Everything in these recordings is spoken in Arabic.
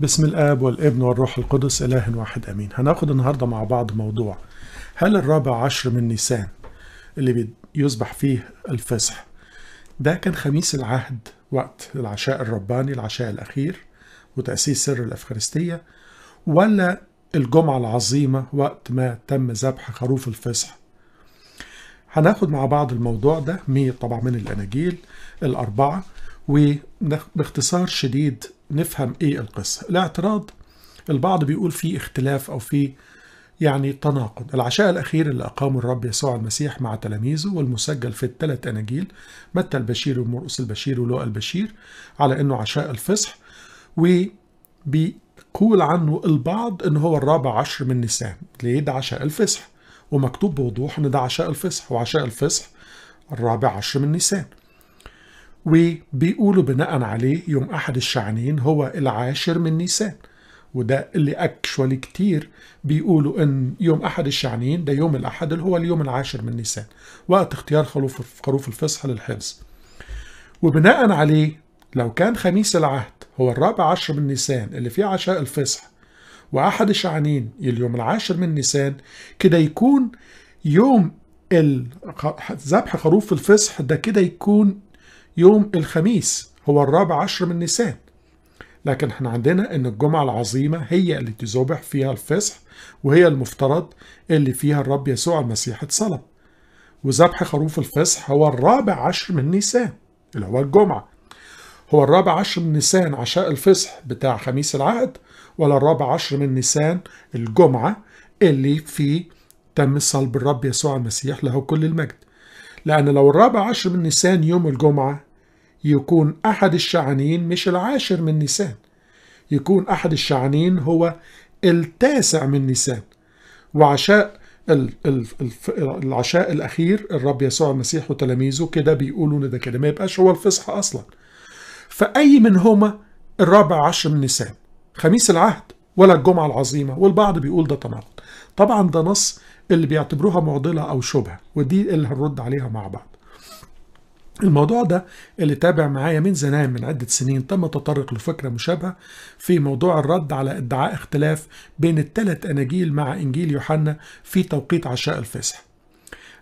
بسم الآب والابن والروح القدس إله واحد أمين هناخد النهاردة مع بعض موضوع هل الرابع عشر من نيسان اللي بيذبح فيه الفصح ده كان خميس العهد وقت العشاء الرباني العشاء الأخير وتأسيس سر الأفخارستية ولا الجمعة العظيمة وقت ما تم ذبح خروف الفصح هناخد مع بعض الموضوع ده مية طبعا من الأناجيل الأربعة وباختصار شديد نفهم ايه القصه الاعتراض البعض بيقول في اختلاف او في يعني تناقض العشاء الأخير اللي أقامه الرب يسوع المسيح مع تلاميذه والمسجل في الثلاث أناجيل متى البشير ومرقس البشير ولوقا البشير على أنه عشاء الفصح وبيقول عنه البعض ان هو الرابع عشر من نيسان ليه ده عشاء الفصح ومكتوب بوضوح أن ده عشاء الفصح وعشاء الفصح الرابع عشر من نيسان وبيقولوا بناء عليه يوم أحد الشعنين هو العاشر من نيسان وده اللي اكشوالي كتير بيقولوا ان يوم احد الشعنين ده يوم الاحد اللي هو اليوم العاشر من نيسان وقت اختيار خروف خروف الفصح للحفظ وبناء عليه لو كان خميس العهد هو الرابع عشر من نيسان اللي فيه عشاء الفصح واحد الشعنين اليوم العاشر من نيسان كده يكون يوم ذبح خروف الفصح ده كده يكون يوم الخميس هو الرابع عشر من نيسان لكن احنا عندنا ان الجمعة العظيمة هي اللي تذبح فيها الفصح وهي المفترض اللي فيها الرب يسوع المسيح اتصلب وذبح خروف الفصح هو الرابع عشر من نيسان اللي هو الجمعة هو الرابع عشر من نيسان عشاء الفصح بتاع خميس العهد ولا الرابع عشر من نيسان الجمعة اللي فيه تم صلب الرب يسوع المسيح له كل المجد لأن لو الرابع عشر من نيسان يوم الجمعة يكون أحد الشعنين مش العاشر من نيسان يكون أحد الشعنين هو التاسع من نيسان وعشاء العشاء الأخير الرب يسوع المسيح وتلاميذه كده بيقولوا إن ده كده ما يبقاش هو الفصح أصلا فأي منهما الرابع عشر من نيسان خميس العهد ولا الجمعة العظيمة والبعض بيقول ده تناقض طبعا ده نص اللي بيعتبروها معضلة أو شبهة ودي اللي هنرد عليها مع بعض الموضوع ده اللي تابع معايا من زمان من عدة سنين تم تطرق لفكرة مشابهة في موضوع الرد على ادعاء اختلاف بين الثلاث أناجيل مع إنجيل يوحنا في توقيت عشاء الفسح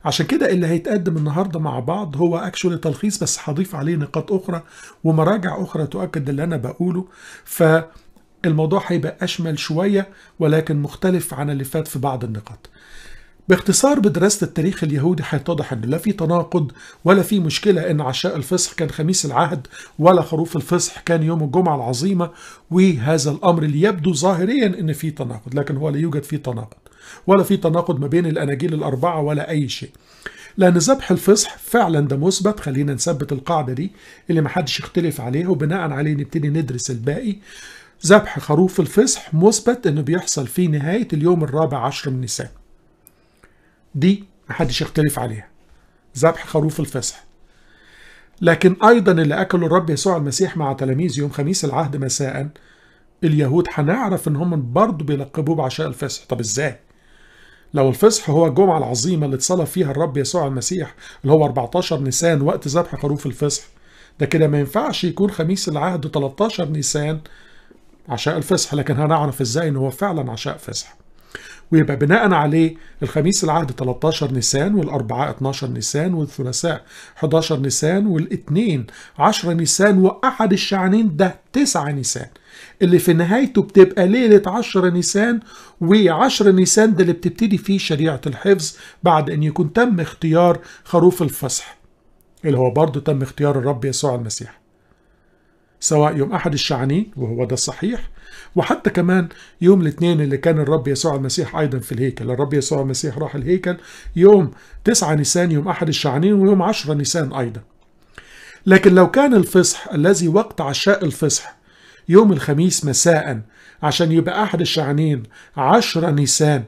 عشان كده اللي هيتقدم النهاردة مع بعض هو اكشولي تلخيص بس هضيف عليه نقاط أخرى ومراجع أخرى تؤكد اللي أنا بقوله فالموضوع هيبقى أشمل شوية ولكن مختلف عن اللي فات في بعض النقاط باختصار بدراسة التاريخ اليهودي هيتضح أن لا في تناقض ولا في مشكلة أن عشاء الفصح كان خميس العهد ولا خروف الفصح كان يوم الجمعة العظيمة وهذا الأمر اللي يبدو ظاهريا أن في تناقض لكن هو لا يوجد فيه تناقض ولا في تناقض ما بين الأناجيل الأربعة ولا أي شيء لأن ذبح الفصح فعلا ده مثبت خلينا نثبت القاعدة دي اللي محدش يختلف عليها وبناء عليه نبتدي ندرس الباقي ذبح خروف الفصح مثبت انه بيحصل في نهاية اليوم الرابع عشر من نيسان دي محدش يختلف عليها ذبح خروف الفصح لكن أيضا اللي أكلوا الرب يسوع المسيح مع تلاميذه يوم خميس العهد مساء اليهود هنعرف إن هم برضه بيلقبوه بعشاء الفصح طب إزاي؟ لو الفصح هو الجمعة العظيمة اللي اتصلى فيها الرب يسوع المسيح اللي هو 14 نيسان وقت ذبح خروف الفصح ده كده ما ينفعش يكون خميس العهد 13 نيسان عشاء الفصح لكن هنعرف ازاي ان هو فعلا عشاء فصح ويبقى بناء عليه الخميس العهد 13 نيسان والاربعاء 12 نيسان والثلاثاء 11 نيسان والاثنين 10 نيسان واحد الشعنين ده 9 نيسان اللي في نهايته بتبقى ليلة 10 نيسان و10 نيسان ده اللي بتبتدي فيه شريعة الحفظ بعد أن يكون تم اختيار خروف الفصح اللي هو برضه تم اختيار الرب يسوع المسيح سواء يوم أحد الشعنين وهو ده الصحيح وحتى كمان يوم الاثنين اللي كان الرب يسوع المسيح أيضا في الهيكل الرب يسوع المسيح راح الهيكل يوم 9 نيسان يوم أحد الشعانين ويوم 10 نيسان أيضا لكن لو كان الفصح الذي وقت عشاء الفصح يوم الخميس مساء عشان يبقى أحد الشعانين 10 نيسان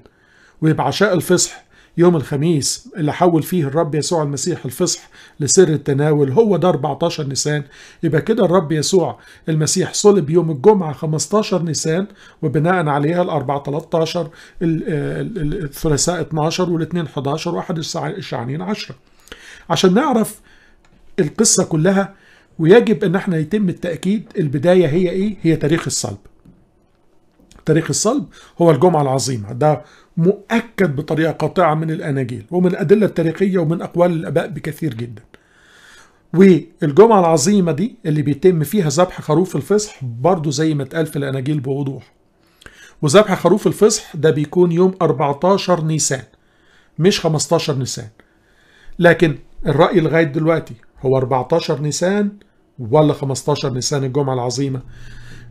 ويبقى عشاء الفصح يوم الخميس اللي حول فيه الرب يسوع المسيح الفصح لسر التناول هو ده 14 نيسان يبقى كده الرب يسوع المسيح صلب يوم الجمعة 15 نيسان وبناء عليها الأربعة 13 الثلاثاء 12 والاثنين 11 واحد الشعانين 10 عشان نعرف القصة كلها ويجب ان احنا يتم التأكيد البداية هي ايه هي تاريخ الصلب تاريخ الصلب هو الجمعة العظيمة ده مؤكد بطريقة قاطعة من الأناجيل ومن الأدلة التاريخية ومن أقوال الآباء بكثير جدا والجمعة العظيمة دي اللي بيتم فيها ذبح خروف الفصح برضو زي ما اتقال في الأناجيل بوضوح وذبح خروف الفصح ده بيكون يوم 14 نيسان مش 15 نيسان لكن الرأي لغاية دلوقتي هو 14 نيسان ولا 15 نيسان الجمعة العظيمة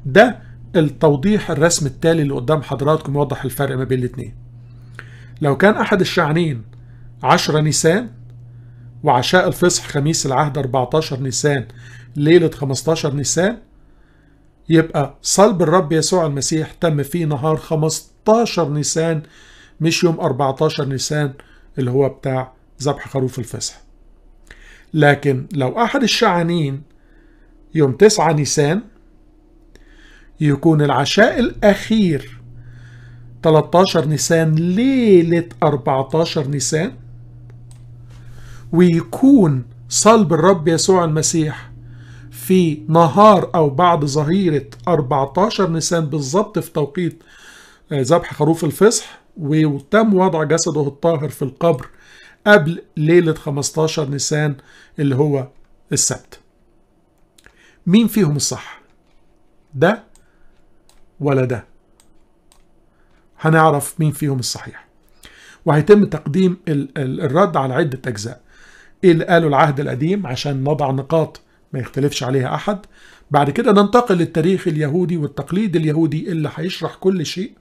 ده التوضيح الرسم التالي اللي قدام حضراتكم يوضح الفرق ما بين الاثنين لو كان أحد الشعنين 10 نيسان وعشاء الفصح خميس العهد 14 نيسان ليلة 15 نيسان يبقى صلب الرب يسوع المسيح تم في نهار 15 نيسان مش يوم 14 نيسان اللي هو بتاع ذبح خروف الفصح لكن لو أحد الشعانين يوم 9 نيسان يكون العشاء الأخير 13 نيسان ليلة 14 نيسان ويكون صلب الرب يسوع المسيح في نهار أو بعد ظهيرة 14 نيسان بالظبط في توقيت آه، ذبح خروف الفصح وتم وضع جسده الطاهر في القبر قبل ليلة 15 نيسان اللي هو السبت مين فيهم الصح؟ ده ولا ده هنعرف مين فيهم الصحيح وهيتم تقديم الرد على عدة أجزاء إيه اللي قاله العهد القديم عشان نضع نقاط ما يختلفش عليها أحد بعد كده ننتقل للتاريخ اليهودي والتقليد اليهودي اللي هيشرح كل شيء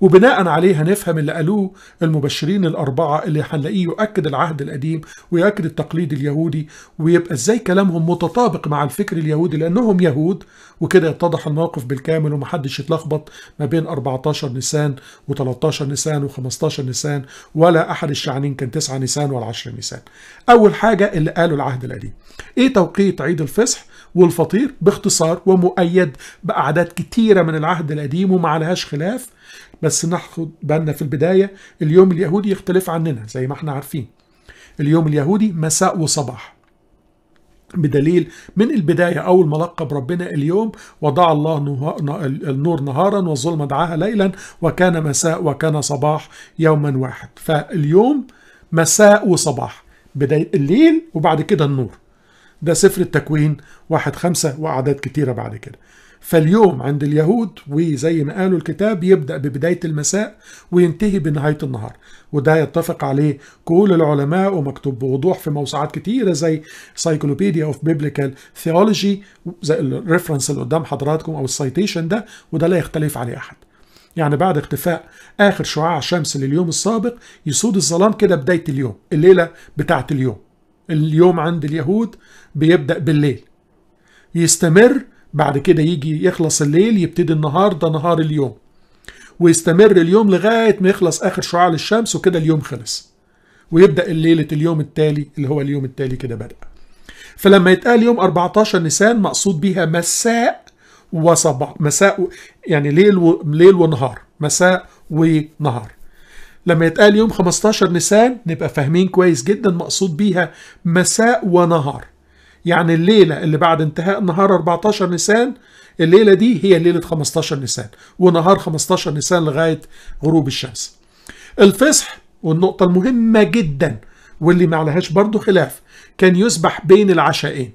وبناء عليه هنفهم اللي قالوه المبشرين الأربعة اللي هنلاقيه يؤكد العهد القديم ويؤكد التقليد اليهودي ويبقى إزاي كلامهم متطابق مع الفكر اليهودي لأنهم يهود وكده يتضح الموقف بالكامل ومحدش يتلخبط ما بين 14 نيسان و13 نيسان و15 نيسان ولا أحد الشعنين كان 9 نيسان ولا 10 نيسان أول حاجة اللي قالوا العهد القديم إيه توقيت عيد الفصح والفطير باختصار ومؤيد بأعداد كتيرة من العهد القديم وما عليهاش خلاف بس ناخد بالنا في البداية اليوم اليهودي يختلف عننا زي ما احنا عارفين اليوم اليهودي مساء وصباح بدليل من البداية أول ما ربنا اليوم وضع الله النور نهارا والظلمة دعاها ليلا وكان مساء وكان صباح يوما واحد فاليوم مساء وصباح بداية الليل وبعد كده النور ده سفر التكوين واحد خمسة وأعداد كتيرة بعد كده فاليوم عند اليهود وزي ما قالوا الكتاب يبدأ ببداية المساء وينتهي بنهاية النهار وده يتفق عليه كل العلماء ومكتوب بوضوح في موسوعات كتيرة زي سايكلوبيديا اوف بيبليكال ثيولوجي زي الريفرنس اللي قدام حضراتكم او السايتيشن ده وده لا يختلف عليه أحد يعني بعد اختفاء آخر شعاع شمس لليوم السابق يسود الظلام كده بداية اليوم الليلة بتاعة اليوم اليوم عند اليهود بيبدأ بالليل يستمر بعد كده يجي يخلص الليل يبتدي النهار ده نهار اليوم ويستمر اليوم لغاية ما يخلص آخر شعاع للشمس وكده اليوم خلص ويبدأ الليلة اليوم التالي اللي هو اليوم التالي كده بدأ فلما يتقال يوم 14 نيسان مقصود بيها مساء وصباح مساء يعني ليل و... ليل ونهار مساء ونهار لما يتقال يوم 15 نيسان نبقى فاهمين كويس جدا مقصود بيها مساء ونهار يعني الليلة اللي بعد انتهاء نهار 14 نيسان الليلة دي هي ليلة 15 نيسان ونهار 15 نيسان لغاية غروب الشمس الفصح والنقطة المهمة جدا واللي ما عليهاش برضه خلاف كان يسبح بين العشاءين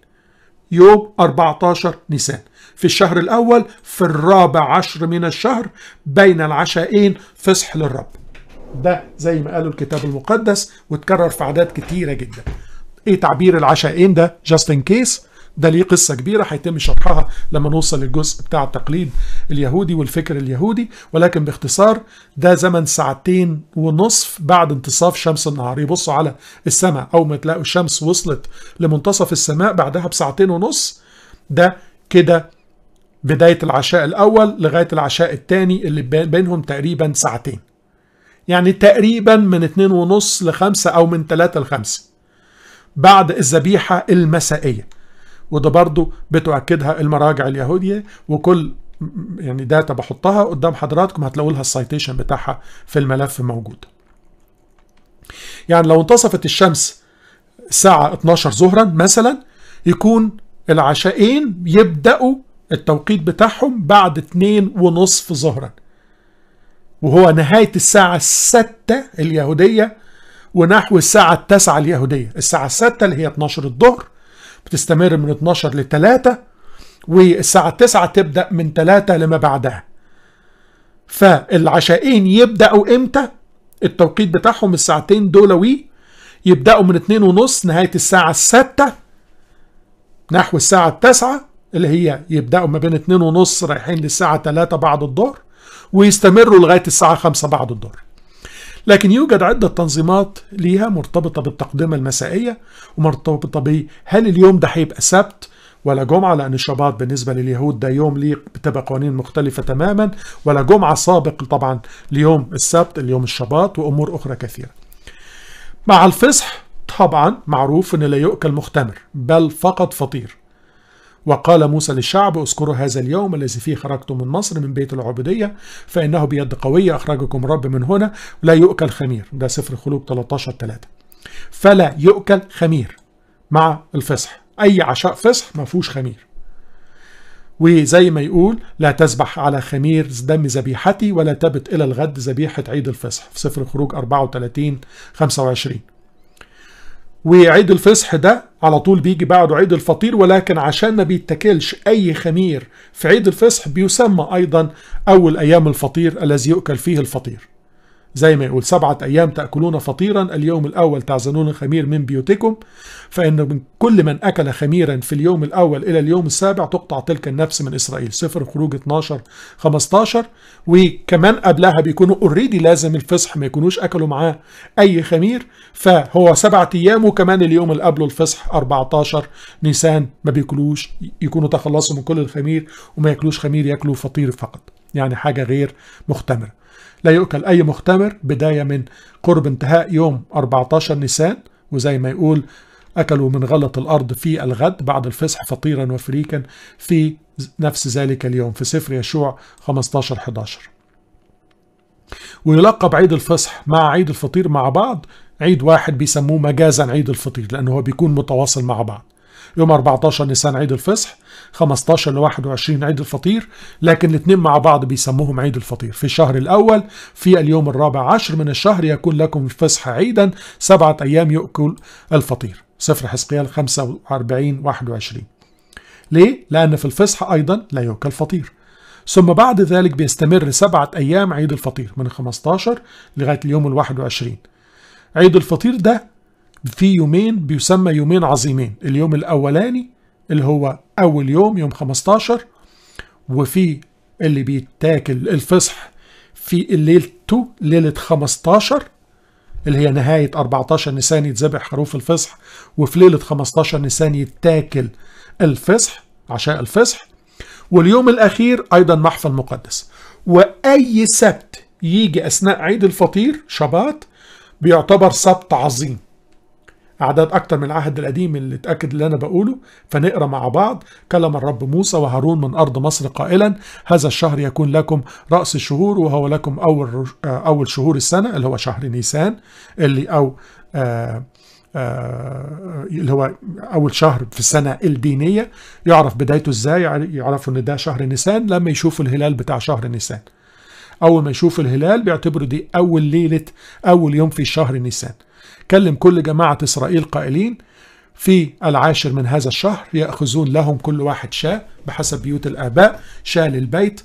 يوم 14 نيسان في الشهر الأول في الرابع عشر من الشهر بين العشاءين فصح للرب ده زي ما قالوا الكتاب المقدس واتكرر في عادات كتيرة جدا ايه تعبير العشائين ده جاست ان كيس ده ليه قصة كبيرة هيتم شرحها لما نوصل للجزء بتاع التقليد اليهودي والفكر اليهودي ولكن باختصار ده زمن ساعتين ونصف بعد انتصاف شمس النهار يبصوا على السماء أو ما تلاقوا الشمس وصلت لمنتصف السماء بعدها بساعتين ونص ده كده بداية العشاء الأول لغاية العشاء الثاني اللي بينهم تقريبا ساعتين يعني تقريبا من اتنين ونص لخمسة أو من تلاتة لخمسة بعد الذبيحة المسائية وده برضو بتؤكدها المراجع اليهودية وكل يعني داتا بحطها قدام حضراتكم هتلاقوا لها السايتيشن بتاعها في الملف موجود يعني لو انتصفت الشمس الساعة 12 ظهرا مثلا يكون العشاءين يبدأوا التوقيت بتاعهم بعد 2 ونصف ظهرا وهو نهاية الساعة الستة اليهودية ونحو الساعة التاسعة اليهودية الساعة الستة اللي هي 12 الظهر بتستمر من 12 ل 3 والساعة التاسعة تبدأ من 3 لما بعدها فالعشائين يبدأوا إمتى؟ التوقيت بتاعهم الساعتين دولوي يبدأوا من 2 ونص نهاية الساعة الستة نحو الساعة التاسعة اللي هي يبدأوا ما بين 2 ونص رايحين للساعة 3 بعد الظهر ويستمروا لغاية الساعة 5 بعد الظهر لكن يوجد عدة تنظيمات ليها مرتبطة بالتقدمة المسائية ومرتبطة بهل هل اليوم ده هيبقى سبت ولا جمعة لأن الشباط بالنسبة لليهود ده يوم ليه بتبقى قوانين مختلفة تماما ولا جمعة سابق طبعا ليوم السبت اليوم الشباط وأمور أخرى كثيرة مع الفصح طبعا معروف أن لا يؤكل مختمر بل فقط فطير وقال موسى للشعب اذكروا هذا اليوم الذي فيه خرجتم من مصر من بيت العبودية فإنه بيد قوية أخرجكم رب من هنا لا يؤكل خمير ده سفر خلوق 13 3 فلا يؤكل خمير مع الفصح أي عشاء فصح ما فيهوش خمير وزي ما يقول لا تسبح على خمير دم ذبيحتي ولا تبت إلى الغد ذبيحة عيد الفصح في سفر الخروج 34 25 وعيد الفصح ده على طول بيجي بعده عيد الفطير ولكن عشان ما بيتاكلش أي خمير في عيد الفصح بيسمى أيضا أول أيام الفطير الذي يؤكل فيه الفطير زي ما يقول سبعة أيام تأكلون فطيرا اليوم الأول تعزنون الخمير من بيوتكم فإن من كل من أكل خميرا في اليوم الأول إلى اليوم السابع تقطع تلك النفس من إسرائيل سفر خروج 12 15 وكمان قبلها بيكونوا اوريدي لازم الفصح ما يكونوش أكلوا معاه أي خمير فهو سبعة أيام وكمان اليوم اللي قبله الفصح 14 نيسان ما بياكلوش يكونوا تخلصوا من كل الخمير وما ياكلوش خمير ياكلوا فطير فقط يعني حاجة غير مختمرة لا يؤكل أي مختمر بداية من قرب انتهاء يوم 14 نيسان وزي ما يقول أكلوا من غلط الأرض في الغد بعد الفصح فطيرا وفريكا في نفس ذلك اليوم في سفر يشوع 15 11 ويلقب عيد الفصح مع عيد الفطير مع بعض عيد واحد بيسموه مجازا عيد الفطير لأنه هو بيكون متواصل مع بعض يوم 14 نيسان عيد الفصح 15 ل 21 عيد الفطير لكن الاثنين مع بعض بيسموهم عيد الفطير في الشهر الأول في اليوم الرابع عشر من الشهر يكون لكم الفصح عيدا سبعة أيام يؤكل الفطير سفر حزقيال 45 21 ليه؟ لأن في الفصح أيضا لا يؤكل فطير ثم بعد ذلك بيستمر سبعة أيام عيد الفطير من 15 لغاية اليوم ال 21 عيد الفطير ده في يومين بيسمى يومين عظيمين اليوم الأولاني اللي هو أول يوم يوم 15 وفي اللي بيتاكل الفصح في ليلته ليلة 15 اللي هي نهاية 14 نيسان يتذبح خروف الفصح وفي ليلة 15 نيسان يتاكل الفصح عشاء الفصح واليوم الأخير أيضا محفل مقدس وأي سبت يجي أثناء عيد الفطير شباط بيعتبر سبت عظيم أعداد أكتر من العهد القديم اللي اتأكد اللي أنا بقوله فنقرأ مع بعض كلم الرب موسى وهارون من أرض مصر قائلا هذا الشهر يكون لكم رأس الشهور وهو لكم أول آه، أول شهور السنة اللي هو شهر نيسان اللي أو آه، آه، اللي هو أول شهر في السنة الدينية يعرف بدايته إزاي يعرفوا إن ده شهر نيسان لما يشوفوا الهلال بتاع شهر نيسان أول ما يشوفوا الهلال بيعتبروا دي أول ليلة أول يوم في شهر نيسان كلم كل جماعة إسرائيل قائلين في العاشر من هذا الشهر يأخذون لهم كل واحد شاة بحسب بيوت الآباء شاة للبيت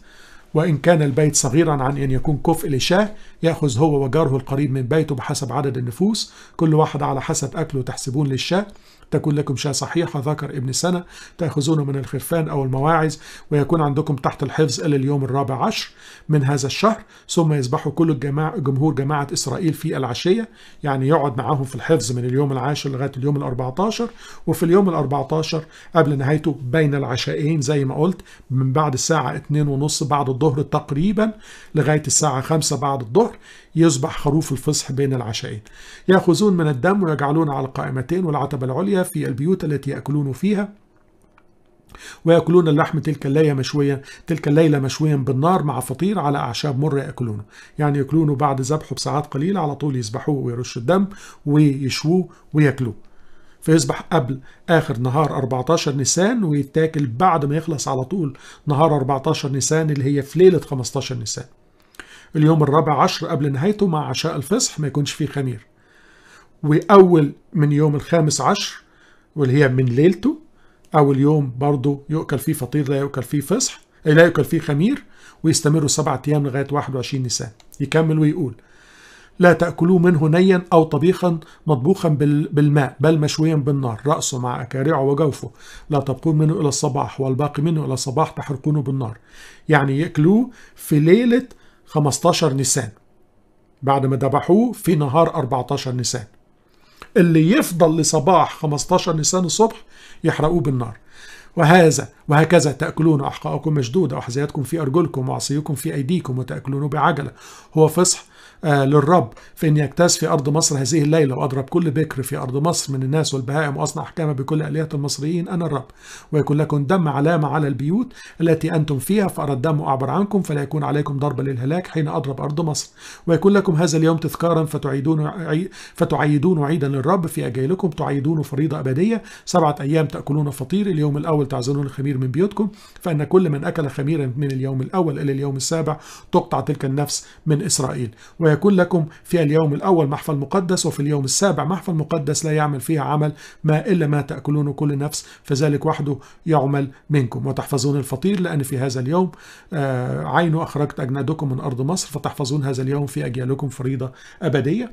وإن كان البيت صغيرا عن أن يكون كفء لشاه يأخذ هو وجاره القريب من بيته بحسب عدد النفوس كل واحد على حسب أكله تحسبون للشاه تكون لكم شاة صحيحة ذكر ابن سنة تأخذون من الخرفان أو المواعز ويكون عندكم تحت الحفظ إلى اليوم الرابع عشر من هذا الشهر ثم يذبحوا كل الجماعة جمهور جماعة إسرائيل في العشية يعني يقعد معاهم في الحفظ من اليوم العاشر لغاية اليوم الأربعتاشر وفي اليوم الأربعتاشر قبل نهايته بين العشائين زي ما قلت من بعد الساعة اتنين ونص بعد الظهر تقريبا لغاية الساعة خمسة بعد الظهر يصبح خروف الفصح بين العشائين يأخذون من الدم ويجعلون على القائمتين والعتبة العليا في البيوت التي يأكلون فيها ويأكلون اللحم تلك الليلة مشويا تلك الليلة مشويا بالنار مع فطير على أعشاب مرة يأكلونه يعني يأكلونه بعد ذبحه بساعات قليلة على طول يذبحوه ويرشوا الدم ويشووه ويأكلوه فيصبح قبل آخر نهار 14 نيسان ويتاكل بعد ما يخلص على طول نهار 14 نيسان اللي هي في ليلة 15 نيسان اليوم الرابع عشر قبل نهايته مع عشاء الفصح ما يكونش فيه خمير وأول من يوم الخامس عشر واللي هي من ليلته أول يوم برضه يؤكل فيه فطير لا يؤكل فيه فصح لا يؤكل فيه خمير ويستمروا سبعة أيام لغاية 21 نيسان يكمل ويقول لا تأكلوا منه نيا أو طبيخا مطبوخا بالماء بل مشويا بالنار رأسه مع أكارعه وجوفه لا تبقون منه إلى الصباح والباقي منه إلى الصباح تحرقونه بالنار يعني يأكلوه في ليلة 15 نيسان بعد ما ذبحوه في نهار 14 نيسان اللي يفضل لصباح 15 نيسان الصبح يحرقوه بالنار وهذا وهكذا تأكلون أحقاءكم مشدودة وحزياتكم في أرجلكم وعصيكم في أيديكم وتأكلون بعجلة هو فصح آه، للرب في أن يجتاز في أرض مصر هذه الليلة وأضرب كل بكر في أرض مصر من الناس والبهائم وأصنع أحكاما بكل آلهة المصريين أنا الرب ويكون لكم دم علامة على البيوت التي أنتم فيها فأرى الدم أعبر عنكم فلا يكون عليكم ضربا للهلاك حين أضرب أرض مصر ويكون لكم هذا اليوم تذكارا فتعيدون فتعيدون عيدا للرب في أجيالكم تعيدون فريضة أبدية سبعة أيام تأكلون فطير اليوم الأول تعزلون الخمير من بيوتكم فإن كل من أكل خميرا من اليوم الأول إلى اليوم السابع تقطع تلك النفس من إسرائيل ويكون فيكون لكم في اليوم الأول محفل مقدس وفي اليوم السابع محفل مقدس لا يعمل فيها عمل ما إلا ما تأكلونه كل نفس فذلك وحده يعمل منكم وتحفظون الفطير لأن في هذا اليوم آه، عينه أخرجت أجنادكم من أرض مصر فتحفظون هذا اليوم في أجيالكم فريضة أبدية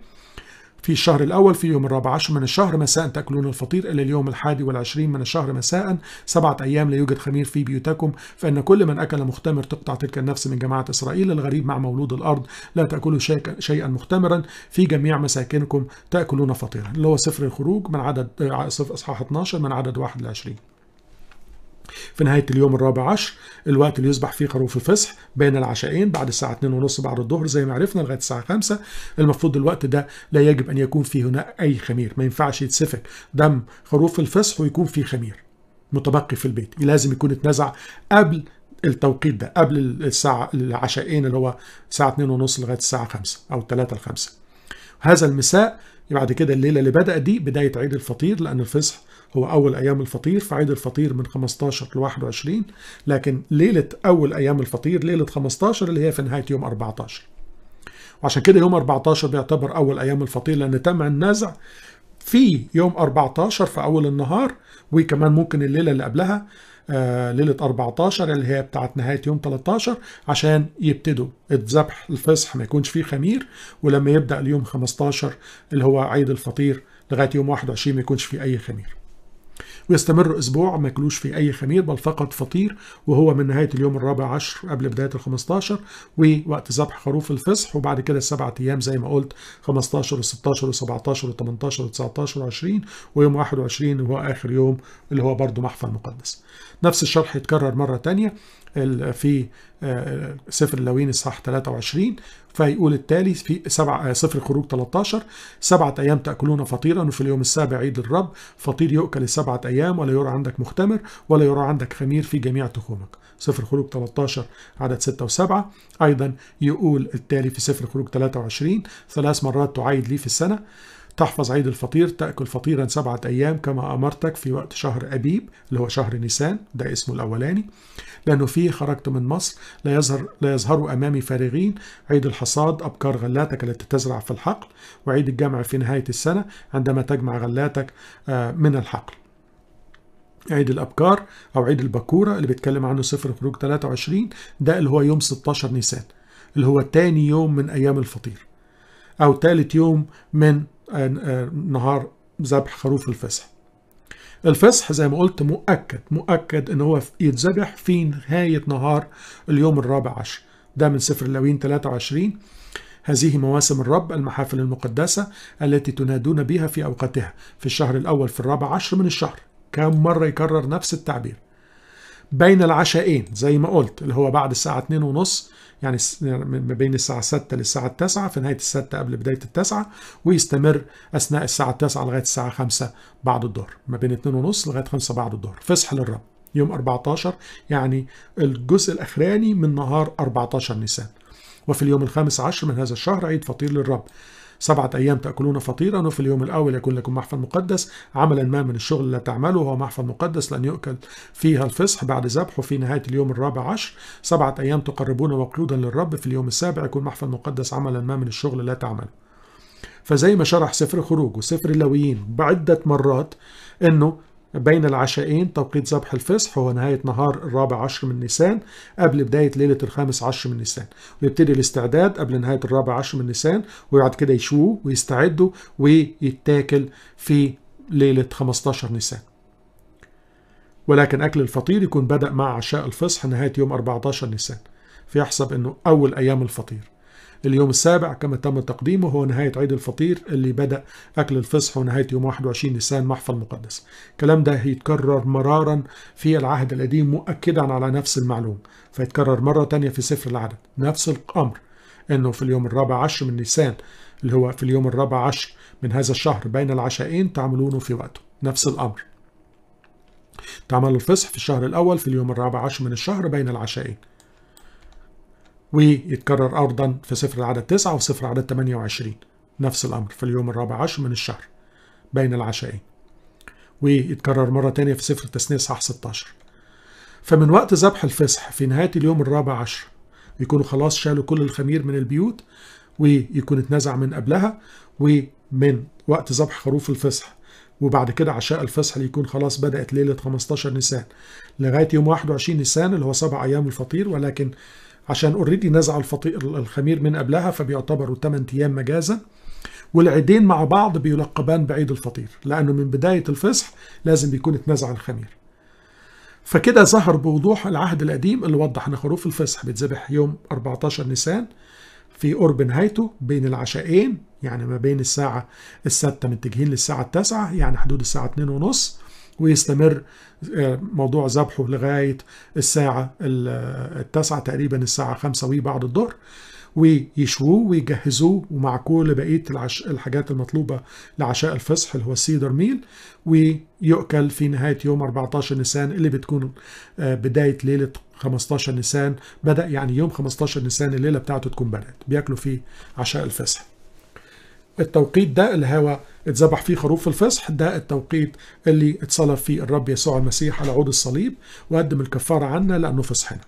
في الشهر الأول في يوم الرابع عشر من الشهر مساء تأكلون الفطير إلى اليوم الحادي والعشرين من الشهر مساء سبعة أيام لا يوجد خمير في بيوتكم فإن كل من أكل مختمر تقطع تلك النفس من جماعة إسرائيل الغريب مع مولود الأرض لا تأكلوا شيئا مختمرا في جميع مساكنكم تأكلون فطيرا اللي هو سفر الخروج من عدد إصحاح آه، 12 من عدد 21 في نهاية اليوم الرابع عشر الوقت اللي يصبح فيه خروف الفصح بين العشاءين بعد الساعة 2 ونص بعد الظهر زي ما عرفنا لغاية الساعة 5 المفروض الوقت ده لا يجب أن يكون فيه هنا أي خمير ما ينفعش يتسفك دم خروف الفصح ويكون فيه خمير متبقي في البيت لازم يكون اتنزع قبل التوقيت ده قبل الساعة العشاءين اللي هو الساعة 2 ونص لغاية الساعة 5 أو 3 ل 5 هذا المساء بعد كده الليلة اللي بدأت دي بداية عيد الفطير لأن الفصح هو أول أيام الفطير في عيد الفطير من 15 ل 21 لكن ليلة أول أيام الفطير ليلة 15 اللي هي في نهاية يوم 14 وعشان كده يوم 14 بيعتبر أول أيام الفطير لأن تم النزع في يوم 14 في أول النهار وكمان ممكن الليلة اللي قبلها آه، ليلة 14 اللي هي بتاعت نهاية يوم 13 عشان يبتدوا الذبح الفصح ما يكونش فيه خمير ولما يبدأ اليوم 15 اللي هو عيد الفطير لغاية يوم 21 ما يكونش فيه أي خمير ويستمر أسبوع ما يكلوش في أي خمير بل فقط فطير وهو من نهاية اليوم الرابع عشر قبل بداية ال 15 ووقت ذبح خروف الفصح وبعد كده سبعة أيام زي ما قلت 15 و 16 و 17 و 18 و 19 و 20 ويوم 21 وهو آخر يوم اللي هو برضه محفى المقدس. نفس الشرح يتكرر مرة تانية في سفر آه، اللاويين الصح 23 فيقول التالي في سبع سفر آه، خروج 13 سبعة أيام تأكلون فطيرا وفي اليوم السابع عيد الرب فطير يؤكل سبعه أيام ولا يرى عندك مختمر ولا يرى عندك خمير في جميع تخومك سفر خروج 13 عدد 6 و7 أيضا يقول التالي في سفر خروج 23 ثلاث مرات تعيد لي في السنة تحفظ عيد الفطير تأكل فطيرا سبعة أيام كما أمرتك في وقت شهر أبيب اللي هو شهر نيسان ده اسمه الأولاني لأنه فيه خرجت من مصر لا يظهر لا يظهر أمامي فارغين عيد الحصاد أبكار غلاتك التي تزرع في الحقل وعيد الجمع في نهاية السنة عندما تجمع غلاتك آه، من الحقل عيد الأبكار أو عيد البكورة اللي بيتكلم عنه سفر خروج 23 ده اللي هو يوم 16 نيسان اللي هو تاني يوم من أيام الفطير أو تالت يوم من نهار ذبح خروف الفصح. الفصح زي ما قلت مؤكد مؤكد ان هو يتذبح في نهاية نهار اليوم الرابع عشر ده من سفر اللاويين 23 هذه مواسم الرب المحافل المقدسة التي تنادون بها في أوقاتها في الشهر الأول في الرابع عشر من الشهر كم مرة يكرر نفس التعبير بين العشاءين زي ما قلت اللي هو بعد الساعة 2:30 ونص يعني, يعني ما بين الساعة 6 للساعة 9 في نهاية الستة قبل بداية التاسعة ويستمر أثناء الساعة 9 لغاية الساعة 5 بعد الظهر ما بين 2 ونص لغاية 5 بعد الظهر فصح للرب يوم 14 يعني الجزء الأخراني من نهار 14 نيسان وفي اليوم الخامس عشر من هذا الشهر عيد فطير للرب سبعة أيام تأكلون فطيرا وفي اليوم الأول يكون لكم محفل مقدس عملا ما من الشغل لا تعمله هو محفل مقدس لن يؤكل فيها الفصح بعد ذبحه في نهاية اليوم الرابع عشر سبعة أيام تقربون وقلودا للرب في اليوم السابع يكون محفل مقدس عملا ما من الشغل لا تعمل فزي ما شرح سفر خروج وسفر اللويين بعدة مرات انه بين العشاءين توقيت ذبح الفصح هو نهاية نهار الرابع عشر من نيسان قبل بداية ليلة الخامس عشر من نيسان ويبتدي الاستعداد قبل نهاية الرابع عشر من نيسان ويقعد كده يشووه ويستعدوا ويتاكل في ليلة 15 نيسان ولكن أكل الفطير يكون بدأ مع عشاء الفصح نهاية يوم 14 نيسان فيحسب أنه أول أيام الفطير اليوم السابع كما تم تقديمه هو نهاية عيد الفطير اللي بدأ أكل الفصح ونهاية يوم 21 نيسان محفل مقدس الكلام ده هيتكرر مرارا في العهد القديم مؤكدا على نفس المعلوم فيتكرر مرة تانية في سفر العدد نفس الأمر أنه في اليوم الرابع عشر من نيسان اللي هو في اليوم الرابع عشر من هذا الشهر بين العشائين تعملونه في وقته نفس الأمر تعمل الفصح في الشهر الأول في اليوم الرابع عشر من الشهر بين العشائين ويتكرر أرضا في سفر العدد 9 وفي سفر العدد 28 نفس الأمر في اليوم الرابع عشر من الشهر بين العشائين ويتكرر مرة تانية في سفر التثنية صح 16 فمن وقت ذبح الفصح في نهاية اليوم الرابع عشر يكونوا خلاص شالوا كل الخمير من البيوت ويكون اتنزع من قبلها ومن وقت ذبح خروف الفصح وبعد كده عشاء الفصح اللي يكون خلاص بدأت ليلة 15 نيسان لغاية يوم 21 نيسان اللي هو سبع أيام الفطير ولكن عشان اوريدي نزع الفطير الخمير من قبلها فبيعتبروا 8 ايام مجازا والعيدين مع بعض بيلقبان بعيد الفطير لانه من بدايه الفصح لازم بيكون اتنزع الخمير فكده ظهر بوضوح العهد القديم اللي وضح ان خروف الفصح بتذبح يوم 14 نيسان في قرب نهايته بين العشاءين يعني ما بين الساعة السادسه متجهين للساعة التاسعة يعني حدود الساعة اتنين ونص ويستمر آه، موضوع ذبحه لغاية الساعة التاسعة تقريبا الساعة خمسة وبعد الظهر ويشووه ويجهزوه ومع كل بقية العش... الحاجات المطلوبة لعشاء الفصح اللي هو السيدر ميل ويؤكل في نهاية يوم 14 نيسان اللي بتكون آه، بداية ليلة 15 نيسان بدأ يعني يوم 15 نيسان الليلة بتاعته تكون بدأت بياكلوا فيه عشاء الفصح التوقيت ده اللي هو اتذبح فيه خروف الفصح ده التوقيت اللي اتصلب فيه الرب يسوع المسيح على عود الصليب وقدم الكفارة عنا لأنه فصحنا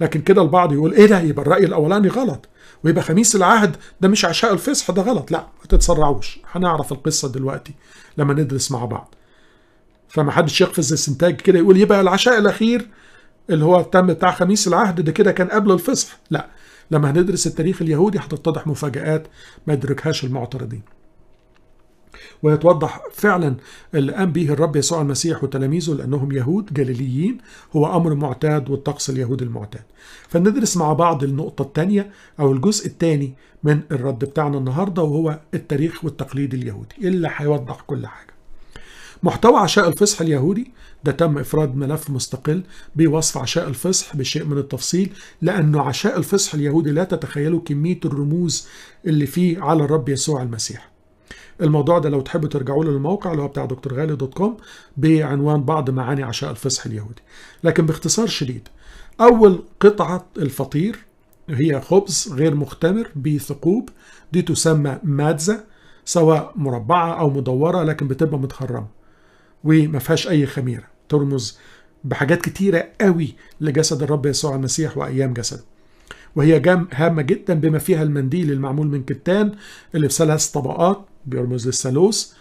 لكن كده البعض يقول ايه ده يبقى الرأي الأولاني غلط ويبقى خميس العهد ده مش عشاء الفصح ده غلط لا ما تتسرعوش هنعرف القصة دلوقتي لما ندرس مع بعض فما حدش يقفز الاستنتاج كده يقول يبقى العشاء الأخير اللي هو تم بتاع خميس العهد ده كده كان قبل الفصح لا لما هندرس التاريخ اليهودي هتتضح مفاجآت ما يدركهاش المعترضين ويتوضح فعلا اللي قام به الرب يسوع المسيح وتلاميذه لأنهم يهود جليليين هو أمر معتاد والطقس اليهودي المعتاد فندرس مع بعض النقطة الثانية أو الجزء الثاني من الرد بتاعنا النهاردة وهو التاريخ والتقليد اليهودي اللي هيوضح كل حاجة محتوى عشاء الفصح اليهودي ده تم إفراد ملف مستقل بوصف عشاء الفصح بشيء من التفصيل لأنه عشاء الفصح اليهودي لا تتخيلوا كمية الرموز اللي فيه على الرب يسوع المسيح الموضوع ده لو تحبوا ترجعوا له للموقع اللي هو بتاع دكتور غالي دوت كوم بعنوان بعض معاني عشاء الفصح اليهودي لكن باختصار شديد أول قطعة الفطير هي خبز غير مختمر بثقوب دي تسمى مادزة سواء مربعة أو مدورة لكن بتبقى متخرمة وما فيهاش اي خميره ترمز بحاجات كتيره قوي لجسد الرب يسوع المسيح وايام جسده وهي جام هامه جدا بما فيها المنديل المعمول من كتان اللي في ثلاث طبقات بيرمز للثالوث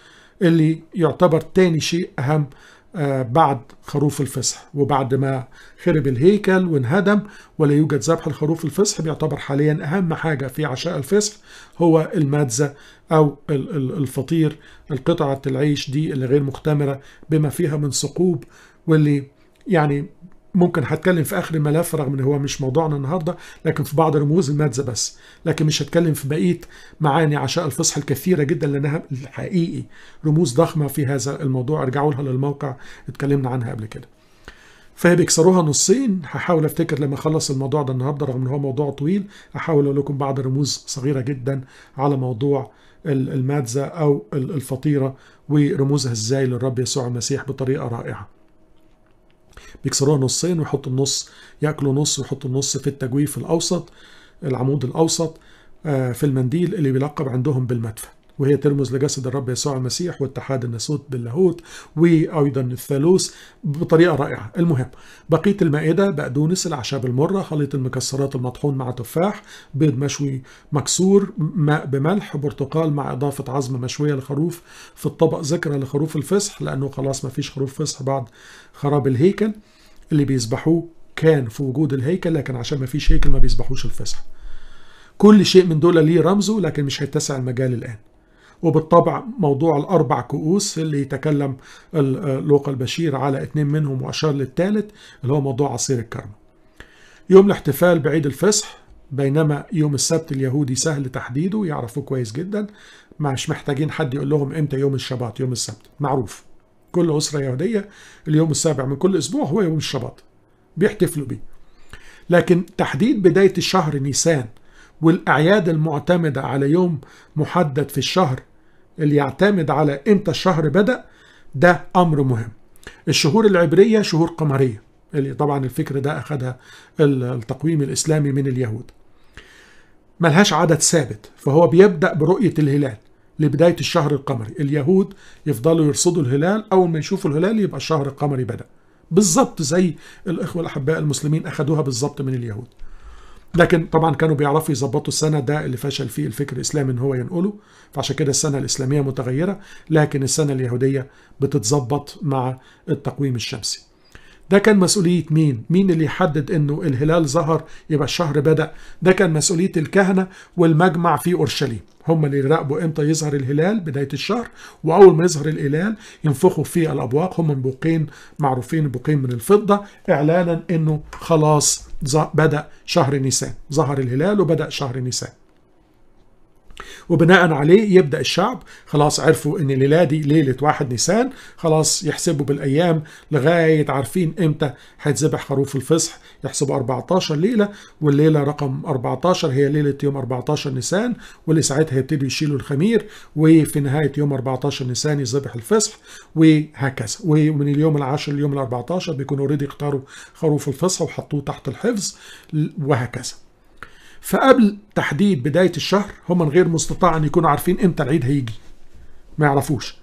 اللي يعتبر تاني شيء اهم آه، بعد خروف الفصح وبعد ما خرب الهيكل وانهدم ولا يوجد ذبح لخروف الفصح بيعتبر حاليا أهم حاجة في عشاء الفصح هو المادزة أو الفطير القطعة العيش دي اللي غير مختمرة بما فيها من ثقوب واللي يعني ممكن هتكلم في اخر الملف رغم ان هو مش موضوعنا النهارده لكن في بعض رموز الماده بس لكن مش هتكلم في بقيه معاني عشاء الفصح الكثيره جدا لانها الحقيقي رموز ضخمه في هذا الموضوع ارجعوا لها للموقع اتكلمنا عنها قبل كده فهي بيكسروها نصين هحاول افتكر لما اخلص الموضوع ده النهارده رغم ان هو موضوع طويل هحاول اقول لكم بعض رموز صغيره جدا على موضوع المادزه او الفطيره ورموزها ازاي للرب يسوع المسيح بطريقه رائعه بيكسروها نصين ويحطوا النص ياكلوا نص ويحطوا النص في التجويف الاوسط العمود الاوسط آه، في المنديل اللي بيلقب عندهم بالمدفأ وهي ترمز لجسد الرب يسوع المسيح واتحاد الناسوت باللاهوت وايضا الثالوث بطريقه رائعه المهم بقيه المائده بقدونس الاعشاب المره خليط المكسرات المطحون مع تفاح بيض مشوي مكسور ماء بملح برتقال مع اضافه عظم مشويه لخروف في الطبق ذكرى لخروف الفصح لانه خلاص ما فيش خروف فصح بعد خراب الهيكل اللي بيذبحوه كان في وجود الهيكل لكن عشان ما فيش هيكل ما بيذبحوش الفصح كل شيء من دول ليه رمزه لكن مش هيتسع المجال الآن وبالطبع موضوع الأربع كؤوس اللي يتكلم لوقا البشير على اتنين منهم وأشار للثالث اللي هو موضوع عصير الكرم يوم الاحتفال بعيد الفصح بينما يوم السبت اليهودي سهل تحديده يعرفوه كويس جدا مش محتاجين حد يقول لهم امتى يوم الشباط يوم السبت معروف كل أسرة يهودية اليوم السابع من كل أسبوع هو يوم الشباط بيحتفلوا بيه لكن تحديد بداية الشهر نيسان والأعياد المعتمدة على يوم محدد في الشهر اللي يعتمد على امتى الشهر بدأ ده أمر مهم الشهور العبرية شهور قمرية اللي طبعا الفكر ده أخدها التقويم الإسلامي من اليهود ملهاش عدد ثابت فهو بيبدأ برؤية الهلال لبداية الشهر القمري اليهود يفضلوا يرصدوا الهلال أول ما يشوفوا الهلال يبقى الشهر القمري بدأ بالظبط زي الإخوة الأحباء المسلمين أخدوها بالظبط من اليهود لكن طبعا كانوا بيعرفوا يظبطوا السنه ده اللي فشل فيه الفكر الاسلامي ان هو ينقله فعشان كده السنه الاسلاميه متغيره لكن السنه اليهوديه بتتظبط مع التقويم الشمسي ده كان مسؤولية مين؟ مين اللي يحدد انه الهلال ظهر يبقى الشهر بدأ؟ ده كان مسؤولية الكهنة والمجمع في اورشليم، هم اللي يراقبوا امتى يظهر الهلال بداية الشهر واول ما يظهر الهلال ينفخوا في الابواق هم بوقين معروفين بوقين من الفضة اعلانا انه خلاص بدأ شهر نيسان ظهر الهلال وبدأ شهر نيسان وبناء عليه يبدا الشعب خلاص عرفوا ان الليله دي ليله واحد نيسان خلاص يحسبوا بالايام لغايه عارفين امتى هيتذبح خروف الفصح يحسبوا 14 ليله والليله رقم 14 هي ليله يوم 14 نيسان واللي ساعتها يبتدوا يشيلوا الخمير وفي نهايه يوم 14 نيسان يذبح الفصح وهكذا ومن اليوم العاشر لليوم ال 14 بيكونوا اوريدي اختاروا خروف الفصح وحطوه تحت الحفظ وهكذا فقبل تحديد بداية الشهر هم من غير مستطاع أن يكونوا عارفين إمتى العيد هيجي ما يعرفوش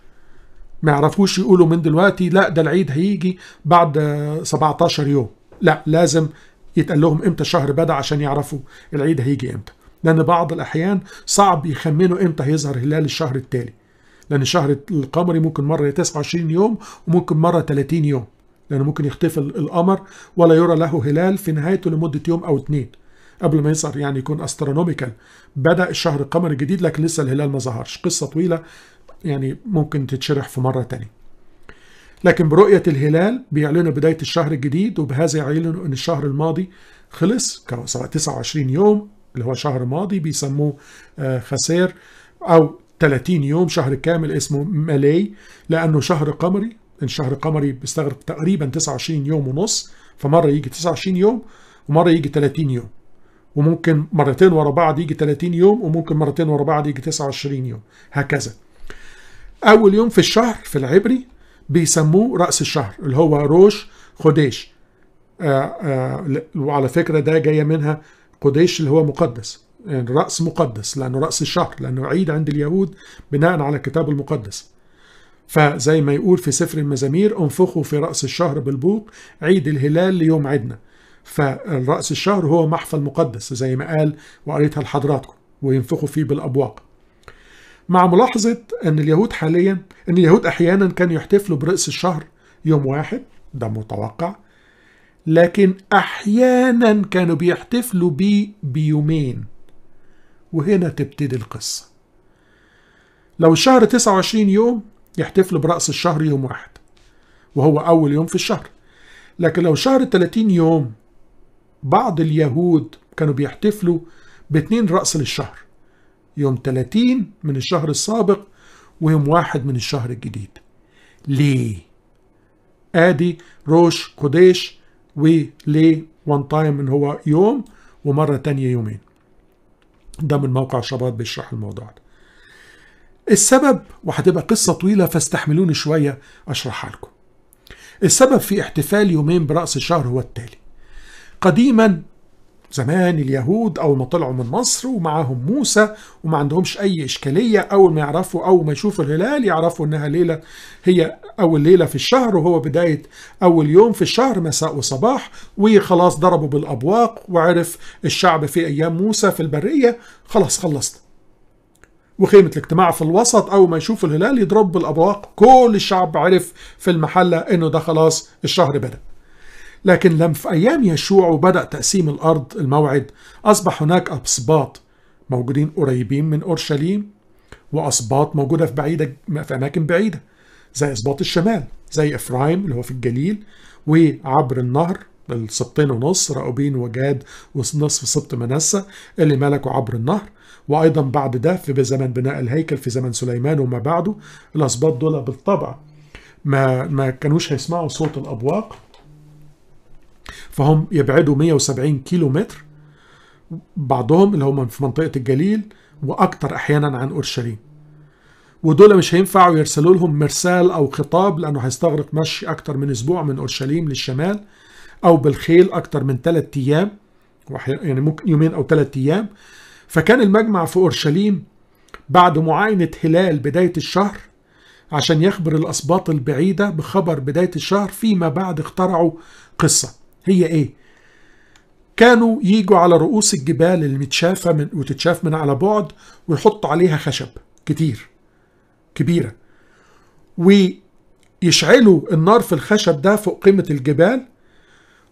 ما يعرفوش يقولوا من دلوقتي لا ده العيد هيجي بعد 17 يوم لا لازم يتقال لهم امتى الشهر بدا عشان يعرفوا العيد هيجي امتى لان بعض الاحيان صعب يخمنوا امتى هيظهر هلال الشهر التالي لان الشهر القمري ممكن مره 29 يوم وممكن مره 30 يوم لانه ممكن يختفي القمر ولا يرى له هلال في نهايته لمده يوم او اتنين قبل ما يظهر يعني يكون استرونوميكال بدا الشهر القمري الجديد لكن لسه الهلال ما ظهرش قصه طويله يعني ممكن تتشرح في مره تانية لكن برؤية الهلال بيعلنوا بداية الشهر الجديد وبهذا يعلنوا أن الشهر الماضي خلص سواء 29 يوم اللي هو شهر ماضي بيسموه آه، خسير أو 30 يوم شهر كامل اسمه مالي لأنه شهر قمري الشهر القمري بيستغرق تقريبا 29 يوم ونص فمرة يجي 29 يوم ومرة يجي 30 يوم وممكن مرتين ورا بعض يجي 30 يوم وممكن مرتين ورا بعض يجي 29 يوم هكذا اول يوم في الشهر في العبري بيسموه راس الشهر اللي هو روش خديش آه، آه، وعلى فكره ده جايه منها قديش اللي هو مقدس يعني راس مقدس لانه راس الشهر لانه عيد عند اليهود بناء على الكتاب المقدس فزي ما يقول في سفر المزامير انفخوا في راس الشهر بالبوق عيد الهلال ليوم عيدنا فالرأس الشهر هو محفى المقدس زي ما قال وقريتها لحضراتكم وينفخوا فيه بالأبواق مع ملاحظة أن اليهود حاليا أن اليهود أحيانا كانوا يحتفلوا برأس الشهر يوم واحد ده متوقع لكن أحيانا كانوا بيحتفلوا بيه بيومين وهنا تبتدي القصة لو الشهر 29 يوم يحتفلوا برأس الشهر يوم واحد وهو أول يوم في الشهر لكن لو شهر 30 يوم بعض اليهود كانوا بيحتفلوا باتنين رأس للشهر يوم 30 من الشهر السابق ويوم واحد من الشهر الجديد ليه؟ ادي روش كوديش وليه وان تايم ان هو يوم ومرة تانية يومين ده من موقع شباب بيشرح الموضوع ده السبب وهتبقى قصة طويلة فاستحملوني شوية أشرحها لكم السبب في احتفال يومين برأس الشهر هو التالي قديما زمان اليهود أول ما طلعوا من مصر ومعاهم موسى وما عندهمش أي إشكالية أول ما يعرفوا أول ما يشوفوا الهلال يعرفوا إنها ليلة هي أول ليلة في الشهر وهو بداية أول يوم في الشهر مساء وصباح وخلاص ضربوا بالأبواق وعرف الشعب في أيام موسى في البرية خلاص خلصت وخيمة الاجتماع في الوسط أول ما يشوف الهلال يضرب بالأبواق كل الشعب عرف في المحلة إنه ده خلاص الشهر بدأ لكن لم في أيام يشوع وبدأ تقسيم الأرض الموعد أصبح هناك أسباط موجودين قريبين من أورشليم وأسباط موجودة في بعيدة في أماكن بعيدة زي أسباط الشمال زي إفرايم اللي هو في الجليل وعبر النهر السبطين ونص راؤوبين وجاد ونصف سبط منسى اللي ملكوا عبر النهر وايضا بعد ده في زمن بناء الهيكل في زمن سليمان وما بعده الاسباط دول بالطبع ما ما كانوش هيسمعوا صوت الابواق فهم يبعدوا 170 كيلو متر بعضهم اللي هم في منطقة الجليل وأكتر أحيانا عن أورشليم ودول مش هينفعوا يرسلوا لهم مرسال أو خطاب لأنه هيستغرق مشي أكتر من أسبوع من أورشليم للشمال أو بالخيل أكتر من ثلاثة أيام يعني ممكن يومين أو ثلاثة أيام فكان المجمع في أورشليم بعد معاينة هلال بداية الشهر عشان يخبر الأسباط البعيدة بخبر بداية الشهر فيما بعد اخترعوا قصة هي ايه كانوا يجوا على رؤوس الجبال المتشافة من وتتشاف من على بعد ويحطوا عليها خشب كتير كبيرة ويشعلوا النار في الخشب ده فوق قمة الجبال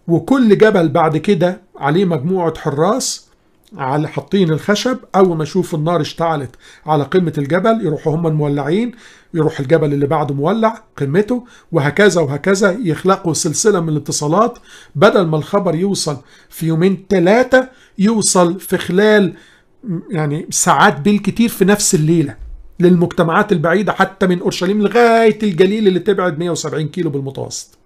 وكل جبل بعد كده عليه مجموعة حراس على حاطين الخشب اول ما يشوف النار اشتعلت على قمه الجبل يروحوا هم مولعين يروح الجبل اللي بعده مولع قمته وهكذا وهكذا يخلقوا سلسله من الاتصالات بدل ما الخبر يوصل في يومين ثلاثه يوصل في خلال يعني ساعات بالكثير في نفس الليله للمجتمعات البعيده حتى من اورشليم لغايه الجليل اللي تبعد 170 كيلو بالمتوسط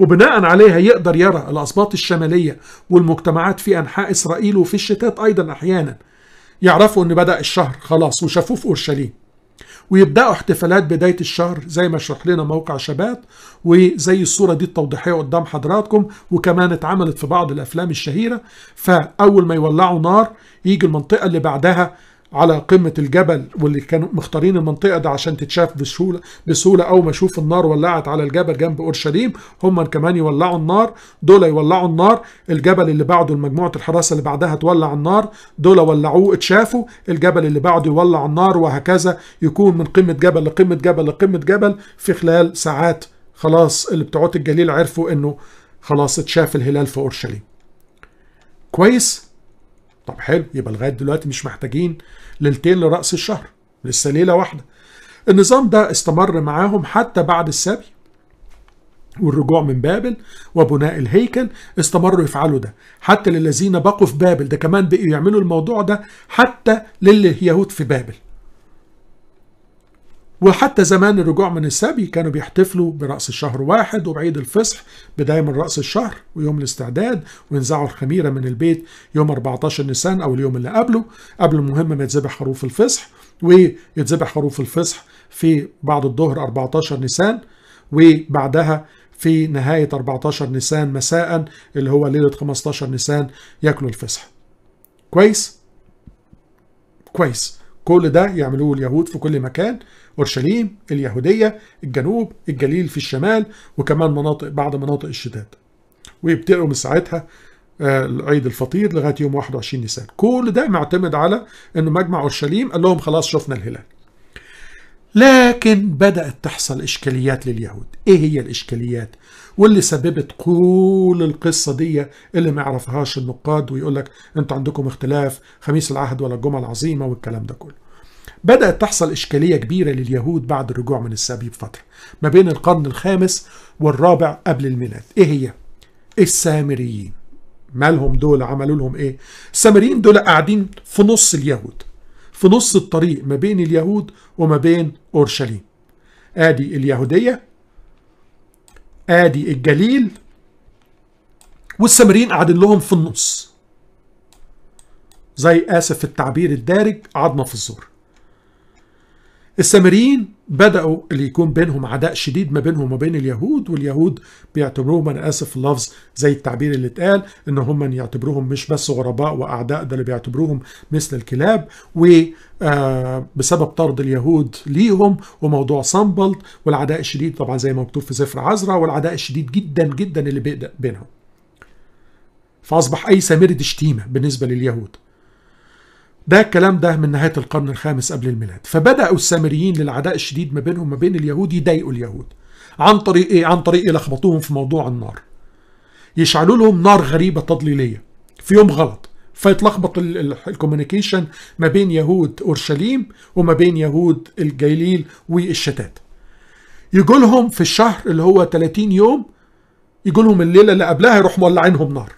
وبناء عليها يقدر يرى الأسباط الشمالية والمجتمعات في أنحاء إسرائيل وفي الشتات أيضا أحيانا يعرفوا أن بدأ الشهر خلاص وشافوه في أورشليم ويبدأوا احتفالات بداية الشهر زي ما شرح لنا موقع شبات وزي الصورة دي التوضيحية قدام حضراتكم وكمان اتعملت في بعض الأفلام الشهيرة فأول ما يولعوا نار يجي المنطقة اللي بعدها على قمة الجبل واللي كانوا مختارين المنطقة ده عشان تتشاف بسهولة بسهولة أول ما يشوف النار ولعت على الجبل جنب أورشليم هم كمان يولعوا النار دول يولعوا النار الجبل اللي بعده مجموعة الحراسة اللي بعدها تولع النار دول ولعوه اتشافوا الجبل اللي بعده يولع النار وهكذا يكون من قمة جبل لقمة جبل لقمة جبل في خلال ساعات خلاص اللي بتوعات الجليل عرفوا إنه خلاص اتشاف الهلال في أورشليم كويس طب حلو يبقى لغايه دلوقتي مش محتاجين ليلتين لراس الشهر لسه ليله واحده النظام ده استمر معاهم حتى بعد السبي والرجوع من بابل وبناء الهيكل استمروا يفعلوا ده حتى للذين بقوا في بابل ده كمان بقوا يعملوا الموضوع ده حتى لليهود في بابل وحتى زمان الرجوع من السبي كانوا بيحتفلوا برأس الشهر واحد وبعيد الفصح بداية من رأس الشهر ويوم الاستعداد وينزعوا الخميرة من البيت يوم 14 نيسان أو اليوم اللي قبله قبل المهمة ما يتذبح خروف الفصح ويتذبح خروف الفصح في بعد الظهر 14 نيسان وبعدها في نهاية 14 نيسان مساء اللي هو ليلة 15 نيسان ياكلوا الفصح كويس؟ كويس كل ده يعملوه اليهود في كل مكان أورشليم اليهودية الجنوب الجليل في الشمال وكمان مناطق بعض مناطق الشتات ويبتدئوا من ساعتها آه، عيد الفطير لغايه يوم 21 نيسان كل ده معتمد على انه مجمع اورشليم قال لهم خلاص شفنا الهلال لكن بدات تحصل اشكاليات لليهود ايه هي الاشكاليات واللي سببت كل القصه دي اللي ما يعرفهاش النقاد ويقول لك انتوا عندكم اختلاف خميس العهد ولا الجمعه العظيمه والكلام ده كله بدأت تحصل إشكالية كبيرة لليهود بعد الرجوع من السبي بفترة ما بين القرن الخامس والرابع قبل الميلاد إيه هي؟ السامريين مالهم دول عملوا لهم إيه؟ السامريين دول قاعدين في نص اليهود في نص الطريق ما بين اليهود وما بين أورشليم آدي اليهودية آدي الجليل والسامريين قاعدين لهم في النص زي آسف في التعبير الدارج قعدنا في الزور السامريين بدأوا اللي يكون بينهم عداء شديد ما بينهم وبين اليهود واليهود بيعتبروهم أنا آسف اللفظ زي التعبير اللي اتقال إن هم يعتبروهم مش بس غرباء وأعداء ده اللي بيعتبروهم مثل الكلاب وبسبب آه، طرد اليهود ليهم وموضوع صنبلت والعداء الشديد طبعا زي ما مكتوب في سفر عزرا والعداء الشديد جدا جدا اللي بيبدأ بينهم فأصبح أي دي شتيمة بالنسبة لليهود ده الكلام ده من نهاية القرن الخامس قبل الميلاد فبدأوا السامريين للعداء الشديد ما بينهم ما بين اليهود يضايقوا اليهود عن طريق ايه عن طريق يلخبطوهم في موضوع النار يشعلوا لهم نار غريبة تضليلية في يوم غلط فيتلخبط الكوميونيكيشن ما بين يهود اورشليم وما بين يهود الجليل والشتات يجوا لهم في الشهر اللي هو 30 يوم يجوا لهم الليله اللي قبلها يروح مولعينهم نار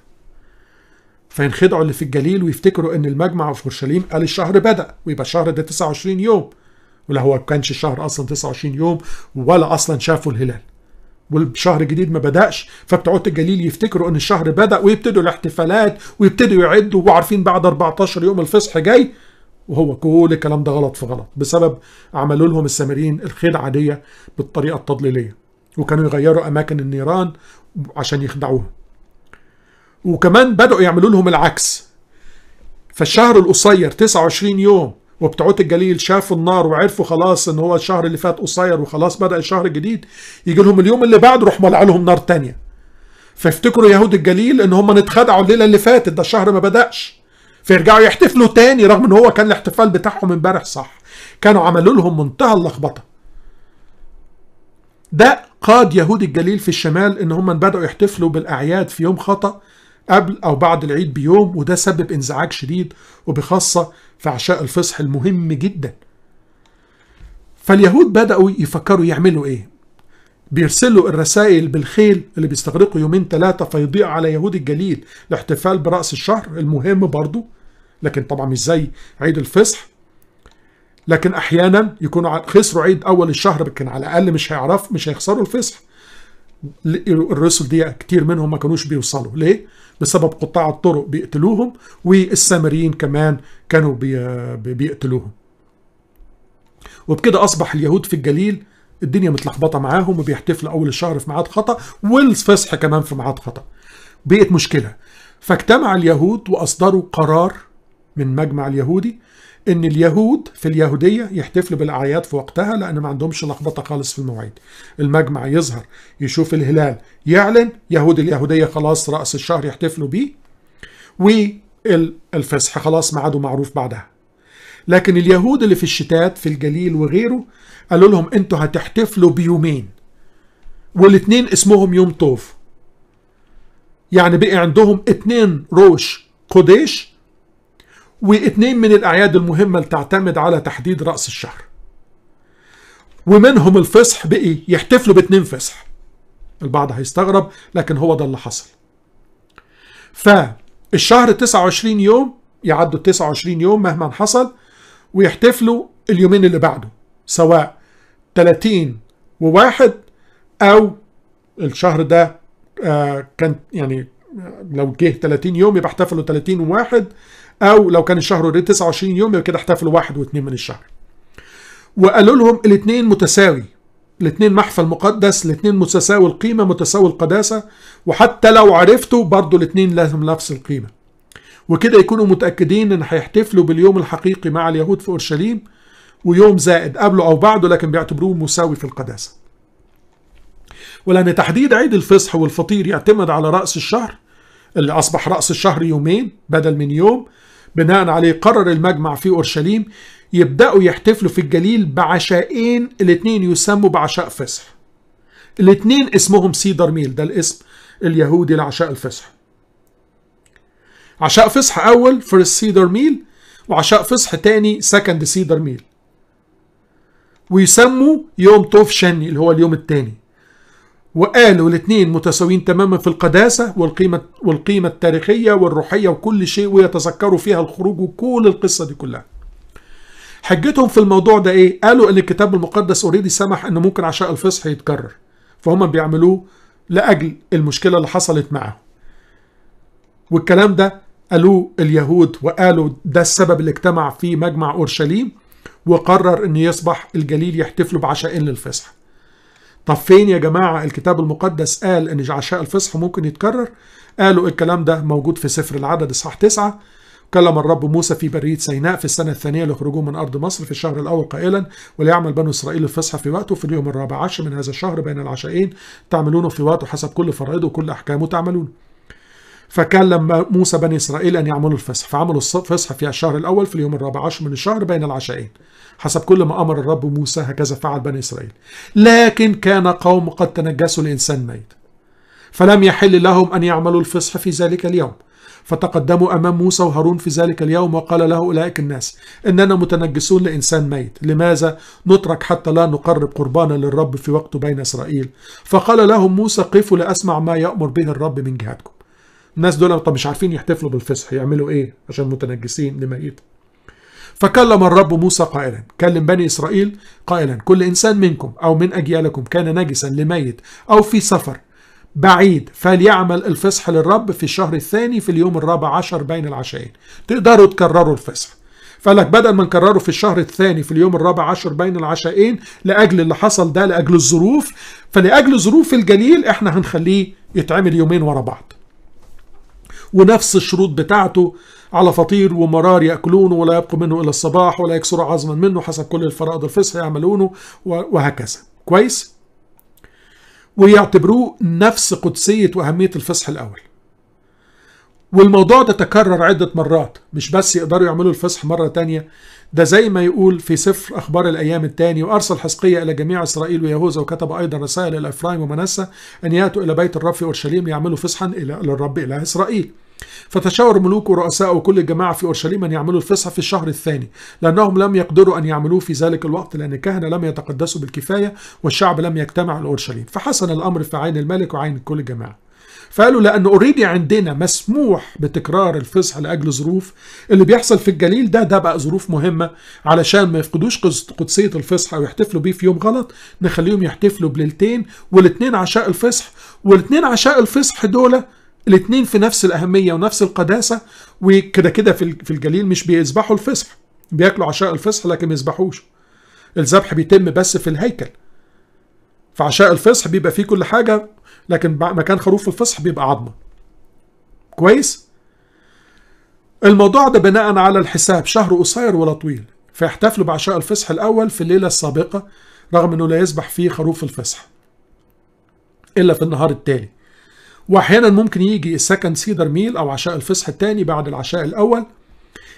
فينخدعوا اللي في الجليل ويفتكروا ان المجمع في اورشليم قال الشهر بدا ويبقى الشهر ده 29 يوم ولا هو كانش الشهر اصلا 29 يوم ولا اصلا شافوا الهلال والشهر الجديد ما بداش فبتوع الجليل يفتكروا ان الشهر بدا ويبتدوا الاحتفالات ويبتدوا يعدوا وعارفين بعد 14 يوم الفصح جاي وهو كل الكلام ده غلط في غلط بسبب عملوا لهم السامريين الخدعه دي بالطريقه التضليليه وكانوا يغيروا اماكن النيران عشان يخدعوها وكمان بدأوا يعملوا لهم العكس فالشهر القصير 29 يوم وبتعوت الجليل شافوا النار وعرفوا خلاص ان هو الشهر اللي فات قصير وخلاص بدأ الشهر الجديد يجي لهم اليوم اللي بعده روح ملع لهم نار تانية فيفتكروا يهود الجليل ان هم اتخدعوا الليله اللي فاتت ده الشهر ما بدأش فيرجعوا يحتفلوا تاني رغم ان هو كان الاحتفال بتاعهم امبارح صح كانوا عملوا لهم منتهى اللخبطه ده قاد يهود الجليل في الشمال ان هم بدأوا يحتفلوا بالاعياد في يوم خطأ قبل أو بعد العيد بيوم وده سبب انزعاج شديد وبخاصة في عشاء الفصح المهم جدا فاليهود بدأوا يفكروا يعملوا إيه بيرسلوا الرسائل بالخيل اللي بيستغرقوا يومين ثلاثة فيضيع على يهود الجليل الاحتفال برأس الشهر المهم برضه لكن طبعا مش زي عيد الفصح لكن احيانا يكونوا خسروا عيد اول الشهر لكن على الاقل مش هيعرف مش هيخسروا الفصح الرسل دي كتير منهم ما كانوش بيوصلوا ليه؟ بسبب قطاع الطرق بيقتلوهم والسامريين كمان كانوا بيقتلوهم وبكده أصبح اليهود في الجليل الدنيا متلخبطة معاهم وبيحتفلوا أول الشهر في ميعاد خطأ والفصح كمان في ميعاد خطأ بقت مشكلة فاجتمع اليهود وأصدروا قرار من مجمع اليهودي ان اليهود في اليهوديه يحتفلوا بالاعياد في وقتها لان ما عندهمش لخبطه خالص في المواعيد المجمع يظهر يشوف الهلال يعلن يهود اليهوديه خلاص راس الشهر يحتفلوا بيه والفسح خلاص ميعاده معروف بعدها لكن اليهود اللي في الشتات في الجليل وغيره قالوا لهم انتوا هتحتفلوا بيومين والاثنين اسمهم يوم طوف يعني بقي عندهم اتنين روش قديش واثنين من الأعياد المهمة اللي تعتمد على تحديد رأس الشهر ومنهم الفصح بقي يحتفلوا باتنين فصح البعض هيستغرب لكن هو ده اللي حصل فالشهر 29 يوم يعدوا 29 يوم مهما حصل ويحتفلوا اليومين اللي بعده سواء 30 وواحد او الشهر ده آه، كان يعني لو جه 30 يوم يبقى احتفلوا 30 وواحد او لو كان الشهر اوريدي 29 يوم يبقى كده احتفلوا واحد واثنين من الشهر وقالوا لهم الاثنين متساوي الاثنين محفل مقدس الاثنين متساوي القيمة متساوي القداسة وحتى لو عرفتوا برضه الاثنين لازم نفس القيمة وكده يكونوا متأكدين ان هيحتفلوا باليوم الحقيقي مع اليهود في اورشليم ويوم زائد قبله او بعده لكن بيعتبروه مساوي في القداسة ولأن تحديد عيد الفصح والفطير يعتمد على رأس الشهر اللي أصبح رأس الشهر يومين بدل من يوم بناء عليه قرر المجمع في أورشليم يبدأوا يحتفلوا في الجليل بعشائين الاتنين يسموا بعشاء فصح الاتنين اسمهم سيدر ميل ده الاسم اليهودي لعشاء الفصح عشاء فصح أول فيرست سيدر ميل وعشاء فصح تاني سكند سيدر ميل ويسموا يوم توف شني اللي هو اليوم التاني وقالوا الاثنين متساويين تماما في القداسة والقيمة, والقيمة التاريخية والروحية وكل شيء ويتذكروا فيها الخروج وكل القصة دي كلها حجتهم في الموضوع ده ايه قالوا ان الكتاب المقدس اوريدي سمح ان ممكن عشاء الفصح يتكرر فهم بيعملوه لاجل المشكله اللي حصلت معاهم والكلام ده قالوه اليهود وقالوا ده السبب اللي اجتمع فيه مجمع اورشليم وقرر ان يصبح الجليل يحتفلوا بعشاء للفصح طب فين يا جماعة الكتاب المقدس قال ان عشاء الفصح ممكن يتكرر قالوا الكلام ده موجود في سفر العدد اصحاح تسعة كلم الرب موسى في برية سيناء في السنة الثانية لخروجه من أرض مصر في الشهر الأول قائلا وليعمل بنو إسرائيل الفصح في وقته في اليوم الرابع عشر من هذا الشهر بين العشائين تعملونه في وقته حسب كل فرائضه وكل أحكامه تعملونه فكان لما موسى بني إسرائيل أن يعملوا الفصح فعملوا الفصح في الشهر الأول في اليوم الرابع عشر من الشهر بين العشائين حسب كل ما أمر الرب موسى هكذا فعل بني إسرائيل لكن كان قوم قد تنجسوا لإنسان ميت فلم يحل لهم أن يعملوا الفصح في ذلك اليوم فتقدموا أمام موسى وهارون في ذلك اليوم وقال له أولئك الناس إننا متنجسون لإنسان ميت لماذا نترك حتى لا نقرب قربانا للرب في وقته بين إسرائيل فقال لهم موسى قفوا لأسمع ما يأمر به الرب من جهتكم الناس دول طب مش عارفين يحتفلوا بالفصح يعملوا ايه عشان متنجسين لميت فكلم الرب موسى قائلا كلم بني إسرائيل قائلا كل إنسان منكم أو من أجيالكم كان نجسا لميت أو في سفر بعيد فليعمل الفصح للرب في الشهر الثاني في اليوم الرابع عشر بين العشاءين تقدروا تكرروا الفصح فلك بدل ما نكرره في الشهر الثاني في اليوم الرابع عشر بين العشاءين لأجل اللي حصل ده لأجل الظروف فلأجل ظروف الجليل احنا هنخليه يتعمل يومين ورا بعض ونفس الشروط بتاعته على فطير ومرار يأكلونه ولا يبقوا منه إلى الصباح ولا يكسروا عظما منه حسب كل الفرائض الفصح يعملونه وهكذا كويس ويعتبروه نفس قدسية وأهمية الفصح الأول والموضوع ده تكرر عدة مرات مش بس يقدروا يعملوا الفصح مرة تانية ده زي ما يقول في سفر أخبار الأيام الثاني وأرسل حسقية إلى جميع إسرائيل ويهوذا وكتب أيضا رسائل إلى إفرايم ومنسى أن يأتوا إلى بيت الرب في أورشليم ليعملوا فصحا إلى للرب إله إسرائيل فتشاور ملوك ورؤساء وكل الجماعة في أورشليم أن يعملوا الفصح في الشهر الثاني لأنهم لم يقدروا أن يعملوه في ذلك الوقت لأن الكهنة لم يتقدسوا بالكفاية والشعب لم يجتمع لأورشليم فحسن الأمر في عين الملك وعين كل الجماعة فقالوا لأنه اوريدي عندنا مسموح بتكرار الفصح لأجل ظروف اللي بيحصل في الجليل ده ده بقى ظروف مهمة علشان ما يفقدوش قدسية الفصح أو يحتفلوا بيه في يوم غلط نخليهم يحتفلوا بليلتين والاثنين عشاء الفصح والاثنين عشاء الفصح دول الاثنين في نفس الأهمية ونفس القداسة وكده كده في الجليل مش بيذبحوا الفصح بياكلوا عشاء الفصح لكن ما يذبحوش الذبح بيتم بس في الهيكل في عشاء الفصح بيبقى فيه كل حاجه لكن مكان خروف الفصح بيبقى عظمه كويس الموضوع ده بناء على الحساب شهر قصير ولا طويل فيحتفلوا بعشاء الفصح الاول في الليله السابقه رغم انه لا يذبح فيه خروف الفصح الا في النهار التالي واحيانا ممكن يجي السكند سيدر ميل او عشاء الفصح الثاني بعد العشاء الاول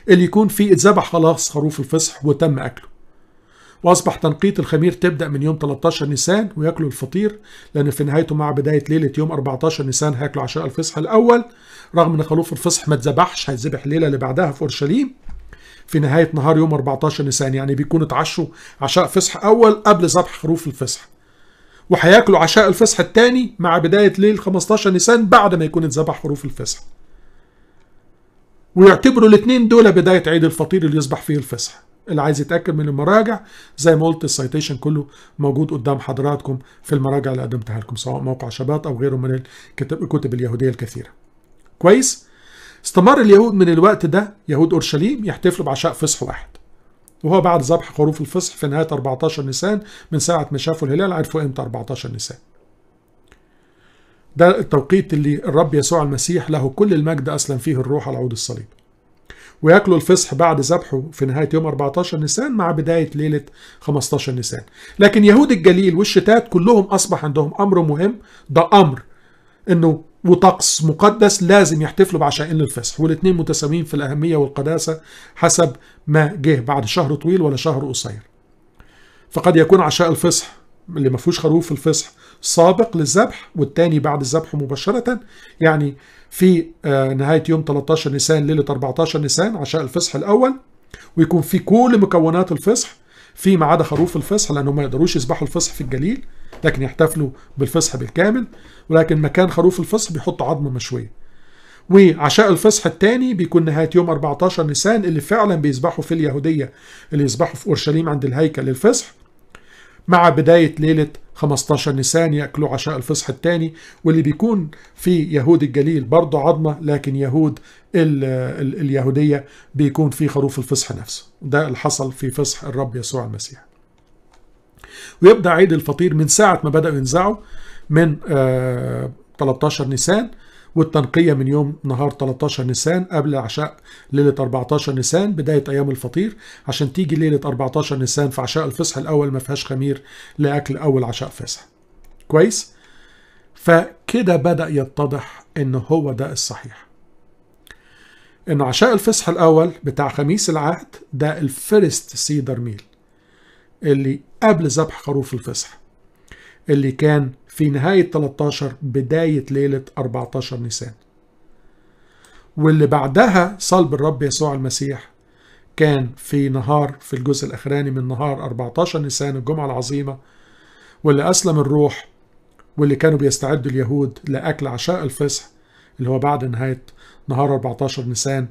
اللي يكون فيه اتذبح خلاص خروف الفصح وتم اكله واصبح تنقيط الخمير تبدا من يوم 13 نيسان وياكلوا الفطير لان في نهايته مع بدايه ليله يوم 14 نيسان هياكلوا عشاء الفصح الاول رغم ان خلوف الفصح ما اتذبحش هيتذبح الليله اللي بعدها في اورشليم في نهايه نهار يوم 14 نيسان يعني بيكونوا اتعشوا عشاء فصح اول قبل ذبح خروف الفصح وهياكلوا عشاء الفصح الثاني مع بدايه ليل 15 نيسان بعد ما يكون اتذبح خروف الفصح ويعتبروا الاثنين دول بدايه عيد الفطير اللي يصبح فيه الفصح اللي عايز يتاكد من المراجع زي ما قلت السيتيشن كله موجود قدام حضراتكم في المراجع اللي قدمتها لكم سواء موقع شباب او غيره من الكتب اليهوديه الكثيره. كويس؟ استمر اليهود من الوقت ده يهود اورشليم يحتفلوا بعشاء فصح واحد. وهو بعد ذبح خروف الفصح في نهايه 14 نيسان من ساعه ما شافوا الهلال عرفوا امتى 14 نيسان. ده التوقيت اللي الرب يسوع المسيح له كل المجد اسلم فيه الروح على عود الصليب. وياكلوا الفصح بعد ذبحه في نهايه يوم 14 نيسان مع بدايه ليله 15 نيسان لكن يهود الجليل والشتات كلهم اصبح عندهم امر مهم ده امر انه وطقس مقدس لازم يحتفلوا بعشائين الفصح والاثنين متساويين في الاهميه والقداسه حسب ما جه بعد شهر طويل ولا شهر قصير فقد يكون عشاء الفصح اللي ما فيهوش خروف الفصح سابق للذبح والتاني بعد الذبح مباشرة يعني في آه، نهاية يوم 13 نيسان ليلة 14 نيسان عشاء الفصح الأول ويكون في كل مكونات الفصح في ما عدا خروف الفصح هم ما يقدروش يذبحوا الفصح في الجليل لكن يحتفلوا بالفصح بالكامل ولكن مكان خروف الفصح بيحطوا عظمة مشوية وعشاء الفصح الثاني بيكون نهاية يوم 14 نيسان اللي فعلا بيذبحوا في اليهودية اللي يذبحوا في أورشليم عند الهيكل الفصح مع بداية ليلة 15 نيسان يأكلوا عشاء الفصح الثاني واللي بيكون في يهود الجليل برضه عظمة لكن يهود الـ الـ اليهودية بيكون في خروف الفصح نفسه ده اللي حصل في فصح الرب يسوع المسيح ويبدأ عيد الفطير من ساعة ما بدأوا ينزعوا من 13 آه، نيسان والتنقية من يوم نهار 13 نيسان قبل عشاء ليلة 14 نيسان بداية أيام الفطير عشان تيجي ليلة 14 نيسان في عشاء الفصح الأول ما فيهاش خمير لأكل أول عشاء فصح كويس؟ فكده بدأ يتضح إن هو ده الصحيح إن عشاء الفصح الأول بتاع خميس العهد ده الفيرست سيدر ميل اللي قبل ذبح خروف الفصح اللي كان في نهاية 13 بداية ليلة 14 نيسان واللي بعدها صلب الرب يسوع المسيح كان في نهار في الجزء الأخراني من نهار 14 نيسان الجمعة العظيمة واللي أسلم الروح واللي كانوا بيستعدوا اليهود لأكل عشاء الفصح اللي هو بعد نهاية نهار 14 نيسان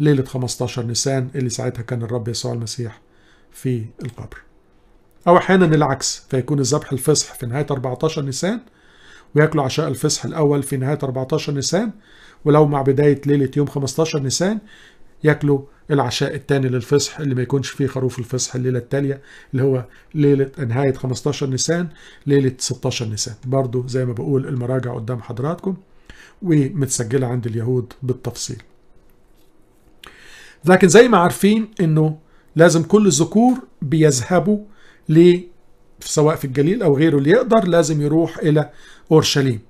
ليلة 15 نيسان اللي ساعتها كان الرب يسوع المسيح في القبر أو أحيانا العكس فيكون الذبح الفصح في نهاية 14 نيسان وياكلوا عشاء الفصح الأول في نهاية 14 نيسان ولو مع بداية ليلة يوم 15 نيسان ياكلوا العشاء الثاني للفصح اللي ما يكونش فيه خروف الفصح الليلة التالية اللي هو ليلة نهاية 15 نيسان ليلة 16 نيسان برضو زي ما بقول المراجع قدام حضراتكم ومتسجلة عند اليهود بالتفصيل لكن زي ما عارفين انه لازم كل الذكور بيذهبوا ليه سواء في الجليل أو غيره اللي يقدر لازم يروح إلى أورشليم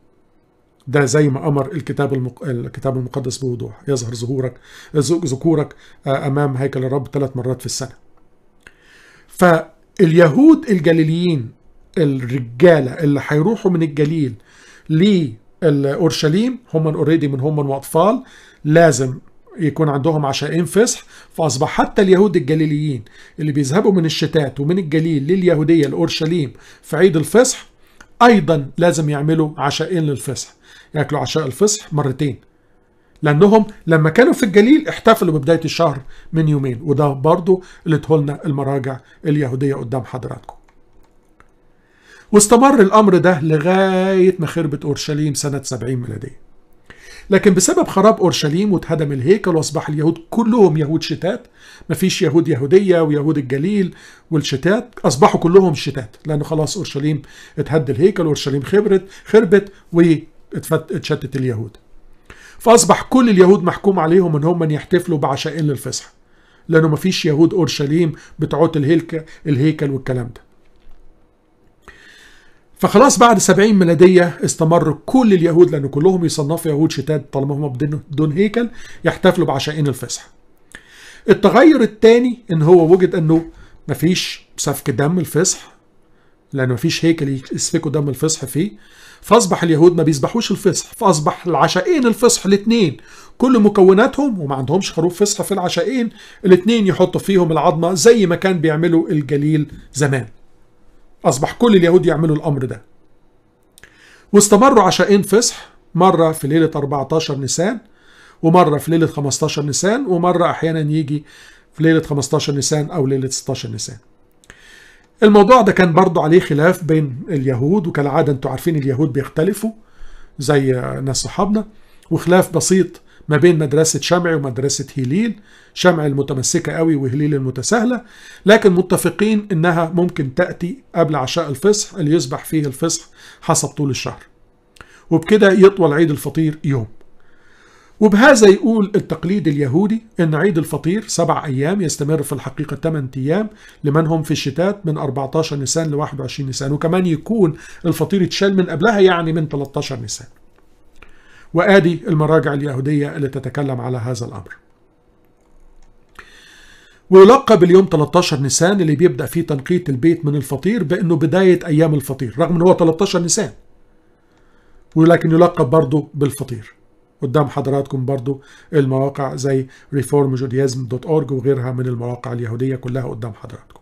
ده زي ما أمر الكتاب المق... الكتاب المقدس بوضوح يظهر ظهورك ذكورك آه، أمام هيكل الرب ثلاث مرات في السنة فاليهود الجليليين الرجالة اللي هيروحوا من الجليل لأورشليم هم اوريدي من هم وأطفال لازم يكون عندهم عشائين فصح فأصبح حتى اليهود الجليليين اللي بيذهبوا من الشتات ومن الجليل لليهودية لأورشليم في عيد الفصح أيضا لازم يعملوا عشائين للفصح ياكلوا عشاء الفصح مرتين لأنهم لما كانوا في الجليل احتفلوا ببداية الشهر من يومين وده برضو اللي تهولنا المراجع اليهودية قدام حضراتكم واستمر الأمر ده لغاية ما خربت أورشليم سنة 70 ميلادية لكن بسبب خراب اورشليم واتهدم الهيكل واصبح اليهود كلهم يهود شتات مفيش يهود يهوديه ويهود الجليل والشتات اصبحوا كلهم شتات لانه خلاص اورشليم اتهد الهيكل اورشليم خبرت خربت واتشتت اليهود فاصبح كل اليهود محكوم عليهم ان هم يحتفلوا بعشائين للفصح لانه مفيش يهود اورشليم بتعوت الهيكل الهيكل والكلام ده فخلاص بعد 70 ميلادية استمر كل اليهود لأن كلهم يصنفوا يهود شتات طالما هم بدون هيكل يحتفلوا بعشائين الفصح. التغير الثاني إن هو وجد إنه مفيش سفك دم الفصح لأن مفيش هيكل يسفكوا دم الفصح فيه فأصبح اليهود ما بيذبحوش الفصح فأصبح العشائين الفصح الاثنين كل مكوناتهم وما عندهمش خروف فصح في العشائين الاثنين يحطوا فيهم العظمة زي ما كان بيعملوا الجليل زمان. أصبح كل اليهود يعملوا الأمر ده واستمروا عشاءين فصح مرة في ليلة 14 نيسان ومرة في ليلة 15 نيسان ومرة أحيانا يجي في ليلة 15 نيسان أو ليلة 16 نيسان الموضوع ده كان برضو عليه خلاف بين اليهود وكالعادة انتوا عارفين اليهود بيختلفوا زي ناس صحابنا وخلاف بسيط ما بين مدرسة شمعي ومدرسة هيليل شمع المتمسكة قوي وهليل المتساهلة لكن متفقين إنها ممكن تأتي قبل عشاء الفصح اللي يصبح فيه الفصح حسب طول الشهر وبكده يطول عيد الفطير يوم وبهذا يقول التقليد اليهودي أن عيد الفطير سبع أيام يستمر في الحقيقة 8 أيام لمن هم في الشتات من 14 نيسان ل 21 نيسان وكمان يكون الفطير اتشال من قبلها يعني من 13 نيسان وآدي المراجع اليهودية اللي تتكلم على هذا الأمر ويلقب اليوم 13 نيسان اللي بيبدا فيه تنقيط البيت من الفطير بانه بدايه ايام الفطير رغم ان هو 13 نيسان ولكن يلقب برضه بالفطير قدام حضراتكم برضو المواقع زي reformjudaism.org وغيرها من المواقع اليهودية كلها قدام حضراتكم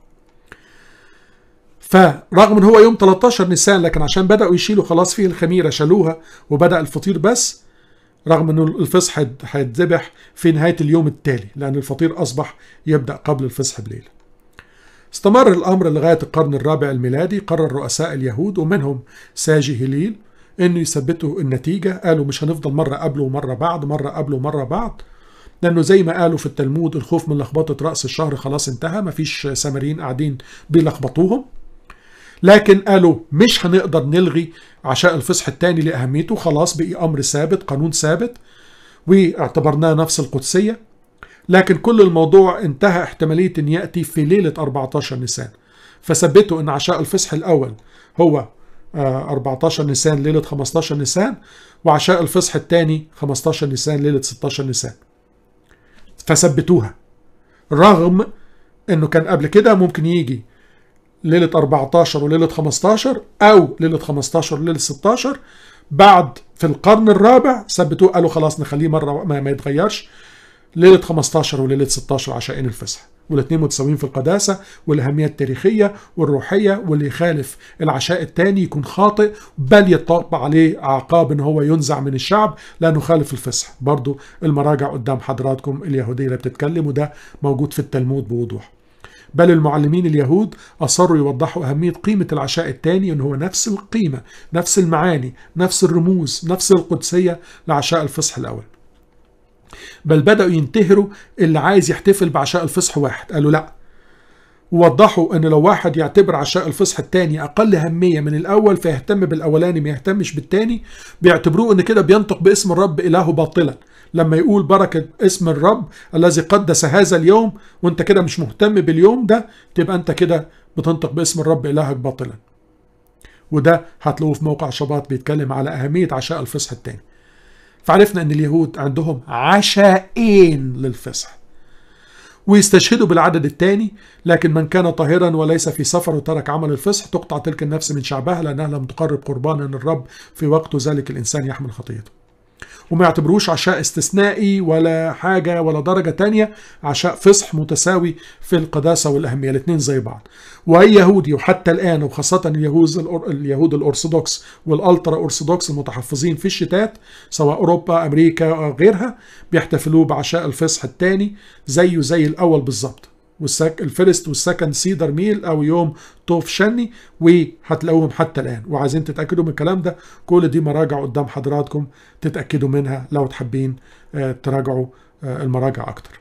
فرغم ان هو يوم 13 نيسان لكن عشان بدأوا يشيلوا خلاص فيه الخميرة شالوها وبدأ الفطير بس رغم انه الفصح هيتذبح في نهايه اليوم التالي لان الفطير اصبح يبدا قبل الفصح بليله. استمر الامر لغايه القرن الرابع الميلادي قرر رؤساء اليهود ومنهم ساجي هليل انه يثبتوا النتيجه قالوا مش هنفضل مره قبله ومره بعد مره قبله ومره بعد لانه زي ما قالوا في التلمود الخوف من لخبطه راس الشهر خلاص انتهى مفيش سامريين قاعدين بيلخبطوهم لكن قالوا مش هنقدر نلغي عشاء الفصح الثاني لأهميته خلاص بقي أمر ثابت قانون ثابت واعتبرناه نفس القدسية لكن كل الموضوع انتهى احتمالية أن يأتي في ليلة 14 نيسان فثبتوا أن عشاء الفصح الأول هو 14 آه، نيسان ليلة 15 نيسان وعشاء الفصح الثاني 15 نيسان ليلة 16 نيسان فثبتوها رغم انه كان قبل كده ممكن يجي ليلة 14 وليلة 15 أو ليلة 15 وليلة 16 بعد في القرن الرابع ثبتوه قالوا خلاص نخليه مرة ما, ما يتغيرش ليلة 15 وليلة 16 عشائين الفسح والاثنين متساويين في القداسة والأهمية التاريخية والروحية واللي يخالف العشاء الثاني يكون خاطئ بل يطبع عليه عقاب إن هو ينزع من الشعب لأنه خالف الفسح برضو المراجع قدام حضراتكم اليهودية اللي بتتكلم وده موجود في التلمود بوضوح بل المعلمين اليهود أصروا يوضحوا أهمية قيمة العشاء الثاني أنه هو نفس القيمة نفس المعاني نفس الرموز نفس القدسية لعشاء الفصح الأول بل بدأوا ينتهروا اللي عايز يحتفل بعشاء الفصح واحد قالوا لأ ووضحوا ان لو واحد يعتبر عشاء الفصح الثاني اقل اهميه من الاول فيهتم بالاولاني ما يهتمش بالثاني بيعتبروه ان كده بينطق باسم الرب إله باطلا لما يقول بركة اسم الرب الذي قدس هذا اليوم وانت كده مش مهتم باليوم ده تبقى انت كده بتنطق باسم الرب إلهك باطلا وده هتلاقوه في موقع شباط بيتكلم على أهمية عشاء الفصح الثاني فعرفنا أن اليهود عندهم عشاءين للفصح ويستشهدوا بالعدد الثاني لكن من كان طاهرا وليس في سفر وترك عمل الفصح تقطع تلك النفس من شعبها لأنها لم تقرب قربانا للرب في وقت ذلك الإنسان يحمل خطيته وما يعتبروش عشاء استثنائي ولا حاجة ولا درجة تانية عشاء فصح متساوي في القداسة والأهمية الاثنين زي بعض وأي يهودي وحتى الآن وخاصة اليهود اليهود الأرثوذكس والألترا أرثوذكس المتحفظين في الشتات سواء أوروبا أمريكا أو غيرها بيحتفلوا بعشاء الفصح الثاني زيه زي الأول بالظبط والسك الفيرست والسكند سيدر ميل او يوم توف شني وهتلاقوهم حتى الان وعايزين تتاكدوا من الكلام ده كل دي مراجع قدام حضراتكم تتاكدوا منها لو تحبين آه، تراجعوا آه، المراجع اكتر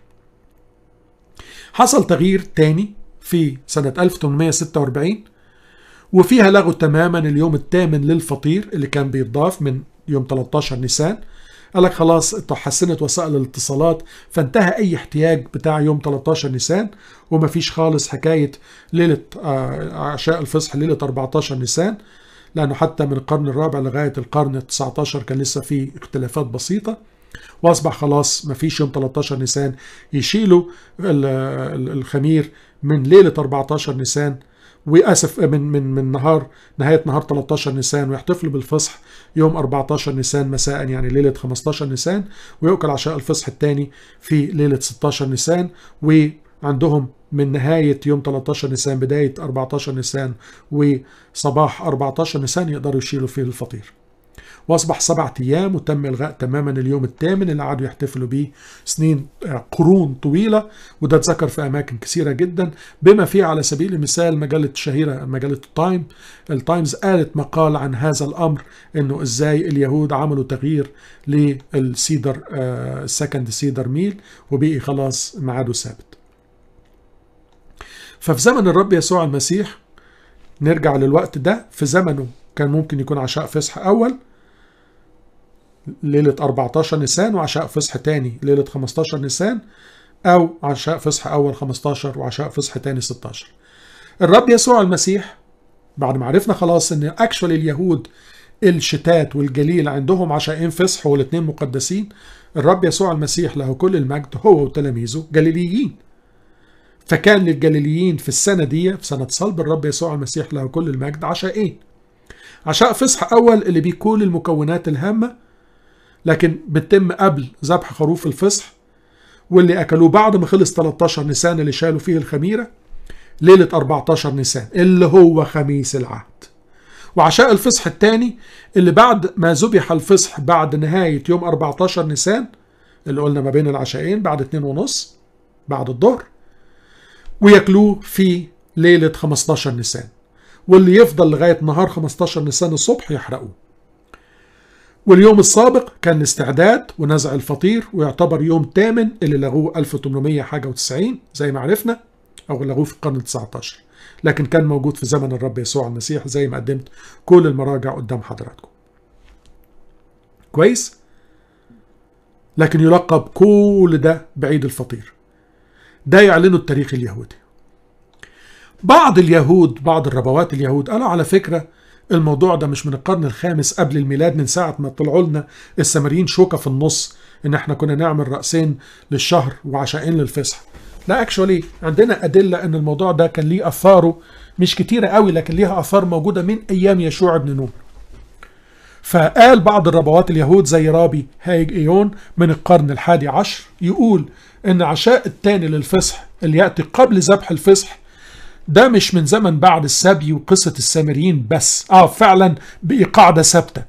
حصل تغيير تاني في سنة 1846 وفيها لغوا تماما اليوم الثامن للفطير اللي كان بيتضاف من يوم 13 نيسان قال لك خلاص اتحسنت وسائل الاتصالات فانتهى اي احتياج بتاع يوم 13 نيسان ومفيش خالص حكايه ليله آه، عشاء الفصح ليله 14 نيسان لانه حتى من القرن الرابع لغايه القرن ال 19 كان لسه في اختلافات بسيطه واصبح خلاص مفيش يوم 13 نيسان يشيلوا الخمير من ليله 14 نيسان واسف آه، من من من نهار نهايه نهار 13 نيسان ويحتفل بالفصح يوم 14 نيسان مساء يعني ليله 15 نيسان ويؤكل عشاء الفصح الثاني في ليله 16 نيسان وعندهم من نهاية يوم 13 نيسان بداية 14 نيسان وصباح 14 نيسان يقدروا يشيلوا فيه الفطير واصبح سبعة ايام وتم الغاء تماما اليوم الثامن اللي قعدوا يحتفلوا بيه سنين آه، قرون طويله وده اتذكر في اماكن كثيره جدا بما فيه على سبيل المثال مجله الشهيره مجله التايم التايمز قالت مقال عن هذا الامر انه ازاي اليهود عملوا تغيير للسيدر سكند آه، سيدر ميل وبقي خلاص ميعاده ثابت ففي زمن الرب يسوع المسيح نرجع للوقت ده في زمنه كان ممكن يكون عشاء فصح اول ليلة 14 نيسان وعشاء فصح تاني ليلة 15 نيسان أو عشاء فصح أول 15 وعشاء فصح تاني 16 الرب يسوع المسيح بعد ما عرفنا خلاص ان اكشوالي اليهود الشتات والجليل عندهم عشائين فصح والاثنين مقدسين الرب يسوع المسيح له كل المجد هو وتلاميذه جليليين فكان للجليليين في السنة دي في سنة صلب الرب يسوع المسيح له كل المجد عشائين عشاء فصح أول اللي بيه كل المكونات الهامة لكن بتتم قبل ذبح خروف الفصح واللي اكلوه بعد ما خلص 13 نيسان اللي شالوا فيه الخميره ليله 14 نيسان اللي هو خميس العهد وعشاء الفصح الثاني اللي بعد ما ذبح الفصح بعد نهايه يوم 14 نيسان اللي قلنا ما بين العشاءين بعد اتنين ونص بعد الظهر وياكلوه في ليله 15 نيسان واللي يفضل لغايه نهار 15 نيسان الصبح يحرقوه واليوم السابق كان استعداد ونزع الفطير ويعتبر يوم تامن اللي لغوه 1890 زي ما عرفنا أو لغوه في القرن 19 لكن كان موجود في زمن الرب يسوع المسيح زي ما قدمت كل المراجع قدام حضراتكم كويس لكن يلقب كل ده بعيد الفطير ده يعلنه التاريخ اليهودي بعض اليهود بعض الربوات اليهود قالوا على فكرة الموضوع ده مش من القرن الخامس قبل الميلاد من ساعة ما طلعوا لنا السامريين شوكة في النص إن إحنا كنا نعمل رأسين للشهر وعشائين للفصح لا اكشولي عندنا أدلة إن الموضوع ده كان ليه أثاره مش كتيرة قوي لكن ليها آثار موجودة من أيام يشوع بن نون فقال بعض الربوات اليهود زي رابي هايج ايون من القرن الحادي عشر يقول ان عشاء التاني للفصح اللي يأتي قبل ذبح الفصح ده مش من زمن بعد السبي وقصة السامريين بس اه فعلا قاعدة ثابتة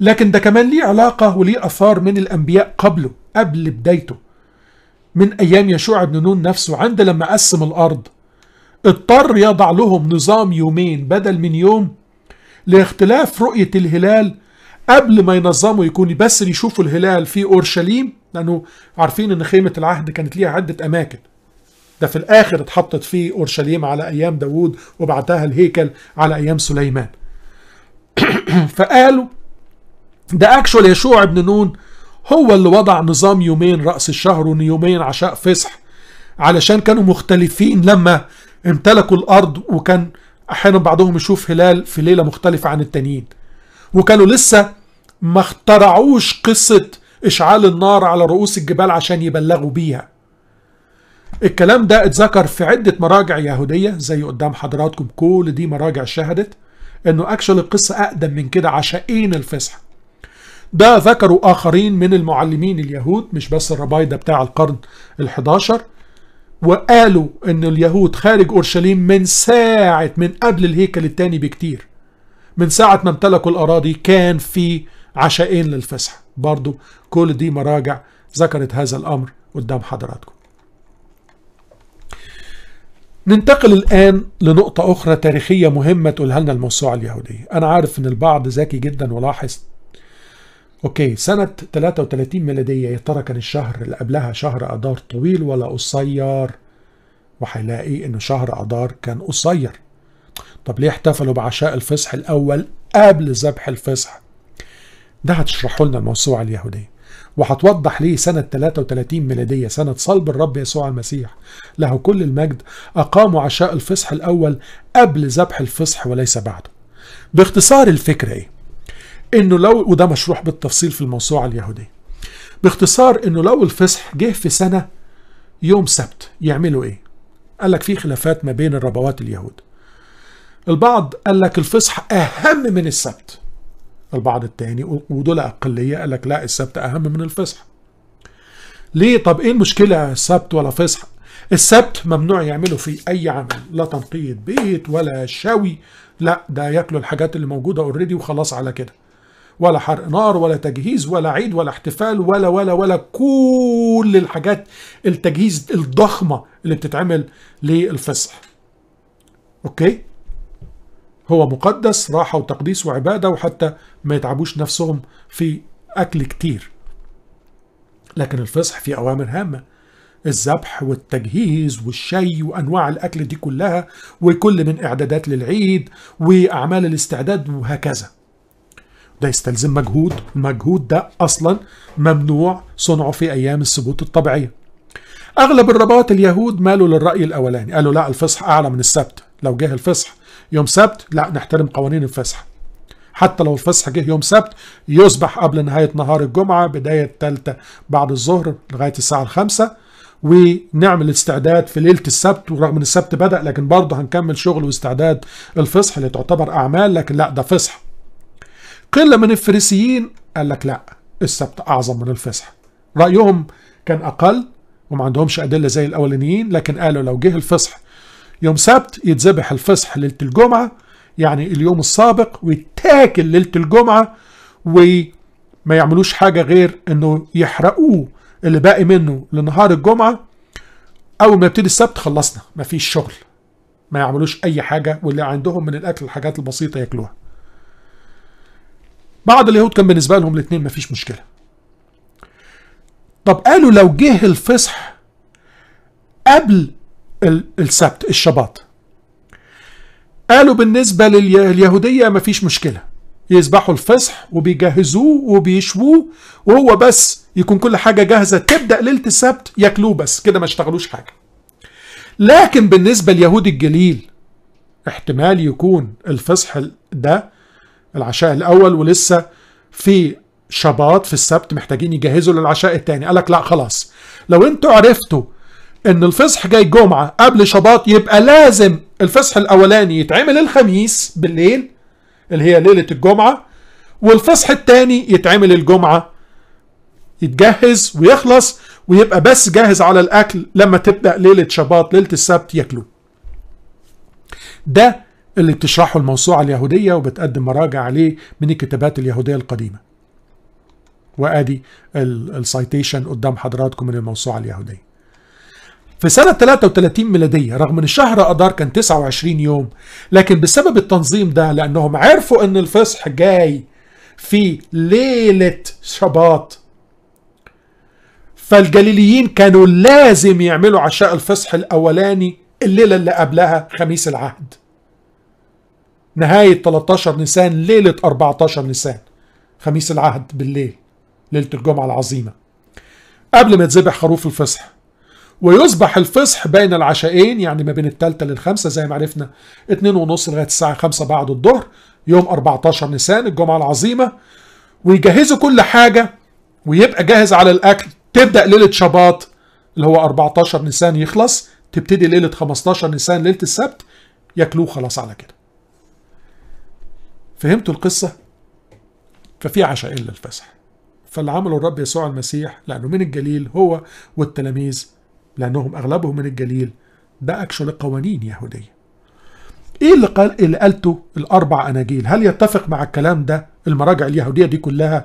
لكن ده كمان ليه علاقة وليه أثار من الأنبياء قبله قبل بدايته من أيام يشوع بن نون نفسه عند لما قسم الأرض اضطر يضع لهم نظام يومين بدل من يوم لاختلاف رؤية الهلال قبل ما ينظموا يكون بس يشوفوا الهلال في أورشليم لأنه عارفين أن خيمة العهد كانت ليها عدة أماكن ده في الآخر اتحطت في أورشليم على أيام داوود وبعتها الهيكل على أيام سليمان فقالوا ده اكشوال يشوع ابن نون هو اللي وضع نظام يومين رأس الشهر ويومين عشاء فصح علشان كانوا مختلفين لما امتلكوا الأرض وكان أحيانا بعضهم يشوف هلال في ليلة مختلفة عن التانيين وكانوا لسه ما اخترعوش قصة إشعال النار على رؤوس الجبال عشان يبلغوا بيها الكلام ده اتذكر في عدة مراجع يهودية زي قدام حضراتكم كل دي مراجع شهدت انه اكشن القصة اقدم من كده عشقين الفصح ده ذكروا اخرين من المعلمين اليهود مش بس الربايدة بتاع القرن ال11 وقالوا ان اليهود خارج اورشليم من ساعة من قبل الهيكل التاني بكتير من ساعة ما امتلكوا الاراضي كان في عشائين للفصح برضو كل دي مراجع ذكرت هذا الامر قدام حضراتكم ننتقل الآن لنقطة أخرى تاريخية مهمة تقولها لنا الموسوعة اليهودية أنا عارف إن البعض ذكي جدا ولاحظ أوكي سنة 33 ميلادية يا ترى كان الشهر اللي قبلها شهر أدار طويل ولا قصير وهيلاقي أن شهر أدار كان قصير طب ليه احتفلوا بعشاء الفصح الأول قبل ذبح الفصح ده هتشرحه لنا الموسوعة اليهودية وهتوضح ليه سنة 33 ميلادية سنة صلب الرب يسوع المسيح له كل المجد أقاموا عشاء الفصح الأول قبل ذبح الفصح وليس بعده باختصار الفكرة إيه؟ إنه لو وده مشروح بالتفصيل في الموسوعة اليهودية باختصار إنه لو الفصح جه في سنة يوم سبت يعملوا إيه؟ قال لك في خلافات ما بين الربوات اليهود البعض قال لك الفصح أهم من السبت البعض التاني ودول أقلية قال لك لا السبت أهم من الفصح ليه طب إيه المشكلة سبت ولا فصح السبت ممنوع يعملوا فيه أي عمل لا تنقية بيت ولا شوي لا ده ياكلوا الحاجات اللي موجودة اوريدي وخلاص على كده ولا حرق نار ولا تجهيز ولا عيد ولا احتفال ولا ولا ولا كل الحاجات التجهيز الضخمة اللي بتتعمل للفصح اوكي هو مقدس راحة وتقديس وعبادة وحتى ما يتعبوش نفسهم في أكل كتير لكن الفصح فيه أوامر هامة الذبح والتجهيز والشي وأنواع الأكل دي كلها وكل من إعدادات للعيد وأعمال الاستعداد وهكذا ده يستلزم مجهود المجهود ده أصلا ممنوع صنعه في أيام السبوت الطبيعية أغلب الرباط اليهود مالوا للرأي الأولاني قالوا لا الفصح أعلى من السبت لو جه الفصح يوم سبت لا نحترم قوانين الفسح حتى لو الفسح جه يوم سبت يصبح قبل نهاية نهار الجمعة بداية الثالثة بعد الظهر لغاية الساعة الخامسة ونعمل استعداد في ليلة السبت ورغم ان السبت بدأ لكن برضه هنكمل شغل واستعداد الفصح اللي تعتبر أعمال لكن لا ده فصح قلة من الفريسيين قال لك لا السبت أعظم من الفصح رأيهم كان أقل وما عندهمش أدلة زي الأولانيين لكن قالوا لو جه الفصح يوم سبت يتذبح الفصح ليله الجمعه يعني اليوم السابق ويتاكل ليله الجمعه وما يعملوش حاجه غير انه يحرقوه اللي باقي منه لنهار الجمعه اول ما يبتدي السبت خلصنا مفيش شغل ما يعملوش اي حاجه واللي عندهم من الاكل الحاجات البسيطه ياكلوها بعض اليهود كان بالنسبه لهم الاثنين مفيش مشكله طب قالوا لو جه الفصح قبل السبت الشباط قالوا بالنسبة لليهودية مفيش مشكلة يذبحوا الفصح وبيجهزوه وبيشووه وهو بس يكون كل حاجة جاهزة تبدأ ليلة السبت ياكلوه بس كده ما اشتغلوش حاجة لكن بالنسبة ليهود الجليل احتمال يكون الفصح ده العشاء الأول ولسه في شباط في السبت محتاجين يجهزوا للعشاء الثاني قالك لا خلاص لو انتوا عرفتوا ان الفصح جاي جمعه قبل شباط يبقى لازم الفصح الاولاني يتعمل الخميس بالليل اللي هي ليله الجمعه والفصح الثاني يتعمل الجمعه يتجهز ويخلص ويبقى بس جاهز على الاكل لما تبدا ليله شباط ليله السبت ياكلوه ده اللي بتشرحه الموسوعه اليهوديه وبتقدم مراجع عليه من الكتابات اليهوديه القديمه وادي السايتيشن قدام حضراتكم من الموسوعه اليهوديه في سنة 33 ميلادية رغم ان شهر أدار كان 29 يوم لكن بسبب التنظيم ده لأنهم عرفوا ان الفصح جاي في ليلة شباط فالجليليين كانوا لازم يعملوا عشاء الفصح الأولاني الليلة اللي قبلها خميس العهد نهاية 13 نيسان ليلة 14 نيسان خميس العهد بالليل ليلة الجمعة العظيمة قبل ما يتذبح خروف الفصح ويصبح الفصح بين العشائين يعني ما بين الثالثة للخمسة زي ما عرفنا اتنين ونص لغاية الساعة 5 بعد الظهر يوم 14 نيسان الجمعة العظيمة ويجهزوا كل حاجة ويبقى جاهز على الأكل تبدأ ليلة شباط اللي هو 14 نيسان يخلص تبتدي ليلة 15 نيسان ليلة السبت ياكلوه خلاص على كده فهمتوا القصة؟ ففي عشائين للفسح فاللي عمله الرب يسوع المسيح لأنه من الجليل هو والتلاميذ لأنهم أغلبهم من الجليل ده أكشن قوانين يهودية إيه اللي, قال إيه اللي قالته الأربع أناجيل هل يتفق مع الكلام ده المراجع اليهودية دي كلها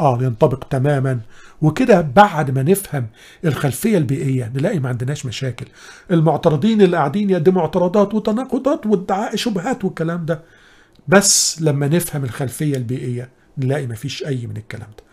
آه ينطبق تماما وكده بعد ما نفهم الخلفية البيئية نلاقي ما عندناش مشاكل المعترضين اللي قاعدين يقدموا اعتراضات وتناقضات وادعاء شبهات والكلام ده بس لما نفهم الخلفية البيئية نلاقي ما فيش أي من الكلام ده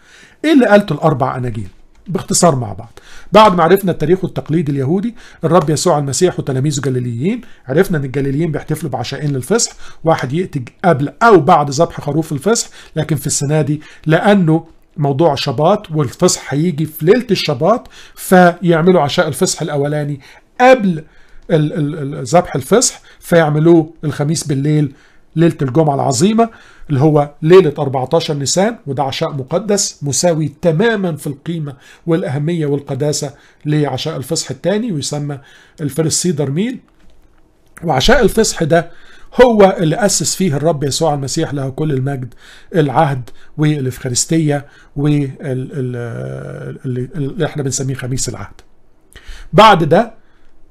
إيه اللي قالته الأربع أناجيل باختصار مع بعض بعد ما عرفنا التاريخ والتقليد اليهودي الرب يسوع المسيح وتلاميذه جليليين عرفنا ان الجليليين بيحتفلوا بعشائين للفصح واحد يأتي قبل او بعد ذبح خروف الفصح لكن في السنه دي لانه موضوع شباط والفصح هيجي في ليله الشباط فيعملوا عشاء الفصح الاولاني قبل ذبح الفصح فيعملوه الخميس بالليل ليلة الجمعة العظيمة اللي هو ليلة 14 نيسان وده عشاء مقدس مساوي تماما في القيمة والأهمية والقداسة لعشاء الفصح الثاني ويسمى الفرسيدر ميل وعشاء الفصح ده هو اللي أسس فيه الرب يسوع المسيح له كل المجد العهد والإفخارستية واللي احنا بنسميه خميس العهد بعد ده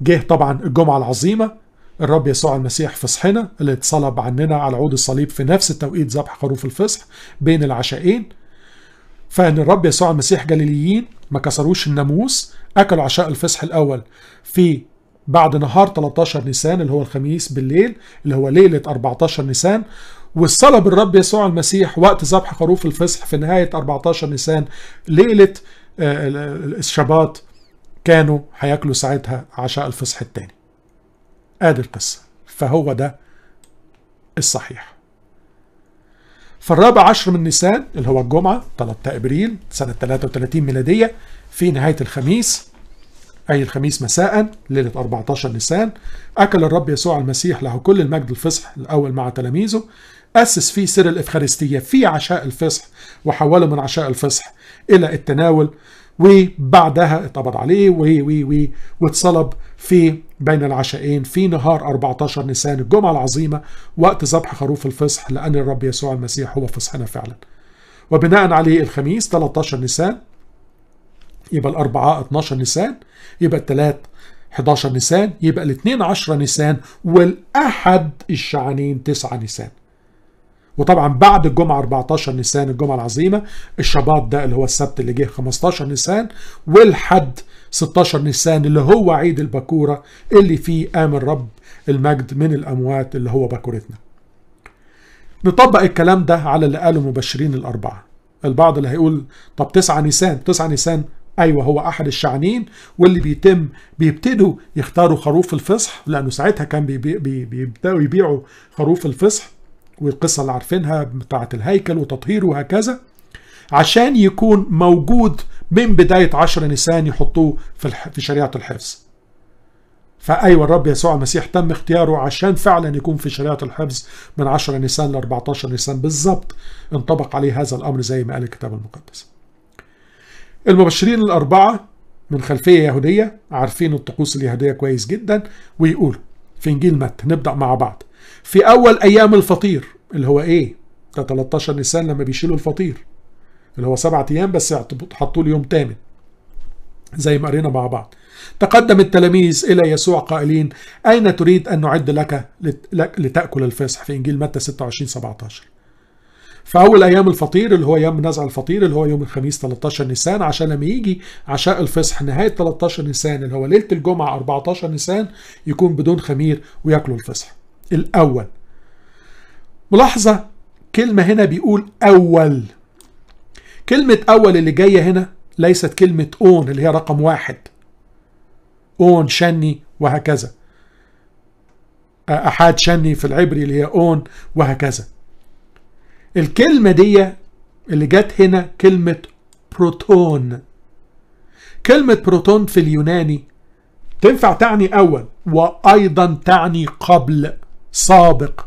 جه طبعا الجمعة العظيمة الرب يسوع المسيح فصحنا اللي اتصلب عننا على عود الصليب في نفس التوقيت ذبح خروف الفصح بين العشاءين فان الرب يسوع المسيح جليليين ما كسروش الناموس اكلوا عشاء الفصح الاول في بعد نهار 13 نيسان اللي هو الخميس بالليل اللي هو ليله 14 نيسان والصلب الرب يسوع المسيح وقت ذبح خروف الفصح في نهايه 14 نيسان ليله آه، الشباط كانوا هياكلوا ساعتها عشاء الفصح الثاني ادي القصه فهو ده الصحيح في الرابع عشر من نيسان اللي هو الجمعة 3 أبريل سنة 33 ميلادية في نهاية الخميس أي الخميس مساء ليلة 14 نيسان أكل الرب يسوع المسيح له كل المجد الفصح الأول مع تلاميذه أسس فيه سر الإفخارستية في عشاء الفصح وحوله من عشاء الفصح إلى التناول وبعدها اتقبض عليه و و و واتصلب في بين العشاءين في نهار 14 نيسان الجمعة العظيمة وقت ذبح خروف الفصح لأن الرب يسوع المسيح هو فصحنا فعلا وبناء عليه الخميس 13 نيسان يبقى الأربعاء 12 نيسان يبقى الثلاث 11 نيسان يبقى الاثنين 10 نيسان والأحد الشعنين 9 نيسان وطبعا بعد الجمعة 14 نيسان الجمعة العظيمة الشباط ده اللي هو السبت اللي جه 15 نيسان والحد 16 نيسان اللي هو عيد البكورة اللي فيه قام الرب المجد من الأموات اللي هو بكورتنا نطبق الكلام ده على اللي قاله المبشرين الأربعة البعض اللي هيقول طب 9 نيسان 9 نيسان ايوه هو احد الشعنين واللي بيتم بيبتدوا يختاروا خروف الفصح لانه ساعتها كان بيبداوا يبيعوا خروف الفصح والقصه اللي عارفينها بتاعه الهيكل وتطهيره وهكذا عشان يكون موجود من بداية عشر نيسان يحطوه في, في شريعة الحفظ فأيوة الرب يسوع المسيح تم اختياره عشان فعلا يكون في شريعة الحفظ من 10 نيسان ل 14 نيسان بالظبط انطبق عليه هذا الأمر زي ما قال الكتاب المقدس المبشرين الأربعة من خلفية يهودية عارفين الطقوس اليهودية كويس جدا ويقولوا في إنجيل متى نبدأ مع بعض في أول أيام الفطير اللي هو إيه؟ ده 13 نيسان لما بيشيلوا الفطير اللي هو سبعة أيام بس حطوا لي يوم تامن زي ما قرينا مع بعض تقدم التلاميذ إلى يسوع قائلين أين تريد أن نعد لك لتأكل الفصح في إنجيل متى 26 17 فأول أيام الفطير اللي هو يوم نزع الفطير اللي هو يوم الخميس 13 نيسان عشان لما يجي عشاء الفصح نهاية 13 نيسان اللي هو ليلة الجمعة 14 نيسان يكون بدون خمير وياكلوا الفصح الأول ملاحظة كلمة هنا بيقول أول كلمة أول اللي جاية هنا ليست كلمة أون اللي هي رقم واحد أون شني وهكذا أحد شني في العبري اللي هي أون وهكذا الكلمة دي اللي جت هنا كلمة بروتون كلمة بروتون في اليوناني تنفع تعني أول وأيضا تعني قبل سابق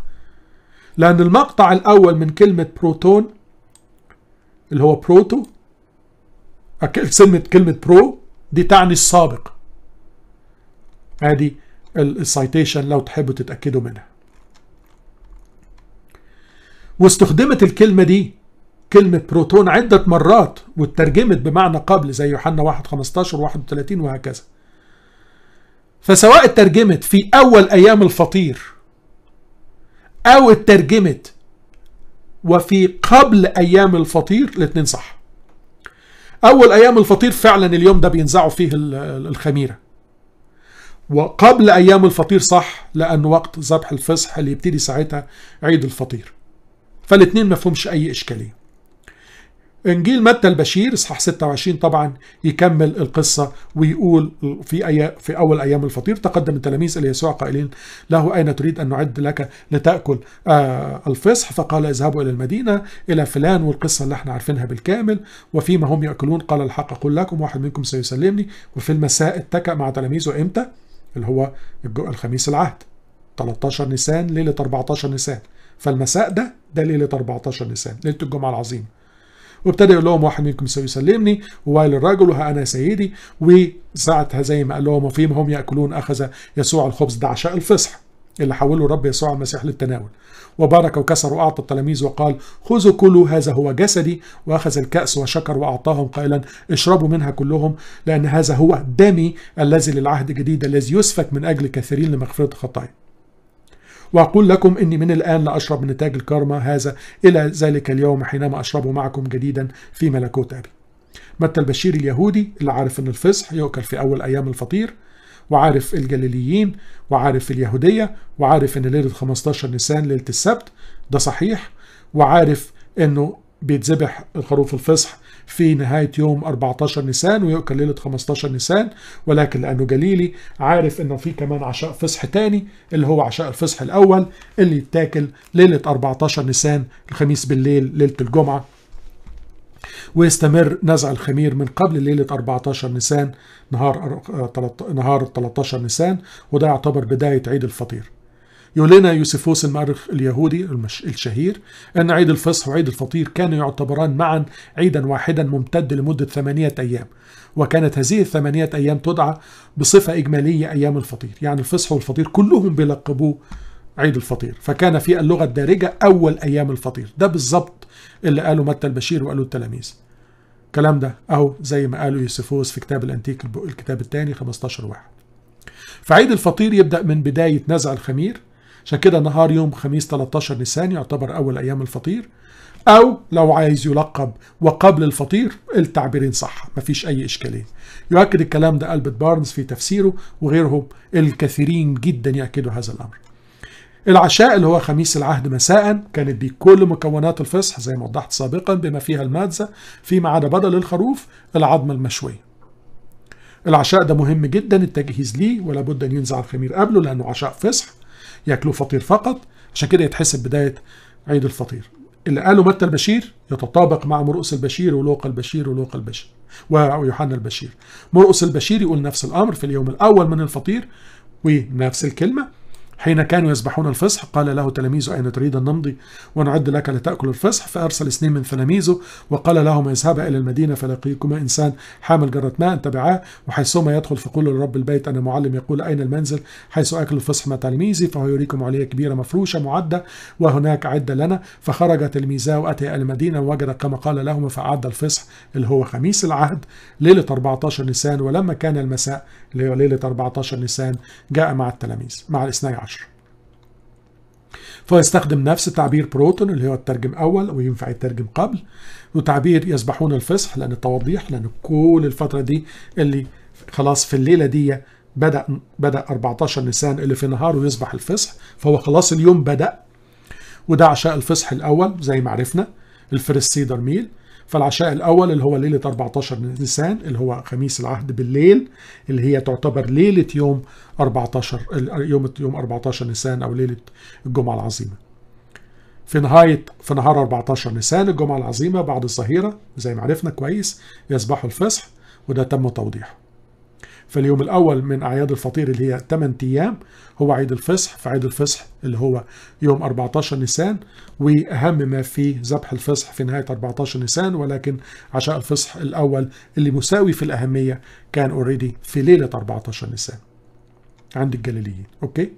لأن المقطع الأول من كلمة بروتون اللي هو بروتو كلمة كلمة برو دي تعني السابق ادي السيتيشن لو تحبوا تتأكدوا منها واستخدمت الكلمة دي كلمة بروتون عدة مرات واترجمت بمعنى قبل زي يوحنا 1 15 و 31 وهكذا فسواء اترجمت في أول أيام الفطير أو اترجمت وفي قبل ايام الفطير الاثنين صح اول ايام الفطير فعلا اليوم ده بينزعوا فيه الخميره وقبل ايام الفطير صح لان وقت ذبح الفصح اللي يبتدي ساعتها عيد الفطير فالاثنين ما فهمش اي اشكاليه انجيل متى البشير اصحاح 26 طبعا يكمل القصه ويقول في أي في اول ايام الفطير تقدم التلاميذ الى يسوع قائلين له اين تريد ان نعد لك لتاكل آه الفصح فقال اذهبوا الى المدينه الى فلان والقصه اللي احنا عارفينها بالكامل وفيما هم ياكلون قال الحق اقول لكم واحد منكم سيسلمني وفي المساء اتكأ مع تلاميذه امتى؟ اللي هو الخميس العهد 13 نيسان ليله 14 نيسان فالمساء ده ده ليله 14 نيسان ليله الجمعه العظيمه وابتدى يقول لهم واحد منكم سيسلمني وويل الرجل وها انا سيدي وساعتها زي ما قال لهم وفيما هم ياكلون اخذ يسوع الخبز ده عشاء الفصح اللي حوله الرب يسوع المسيح للتناول وبارك وكسر وأعطى التلاميذ وقال خذوا كلوا هذا هو جسدي وأخذ الكأس وشكر وأعطاهم قائلا اشربوا منها كلهم لأن هذا هو دمي الذي للعهد الجديد الذي يسفك من أجل كثيرين لمغفرة الخطايا وأقول لكم أني من الآن لا أشرب من نتاج الكرمة هذا إلى ذلك اليوم حينما أشربه معكم جديدا في ملكوت أبي متى البشير اليهودي اللي عارف أن الفصح يؤكل في أول أيام الفطير وعارف الجليليين وعارف اليهودية وعارف أن ليلة 15 نيسان ليلة السبت ده صحيح وعارف أنه بيتذبح الخروف الفصح في نهاية يوم 14 نيسان ويؤكل ليلة 15 نيسان ولكن لأنه جليلي عارف إنه في كمان عشاء فصح تاني اللي هو عشاء الفصح الأول اللي يتاكل ليلة 14 نيسان الخميس بالليل ليلة الجمعة ويستمر نزع الخمير من قبل ليلة 14 نيسان نهار آه، نهار 13 نيسان وده يعتبر بداية عيد الفطير يولينا يوسفوس المؤرخ اليهودي المش... الشهير أن عيد الفصح وعيد الفطير كانوا يعتبران معا عيدا واحدا ممتد لمدة ثمانية أيام وكانت هذه الثمانية أيام تدعى بصفة إجمالية أيام الفطير يعني الفصح والفطير كلهم بيلقبوه عيد الفطير فكان في اللغة الدارجة أول أيام الفطير ده بالظبط اللي قاله متى البشير وقاله التلاميذ الكلام ده أو زي ما قاله يوسفوس في كتاب الأنتيك الكتاب الثاني 15 واحد فعيد الفطير يبدأ من بداية نزع الخمير عشان كده نهار يوم خميس 13 نيسان يعتبر أول أيام الفطير أو لو عايز يلقب وقبل الفطير التعبيرين صح مفيش أي إشكالية يؤكد الكلام ده ألبرت بارنز في تفسيره وغيرهم الكثيرين جدا يأكدوا هذا الأمر العشاء اللي هو خميس العهد مساء كانت بيه كل مكونات الفصح زي ما وضحت سابقا بما فيها المادزة فيما عدا بدل الخروف العظم المشوية العشاء ده مهم جدا التجهيز ليه ولا بد ان ينزع الخمير قبله لانه عشاء فصح ياكلوه فطير فقط عشان كده يتحسب بدايه عيد الفطير اللي قاله متى البشير يتطابق مع مرقس البشير ولوقا البشير ولوقا البشير ويوحنا البشير مرقس البشير يقول نفس الامر في اليوم الاول من الفطير ونفس الكلمه حين كانوا يذبحون الفصح قال له تلاميذه أين تريد أن نمضي ونعد لك لتأكل الفصح فأرسل اثنين من تلاميذه وقال لهما اذهبا إلى المدينة فلقيكما إنسان حامل جرة ماء تبعاه وحيثما يدخل فقول لرب البيت أنا معلم يقول أين المنزل حيث أكل الفصح مع تلميذي فهو يريكم عليه كبيرة مفروشة معدة وهناك عدة لنا فخرج تلميذاه وأتى إلى المدينة ووجد كما قال لهما فأعد الفصح اللي هو خميس العهد ليلة 14 نيسان ولما كان المساء اللي هو ليلة 14 نيسان جاء مع التلاميذ مع الاثني عشر فيستخدم نفس تعبير بروتون اللي هو الترجم أول وينفع يترجم قبل وتعبير يسبحون الفصح لأن التوضيح لأن كل الفترة دي اللي خلاص في الليلة دي بدأ بدأ 14 نيسان اللي في نهاره يسبح الفصح فهو خلاص اليوم بدأ وده عشاء الفصح الأول زي ما عرفنا سيدر ميل فالعشاء الأول اللي هو ليلة 14 نيسان اللي هو خميس العهد بالليل اللي هي تعتبر ليلة يوم 14 يوم يوم 14 نيسان أو ليلة الجمعة العظيمة. في نهاية في نهار 14 نيسان الجمعة العظيمة بعد الظهيرة زي ما عرفنا كويس يصبح الفصح وده تم توضيحه. فاليوم الأول من أعياد الفطير اللي هي 8 أيام هو عيد الفصح فعيد الفصح اللي هو يوم 14 نيسان وأهم ما في ذبح الفصح في نهاية 14 نيسان ولكن عشاء الفصح الأول اللي مساوي في الأهمية كان اوريدي في ليلة 14 نيسان عند الجليليين أوكي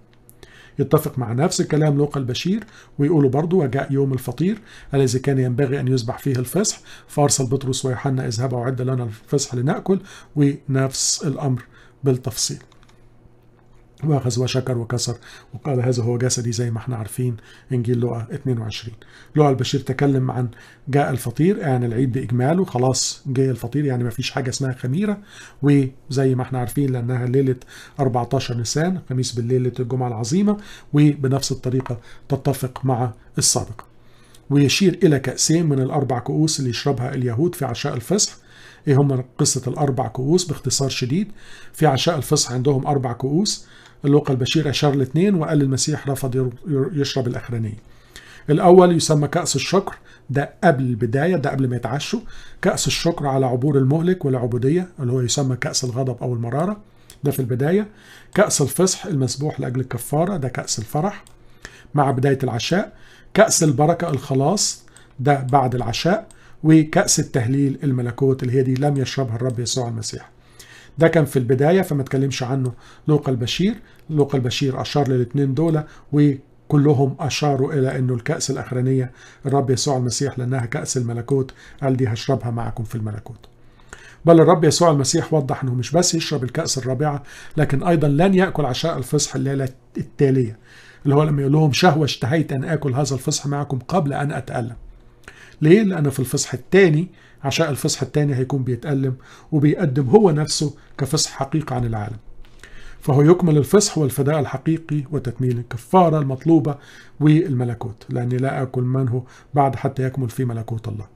يتفق مع نفس الكلام لوقا البشير ويقولوا برضه وجاء يوم الفطير الذي كان ينبغي أن يذبح فيه الفصح فأرسل بطرس ويوحنا اذهبوا وعد لنا الفصح لنأكل ونفس الأمر بالتفصيل واخذ وشكر وكسر وقال هذا هو جسدي زي ما احنا عارفين انجيل لقا 22 لقا البشير تكلم عن جاء الفطير يعني العيد باجماله خلاص جاء الفطير يعني ما فيش حاجه اسمها خميره وزي ما احنا عارفين لانها ليله 14 نيسان خميس بالليل ليله الجمعه العظيمه وبنفس الطريقه تتفق مع السابق ويشير الى كاسين من الاربع كؤوس اللي يشربها اليهود في عشاء الفصح ايه هم قصه الاربع كؤوس باختصار شديد في عشاء الفصح عندهم اربع كؤوس اللوقا البشير أشار الاثنين وقال المسيح رفض يشرب الأخرانية الأول يسمى كأس الشكر ده قبل البداية ده قبل ما يتعشوا كأس الشكر على عبور المهلك والعبودية اللي هو يسمى كأس الغضب أو المرارة ده في البداية كأس الفصح المسبوح لأجل الكفارة ده كأس الفرح مع بداية العشاء كأس البركة الخلاص ده بعد العشاء وكأس التهليل الملكوت اللي هي دي لم يشربها الرب يسوع المسيح ده كان في البداية فما اتكلمش عنه لوقا البشير لوقا البشير أشار للاثنين دول وكلهم أشاروا إلى أنه الكأس الأخرانية الرب يسوع المسيح لأنها كأس الملكوت قال دي هشربها معكم في الملكوت بل الرب يسوع المسيح وضح أنه مش بس يشرب الكأس الرابعة لكن أيضا لن يأكل عشاء الفصح الليلة التالية اللي هو لما يقول لهم شهوة اشتهيت أن آكل هذا الفصح معكم قبل أن أتألم ليه؟ لأن في الفصح الثاني عشاء الفصح الثاني هيكون بيتألم وبيقدم هو نفسه كفصح حقيقي عن العالم فهو يكمل الفصح والفداء الحقيقي وتكميل الكفارة المطلوبة والملكوت لأني لا أكل منه بعد حتى يكمل في ملكوت الله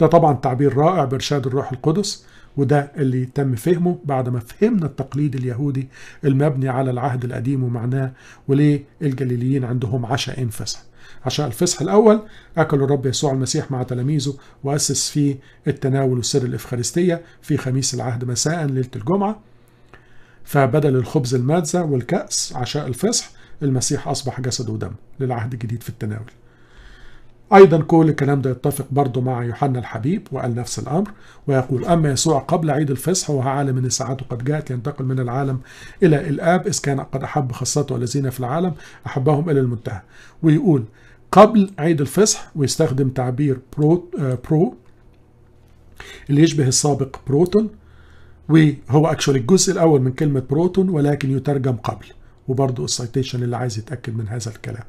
ده طبعا تعبير رائع بإرشاد الروح القدس وده اللي تم فهمه بعد ما فهمنا التقليد اليهودي المبني على العهد القديم ومعناه وليه الجليليين عندهم عشاء فسح عشاء الفصح الأول أكل الرب يسوع المسيح مع تلاميذه وأسس فيه التناول وسر الإفخارستية في خميس العهد مساء ليلة الجمعة فبدل الخبز المادزة والكأس عشاء الفصح المسيح أصبح جسد ودم للعهد الجديد في التناول أيضا كل الكلام ده يتفق برضه مع يوحنا الحبيب وقال نفس الأمر ويقول أما يسوع قبل عيد الفصح وهو عالم أن ساعته قد جاءت ينتقل من العالم إلى الآب إذ كان قد أحب خاصته الذين في العالم أحبهم إلى المنتهى ويقول قبل عيد الفصح ويستخدم تعبير برو, آه، برو اللي يشبه السابق بروتون وهو اكشولي الجزء الاول من كلمه بروتون ولكن يترجم قبل وبرضه السيتيشن اللي عايز يتاكد من هذا الكلام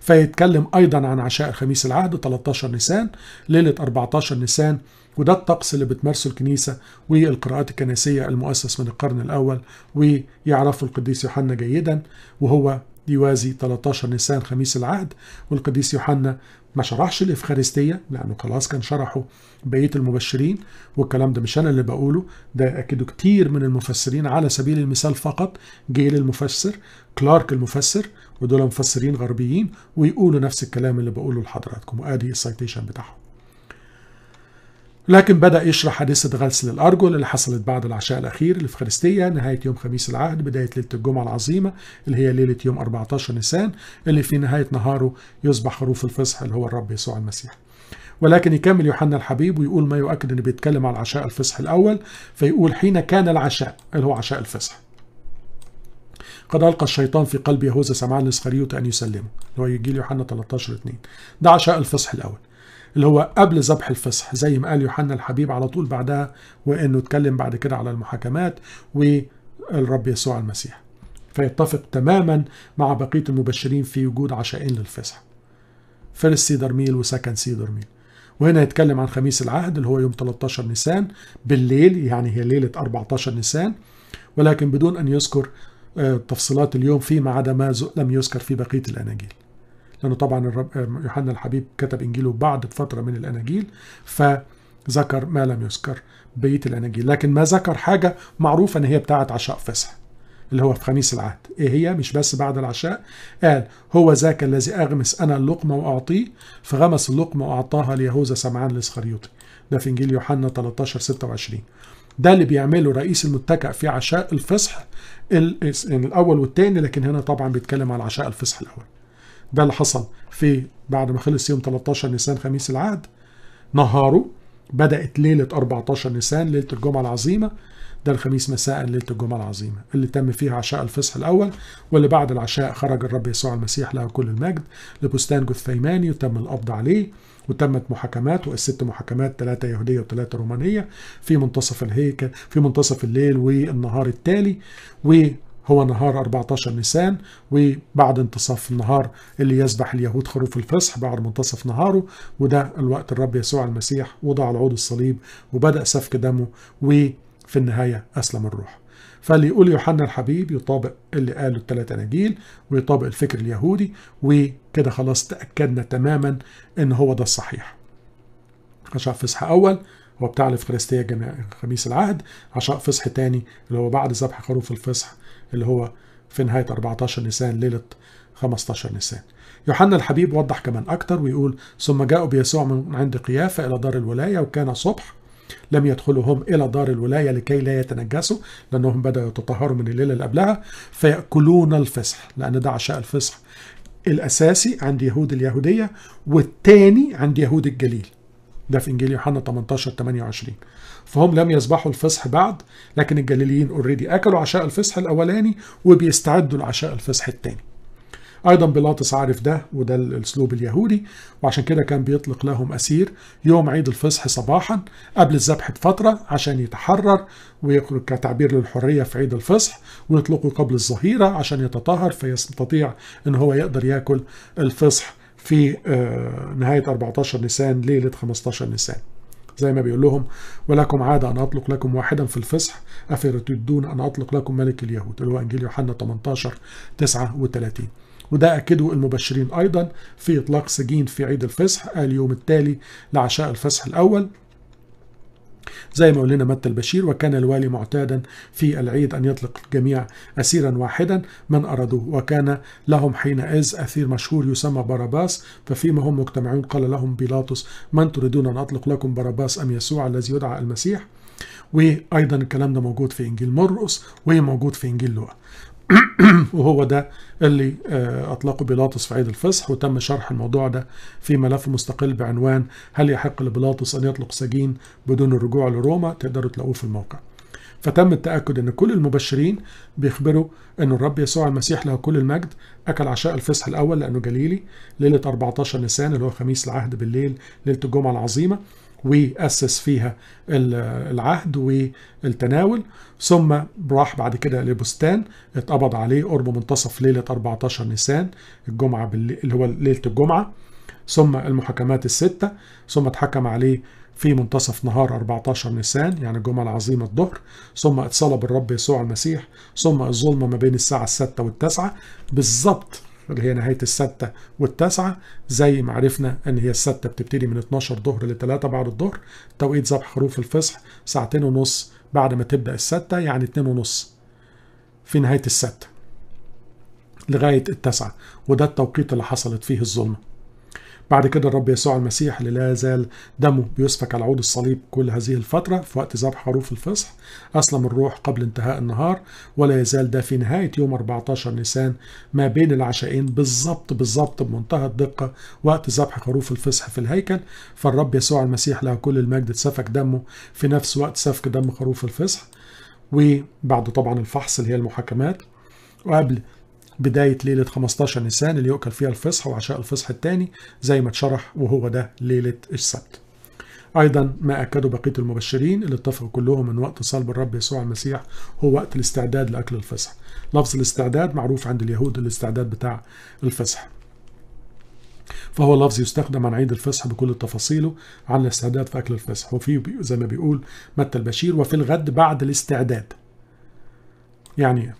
فيتكلم ايضا عن عشاء خميس العهد 13 نيسان ليله 14 نيسان وده الطقس اللي بتمارسه الكنيسه والقراءات الكنسيه المؤسس من القرن الاول ويعرفه القديس يوحنا جيدا وهو ديوازي 13 نيسان خميس العهد والقديس يوحنا ما شرحش الإفخارستية لأنه خلاص كان شرحه بقية المبشرين والكلام ده مش أنا اللي بقوله ده أكده كتير من المفسرين على سبيل المثال فقط جيل المفسر كلارك المفسر ودول مفسرين غربيين ويقولوا نفس الكلام اللي بقوله لحضراتكم وآدي السايتيشن بتاعهم لكن بدأ يشرح حادثة غسل الأرجل اللي حصلت بعد العشاء الأخير الإفخارستية نهاية يوم خميس العهد بداية ليلة الجمعة العظيمة اللي هي ليلة يوم 14 نيسان اللي في نهاية نهاره يصبح خروف الفصح اللي هو الرب يسوع المسيح ولكن يكمل يوحنا الحبيب ويقول ما يؤكد انه بيتكلم على العشاء الفصح الاول فيقول حين كان العشاء اللي هو عشاء الفصح قد القى الشيطان في قلب يهوذا سمعان الاسخريوط ان يسلمه اللي هو يجي يوحنا 13 2 ده عشاء الفصح الاول اللي هو قبل ذبح الفصح زي ما قال يوحنا الحبيب على طول بعدها وانه اتكلم بعد كده على المحاكمات والرب يسوع المسيح فيتفق تماما مع بقيه المبشرين في وجود عشائين للفصح فارس سيدر ميل وسكن سيدر ميل وهنا يتكلم عن خميس العهد اللي هو يوم 13 نيسان بالليل يعني هي ليله 14 نيسان ولكن بدون ان يذكر آه، تفصيلات اليوم فيما عدا ما لم يذكر في بقيه الاناجيل لأنه طبعا الرب يوحنا الحبيب كتب إنجيله بعد فترة من الأناجيل فذكر ما لم يذكر بقية الأناجيل لكن ما ذكر حاجة معروفة إن هي بتاعه عشاء فسح اللي هو في خميس العهد ايه هي مش بس بعد العشاء قال هو ذاك الذي اغمس انا اللقمه واعطيه فغمس اللقمه واعطاها ليهوذا سمعان الاسخريوطي ده في انجيل يوحنا 13 26 ده اللي بيعمله رئيس المتكئ في عشاء الفصح يعني الاول والثاني لكن هنا طبعا بيتكلم على عشاء الفصح الاول ده اللي حصل في بعد ما خلص يوم 13 نيسان خميس العهد نهاره بدأت ليلة 14 نيسان ليلة الجمعة العظيمة ده الخميس مساء ليلة الجمعة العظيمة اللي تم فيها عشاء الفصح الأول واللي بعد العشاء خرج الرب يسوع المسيح له كل المجد لبستان جثيماني وتم القبض عليه وتمت محاكمات والست محاكمات ثلاثة يهودية وثلاثة رومانية في منتصف الهيكل في منتصف الليل والنهار التالي هو نهار 14 نيسان وبعد انتصاف النهار اللي يذبح اليهود خروف الفصح بعد منتصف نهاره وده الوقت الرب يسوع المسيح وضع العود الصليب وبدأ سفك دمه وفي النهاية أسلم الروح فاللي يقول يوحنا الحبيب يطابق اللي قاله الثلاث اناجيل ويطابق الفكر اليهودي وكده خلاص تاكدنا تماما ان هو ده الصحيح عشاء فصح اول هو بتاع الافخارستيه خميس العهد عشاء فصح تاني اللي هو بعد ذبح خروف الفصح اللي هو في نهاية 14 نيسان ليلة 15 نيسان يوحنا الحبيب وضح كمان أكتر ويقول ثم جاءوا بيسوع من عند قيافة إلى دار الولاية وكان صبح لم يدخلوا هم إلى دار الولاية لكي لا يتنجسوا لأنهم بدأوا يتطهروا من الليلة اللي قبلها فيأكلون الفصح لأن ده عشاء الفصح الأساسي عند يهود اليهودية والتاني عند يهود الجليل ده في إنجيل يوحنا 18 28 فهم لم يصبحوا الفصح بعد لكن الجليليين اوريدي اكلوا عشاء الفصح الاولاني وبيستعدوا لعشاء الفصح الثاني ايضا بيلاطس عارف ده وده الاسلوب اليهودي وعشان كده كان بيطلق لهم اسير يوم عيد الفصح صباحا قبل الذبح بفتره عشان يتحرر ويخرج كتعبير للحريه في عيد الفصح ويطلقه قبل الظهيره عشان يتطهر فيستطيع ان هو يقدر ياكل الفصح في آه، نهايه 14 نيسان ليله 15 نيسان زي ما بيقول لهم ولكم عاد أن أطلق لكم واحدا في الفصح أفرتدون أن أطلق لكم ملك اليهود اللي هو إنجيل يوحنا 18 39 وده أكده المبشرين أيضا في إطلاق سجين في عيد الفصح اليوم التالي لعشاء الفصح الأول زي ما قلنا مت البشير وكان الوالي معتادا في العيد أن يطلق الجميع أسيرا واحدا من أرادوه وكان لهم حينئذ أثير مشهور يسمى باراباس ففيما هم مجتمعون قال لهم بيلاطس من تريدون أن أطلق لكم باراباس أم يسوع الذي يدعى المسيح وأيضا الكلام ده موجود في إنجيل مرقس وموجود في إنجيل لوقا وهو ده اللي آه، أطلقه بيلاطس في عيد الفصح وتم شرح الموضوع ده في ملف مستقل بعنوان هل يحق لبيلاطس أن يطلق سجين بدون الرجوع لروما تقدروا تلاقوه في الموقع فتم التأكد أن كل المبشرين بيخبروا أن الرب يسوع المسيح له كل المجد أكل عشاء الفصح الأول لأنه جليلي ليلة 14 نيسان اللي هو خميس العهد بالليل ليلة الجمعة العظيمة وأسس فيها العهد والتناول ثم راح بعد كده لبستان اتقبض عليه قرب منتصف ليلة 14 نيسان الجمعة اللي هو ليلة الجمعة ثم المحاكمات الستة ثم اتحكم عليه في منتصف نهار 14 نيسان يعني الجمعة العظيمة الظهر ثم اتصلى بالرب يسوع المسيح ثم الظلمة ما بين الساعة الستة والتسعة بالظبط اللي هي نهاية الستة والتاسعة زي ما عرفنا ان هي الستة بتبتدي من 12 ظهر ل 3 بعد الظهر توقيت ذبح حروف الفصح ساعتين ونص بعد ما تبدأ الستة يعني 2 ونص في نهاية الستة لغاية التاسعة وده التوقيت اللي حصلت فيه الظلمة بعد كده الرب يسوع المسيح اللي لا زال دمه بيسفك على عود الصليب كل هذه الفترة في وقت ذبح حروف الفصح أسلم الروح قبل انتهاء النهار ولا يزال ده في نهاية يوم 14 نيسان ما بين العشائين بالظبط بالظبط بمنتهى الدقة وقت ذبح حروف الفصح في الهيكل فالرب يسوع المسيح له كل المجد اتسفك دمه في نفس وقت سفك دم خروف الفصح وبعد طبعا الفحص اللي هي المحاكمات وقبل بداية ليلة 15 نيسان اللي يؤكل فيها الفصح وعشاء الفصح الثاني زي ما اتشرح وهو ده ليلة السبت أيضا ما أكدوا بقية المبشرين اللي اتفقوا كلهم أن وقت صلب الرب يسوع المسيح هو وقت الاستعداد لأكل الفصح لفظ الاستعداد معروف عند اليهود الاستعداد بتاع الفصح فهو لفظ يستخدم عن عيد الفصح بكل تفاصيله عن الاستعداد في أكل الفصح وفيه زي ما بيقول متى البشير وفي الغد بعد الاستعداد يعني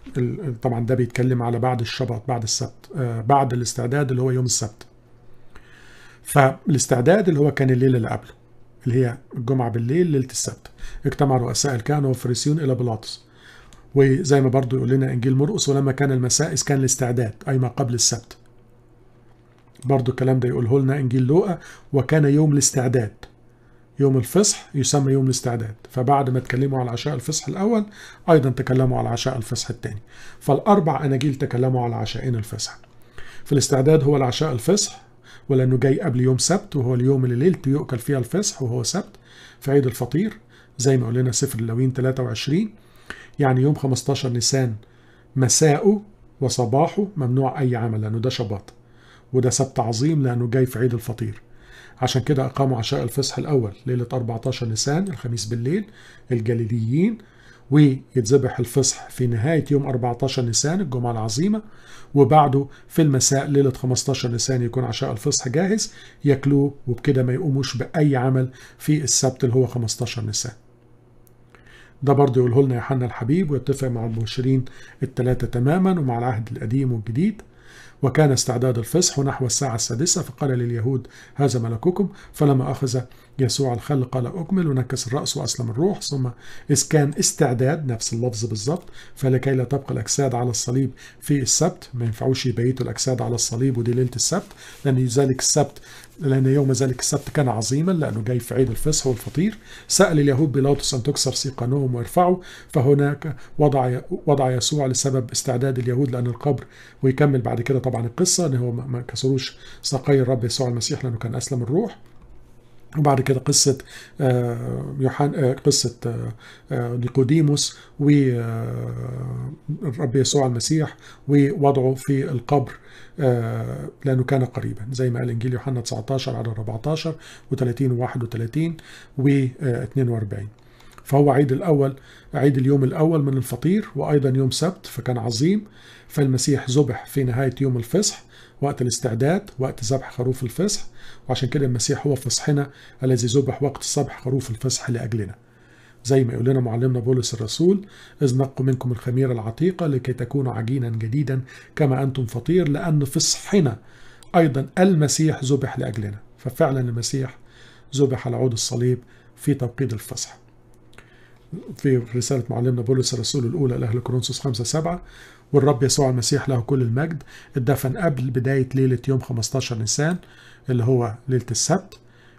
طبعا ده بيتكلم على بعد الشبط بعد السبت آه، بعد الاستعداد اللي هو يوم السبت فالاستعداد اللي هو كان الليله اللي قبله اللي هي الجمعه بالليل ليله السبت اجتمع رؤساء الكهنه وفريسيون الى بيلاطس وزي ما برضو يقول لنا انجيل مرقس ولما كان المساء اذ كان الاستعداد اي ما قبل السبت برضو الكلام ده يقوله لنا انجيل لوقا وكان يوم الاستعداد يوم الفصح يسمى يوم الاستعداد فبعد ما تكلموا على عشاء الفصح الأول أيضا تكلموا على عشاء الفصح الثاني فالأربع أناجيل تكلموا على عشائين الفصح فالاستعداد هو العشاء الفصح ولأنه جاي قبل يوم سبت وهو اليوم اللي ليلته يؤكل فيها الفصح وهو سبت في عيد الفطير زي ما قلنا سفر اللاويين 23 يعني يوم 15 نيسان مساءه وصباحه ممنوع أي عمل لأنه ده شباط وده سبت عظيم لأنه جاي في عيد الفطير عشان كده أقاموا عشاء الفصح الأول ليلة 14 نيسان الخميس بالليل الجليليين ويتذبح الفصح في نهاية يوم 14 نيسان الجمعة العظيمة وبعده في المساء ليلة 15 نيسان يكون عشاء الفصح جاهز ياكلوه وبكده ما يقوموش بأي عمل في السبت اللي هو 15 نيسان ده برضه يقوله لنا يوحنا الحبيب ويتفق مع المبشرين الثلاثة تماما ومع العهد القديم والجديد وكان استعداد الفصح نحو الساعة السادسة فقال لليهود هذا ملككم فلما أخذ يسوع الخل قال أكمل ونكس الرأس وأسلم الروح ثم إذ كان استعداد نفس اللفظ بالضبط فلكي لا تبقى الأجساد على الصليب في السبت ما ينفعوش يبيتوا الأجساد على الصليب ودي ليلة السبت لأن ذلك السبت لأن يوم ذلك السبت كان عظيما لأنه جاي في عيد الفصح والفطير سأل اليهود بيلاطس أن تكسر سيقانهم ويرفعوا فهناك وضع وضع يسوع لسبب استعداد اليهود لأن القبر ويكمل بعد كده طبعا القصة أن هو ما كسروش ساقي الرب يسوع المسيح لأنه كان أسلم الروح وبعد كده قصة آه، يوحنا آه، قصة آه، نيقوديموس والرب يسوع المسيح ووضعه في القبر لأنه كان قريبا زي ما قال إنجيل يوحنا 19 على 14 و30 و31 و42 فهو عيد الأول عيد اليوم الأول من الفطير وأيضا يوم سبت فكان عظيم فالمسيح ذبح في نهاية يوم الفصح وقت الاستعداد وقت ذبح خروف الفصح عشان كده المسيح هو فصحنا الذي ذبح وقت الصبح خروف الفصح لأجلنا زي ما يقول لنا معلمنا بولس الرسول إذ نقوا منكم الخميرة العتيقة لكي تكونوا عجينا جديدا كما أنتم فطير لأن فصحنا أيضا المسيح ذبح لأجلنا ففعلا المسيح ذبح على عود الصليب في توقيت الفصح في رسالة معلمنا بولس الرسول الأولى لأهل كورنثوس 5 7 والرب يسوع المسيح له كل المجد اتدفن قبل بداية ليلة يوم 15 نيسان اللي هو ليلة السبت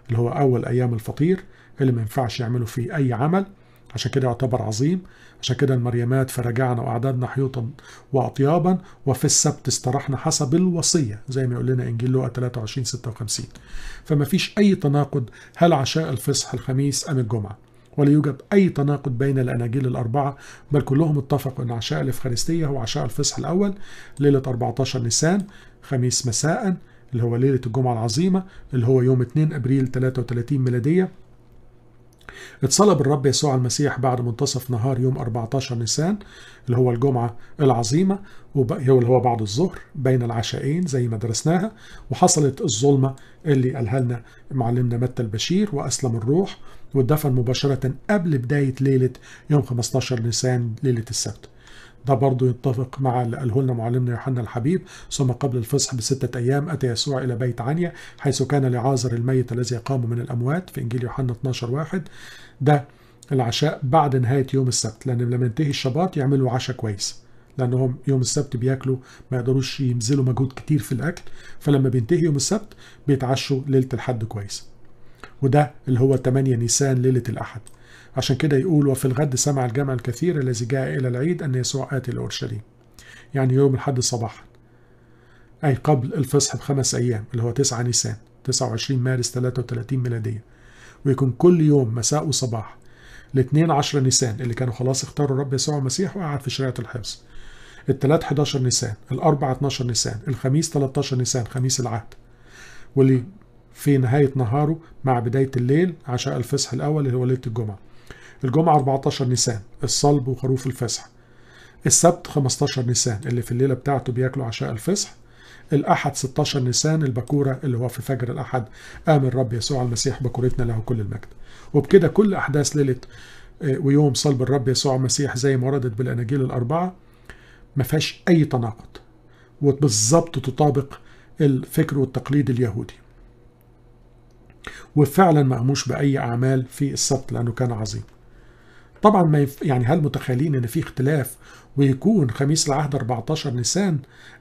اللي هو أول أيام الفطير اللي ما ينفعش يعملوا فيه أي عمل عشان كده يعتبر عظيم عشان كده المريمات فرجعنا وأعدادنا حيوطا وأطيابا وفي السبت استرحنا حسب الوصية زي ما يقول لنا إنجيل لوقا 23 56 فما فيش أي تناقض هل عشاء الفصح الخميس أم الجمعة ولا يوجد أي تناقض بين الأناجيل الأربعة بل كلهم اتفقوا أن عشاء الإفخارستية هو عشاء الفصح الأول ليلة 14 نيسان خميس مساء اللي هو ليلة الجمعة العظيمة اللي هو يوم 2 أبريل 33 ميلادية اتصلب الرب يسوع المسيح بعد منتصف نهار يوم 14 نيسان اللي هو الجمعة العظيمة اللي هو بعد الظهر بين العشاءين زي ما درسناها وحصلت الظلمة اللي قالها لنا معلمنا متى البشير وأسلم الروح واتدفن مباشرة قبل بداية ليلة يوم 15 نيسان ليلة السبت ده برضه يتفق مع اللي قاله لنا معلمنا يوحنا الحبيب ثم قبل الفصح بستة أيام أتى يسوع إلى بيت عنيا حيث كان لعازر الميت الذي قام من الأموات في إنجيل يوحنا 12 واحد ده العشاء بعد نهاية يوم السبت لأن لما ينتهي الشباط يعملوا عشاء كويس لأنهم يوم السبت بياكلوا ما يقدروش يبذلوا مجهود كتير في الأكل فلما بينتهي يوم السبت بيتعشوا ليلة الحد كويس وده اللي هو 8 نيسان ليلة الأحد عشان كده يقول وفي الغد سمع الجمع الكثير الذي جاء إلى العيد أن يسوع آتي إلى أورشليم يعني يوم الحد صباحا أي قبل الفصح بخمس أيام اللي هو 9 نيسان 29 مارس 33 ميلادية ويكون كل يوم مساء وصباح الاثنين 10 نيسان اللي كانوا خلاص اختاروا الرب يسوع المسيح وقعد في شريعة الحفظ الثلاث 11 نيسان الأربع 12 نيسان الخميس 13 نيسان خميس العهد واللي في نهاية نهاره مع بداية الليل عشاء الفصح الأول اللي هو ليلة الجمعة الجمعة 14 نيسان الصلب وخروف الفصح السبت 15 نيسان اللي في الليلة بتاعته بياكلوا عشاء الفصح الأحد 16 نيسان البكورة اللي هو في فجر الأحد قام الرب يسوع المسيح بكورتنا له كل المجد وبكده كل أحداث ليلة آه، ويوم صلب الرب يسوع المسيح زي ما وردت بالأناجيل الأربعة ما فيهاش أي تناقض وبالظبط تطابق الفكر والتقليد اليهودي وفعلا ما قاموش باي اعمال في السبت لانه كان عظيم طبعا ما يف... يعني هل متخيلين ان في اختلاف ويكون خميس العهد 14 نيسان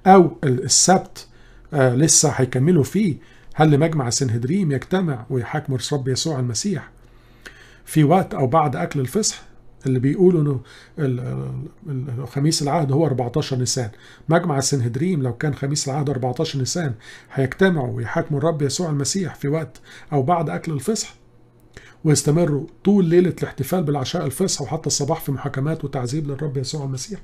او السبت آه لسه هيكملوا فيه هل مجمع سنهدريم يجتمع ويحاكموا الرب يسوع المسيح في وقت او بعد اكل الفصح اللي بيقولوا انه خميس العهد هو 14 نيسان مجمع السنهدريم لو كان خميس العهد 14 نيسان هيجتمعوا ويحاكموا الرب يسوع المسيح في وقت او بعد اكل الفصح ويستمروا طول ليلة الاحتفال بالعشاء الفصح وحتى الصباح في محاكمات وتعذيب للرب يسوع المسيح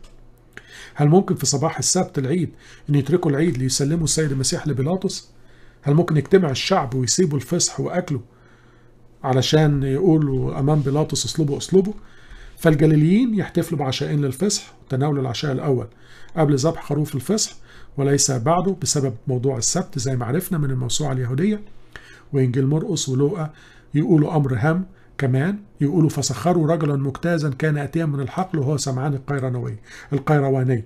هل ممكن في صباح السبت العيد ان يتركوا العيد ليسلموا السيد المسيح لبيلاطس هل ممكن يجتمع الشعب ويسيبوا الفصح واكله علشان يقولوا امام بيلاطس اسلوبه اسلوبه فالجليليين يحتفلوا بعشائين للفصح وتناول العشاء الأول قبل ذبح خروف الفصح وليس بعده بسبب موضوع السبت زي ما عرفنا من الموسوعة اليهودية وإنجيل مرقس ولوقا يقولوا أمر هام كمان يقولوا فسخروا رجلا مجتازا كان أتيا من الحقل وهو سمعان القيرواني القيرواني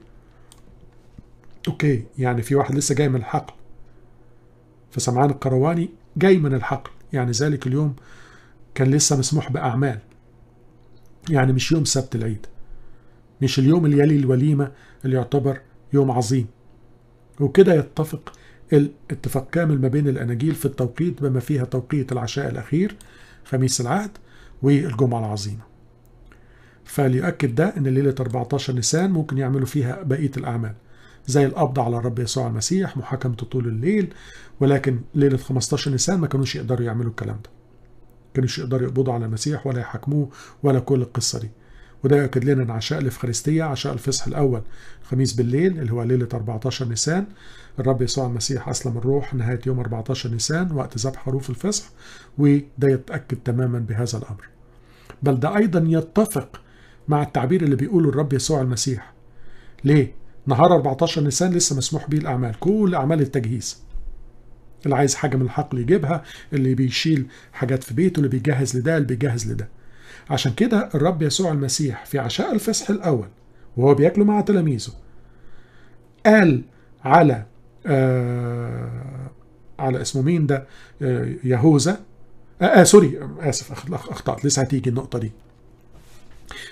أوكي يعني في واحد لسه جاي من الحقل فسمعان القيرواني جاي من الحقل يعني ذلك اليوم كان لسه مسموح بأعمال يعني مش يوم سبت العيد مش اليوم اللي يلي الوليمة اللي يعتبر يوم عظيم وكده يتفق الاتفاق كامل ما بين الأناجيل في التوقيت بما فيها توقيت العشاء الأخير خميس العهد والجمعة العظيمة فليؤكد ده أن ليلة 14 نيسان ممكن يعملوا فيها بقية الأعمال زي القبض على الرب يسوع المسيح محاكمته طول الليل ولكن ليلة 15 نيسان ما كانوش يقدروا يعملوا الكلام ده كانش يقدروا يقبضوا على المسيح ولا يحاكموه ولا كل القصة دي وده يؤكد لنا ان عشاء الافخارستيه عشاء الفصح الاول خميس بالليل اللي هو ليله 14 نيسان الرب يسوع المسيح اسلم الروح نهايه يوم 14 نيسان وقت ذبح حروف الفصح وده يتاكد تماما بهذا الامر بل ده ايضا يتفق مع التعبير اللي بيقوله الرب يسوع المسيح ليه نهار 14 نيسان لسه مسموح به الاعمال كل اعمال التجهيز اللي عايز حاجه من الحقل يجيبها اللي بيشيل حاجات في بيته اللي بيجهز لده اللي بيجهز لده عشان كده الرب يسوع المسيح في عشاء الفصح الاول وهو بياكله مع تلاميذه قال على آه على اسمه مين ده آه يهوذا آه, آه سوري اسف اخطات لسه هتيجي النقطه دي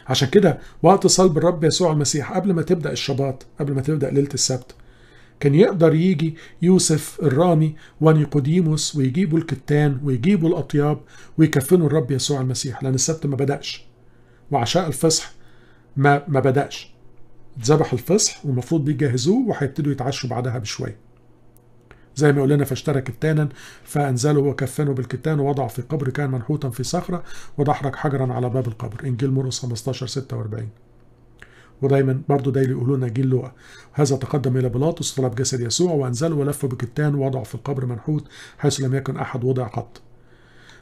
عشان كده وقت صلب الرب يسوع المسيح قبل ما تبدا الشباط قبل ما تبدا ليله السبت كان يقدر يجي يوسف الرامي ونيقوديموس ويجيبوا الكتان ويجيبوا الأطياب ويكفنوا الرب يسوع المسيح لأن السبت ما بدأش وعشاء الفصح ما ما بدأش اتذبح الفصح والمفروض بيجهزوه وهيبتدوا يتعشوا بعدها بشويه زي ما قلنا فاشترى كتانا فانزله وكفنه بالكتان ووضعه في قبر كان منحوتا في صخره وضحرك حجرا على باب القبر انجيل مرقس 15 46 ودايما برضو ده اللي يقولوا لنا جيل لوقا هذا تقدم الى بيلاطس طلب جسد يسوع وانزله ولفه بكتان ووضعه في القبر منحوت حيث لم يكن احد وضع قط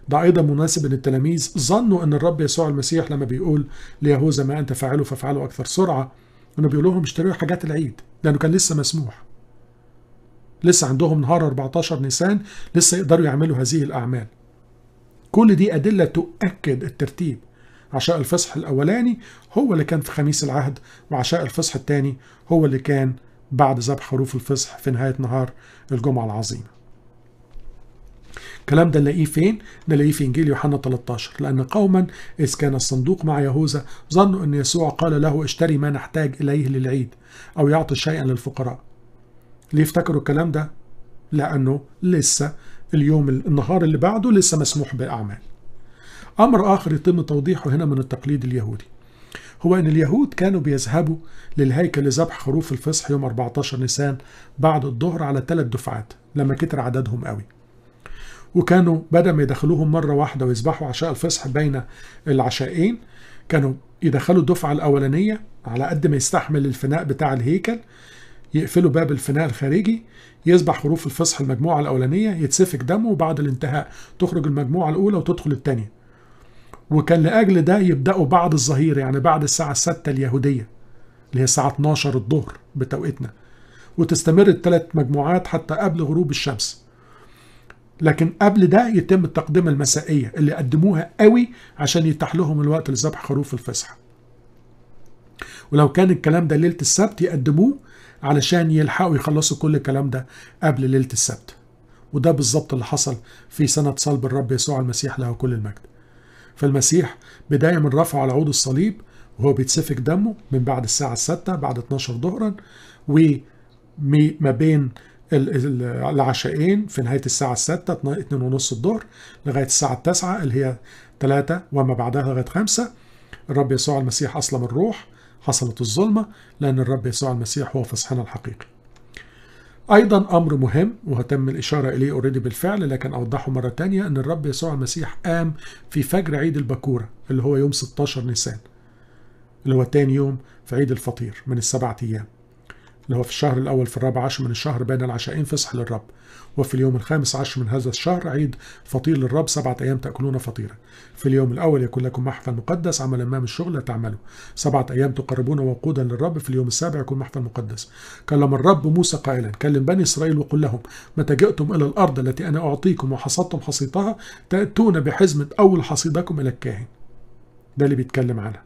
ده ايضا مناسب ان التلاميذ ظنوا ان الرب يسوع المسيح لما بيقول ليهوذا ما انت فاعله فافعله اكثر سرعه انه بيقول لهم اشتروا حاجات العيد لانه كان لسه مسموح لسه عندهم نهار 14 نيسان لسه يقدروا يعملوا هذه الاعمال كل دي ادله تؤكد الترتيب عشاء الفصح الأولاني هو اللي كان في خميس العهد وعشاء الفصح الثاني هو اللي كان بعد ذبح حروف الفصح في نهاية نهار الجمعة العظيمة الكلام ده نلاقيه فين؟ نلاقيه في إنجيل يوحنا 13 لأن قوما إذ كان الصندوق مع يهوذا ظنوا أن يسوع قال له اشتري ما نحتاج إليه للعيد أو يعطي شيئا للفقراء ليه افتكروا الكلام ده؟ لأنه لسه اليوم النهار اللي بعده لسه مسموح بأعمال أمر آخر يتم توضيحه هنا من التقليد اليهودي هو أن اليهود كانوا بيذهبوا للهيكل لذبح خروف الفصح يوم 14 نيسان بعد الظهر على ثلاث دفعات لما كتر عددهم قوي وكانوا بدل ما يدخلوهم مرة واحدة ويذبحوا عشاء الفصح بين العشائين كانوا يدخلوا الدفعة الأولانية على قد ما يستحمل الفناء بتاع الهيكل يقفلوا باب الفناء الخارجي يذبح خروف الفصح المجموعة الأولانية يتسفك دمه وبعد الانتهاء تخرج المجموعة الأولى وتدخل الثانية وكان لأجل ده يبدأوا بعد الظهير يعني بعد الساعة الستة اليهودية اللي هي الساعة 12 الظهر بتوقيتنا وتستمر الثلاث مجموعات حتى قبل غروب الشمس لكن قبل ده يتم التقدمة المسائية اللي قدموها قوي عشان يتاح لهم الوقت لذبح خروف الفسحة ولو كان الكلام ده ليلة السبت يقدموه علشان يلحقوا يخلصوا كل الكلام ده قبل ليلة السبت وده بالظبط اللي حصل في سنة صلب الرب يسوع المسيح له كل المجد فالمسيح بداية من رفعه على عود الصليب وهو بيتسفك دمه من بعد الساعة الستة بعد 12 ظهرا وما بين العشاءين في نهاية الساعة الستة اتنين ونص الظهر لغاية الساعة التاسعة اللي هي ثلاثة وما بعدها لغاية خمسة الرب يسوع المسيح من الروح حصلت الظلمة لأن الرب يسوع المسيح هو فصحنا الحقيقي أيضا أمر مهم وتم الإشارة إليه أوريدي بالفعل لكن أوضحه مرة تانية أن الرب يسوع المسيح قام في فجر عيد البكورة اللي هو يوم 16 نيسان اللي هو تاني يوم في عيد الفطير من السبعة أيام اللي هو في الشهر الأول في الرابع عشر من الشهر بين العشاءين فصح للرب وفي اليوم الخامس عشر من هذا الشهر عيد فطير للرب سبعة أيام تأكلون فطيرة في اليوم الأول يكون لكم محفل مقدس عملا ما من الشغل لا تعملوا سبعة أيام تقربون وقودا للرب في اليوم السابع يكون محفل مقدس كلم الرب موسى قائلا كلم بني إسرائيل وقل لهم متى جئتم إلى الأرض التي أنا أعطيكم وحصدتم حصيدها تأتون بحزمة أول حصيدكم إلى الكاهن ده اللي بيتكلم عنها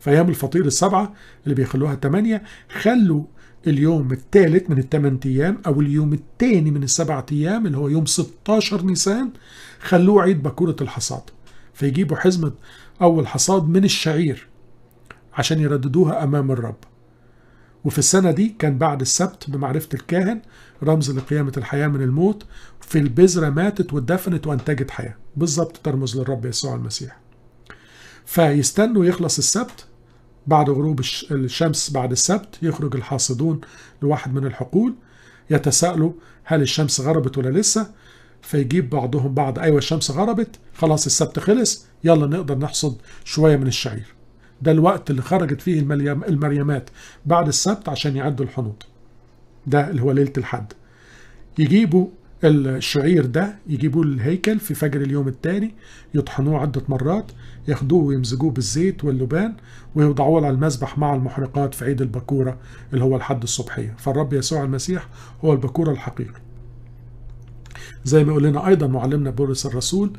في أيام الفطير السبعة اللي بيخلوها تمانية خلوا اليوم الثالث من الثمان ايام او اليوم الثاني من السبع ايام اللي هو يوم 16 نيسان خلوه عيد باكوره الحصاد فيجيبوا حزمه اول حصاد من الشعير عشان يرددوها امام الرب وفي السنه دي كان بعد السبت بمعرفه الكاهن رمز لقيامه الحياه من الموت في البذره ماتت واتدفنت وانتجت حياه بالظبط ترمز للرب يسوع المسيح فيستنوا يخلص السبت بعد غروب الشمس بعد السبت يخرج الحاصدون لواحد من الحقول يتساءلوا هل الشمس غربت ولا لسه فيجيب بعضهم بعض ايوه الشمس غربت خلاص السبت خلص يلا نقدر نحصد شويه من الشعير ده الوقت اللي خرجت فيه المريمات بعد السبت عشان يعدوا الحنوط ده اللي هو ليله الحد يجيبوا الشعير ده يجيبوه للهيكل في فجر اليوم الثاني يطحنوه عدة مرات ياخدوه ويمزجوه بالزيت واللبان ويوضعوه على المذبح مع المحرقات في عيد البكورة اللي هو الحد الصبحية فالرب يسوع المسيح هو البكورة الحقيقي زي ما يقول لنا أيضا معلمنا بولس الرسول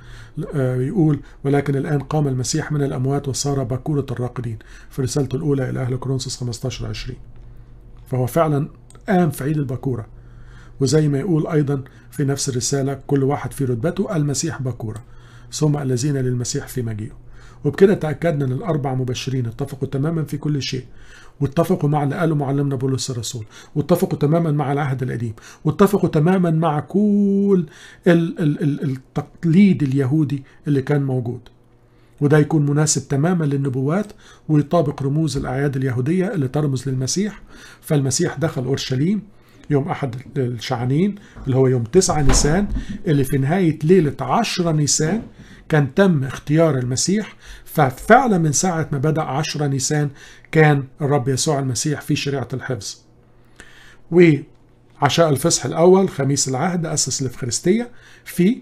آه، يقول ولكن الآن قام المسيح من الأموات وصار بكورة الراقدين في رسالته الأولى إلى أهل كرونسوس 15 20 فهو فعلا قام في عيد البكورة وزي ما يقول أيضا في نفس الرسالة كل واحد في رتبته المسيح بكورة ثم الذين للمسيح في مجيئه وبكده تأكدنا أن الأربع مبشرين اتفقوا تماما في كل شيء واتفقوا مع اللي قاله معلمنا بولس الرسول واتفقوا تماما مع العهد القديم واتفقوا تماما مع كل التقليد اليهودي اللي كان موجود وده يكون مناسب تماما للنبوات ويطابق رموز الأعياد اليهودية اللي ترمز للمسيح فالمسيح دخل أورشليم يوم أحد الشعانين اللي هو يوم 9 نيسان اللي في نهاية ليلة 10 نيسان كان تم اختيار المسيح ففعلا من ساعة ما بدأ 10 نيسان كان الرب يسوع المسيح في شريعة الحفظ وعشاء الفصح الأول خميس العهد أسس الإفخارستية فيه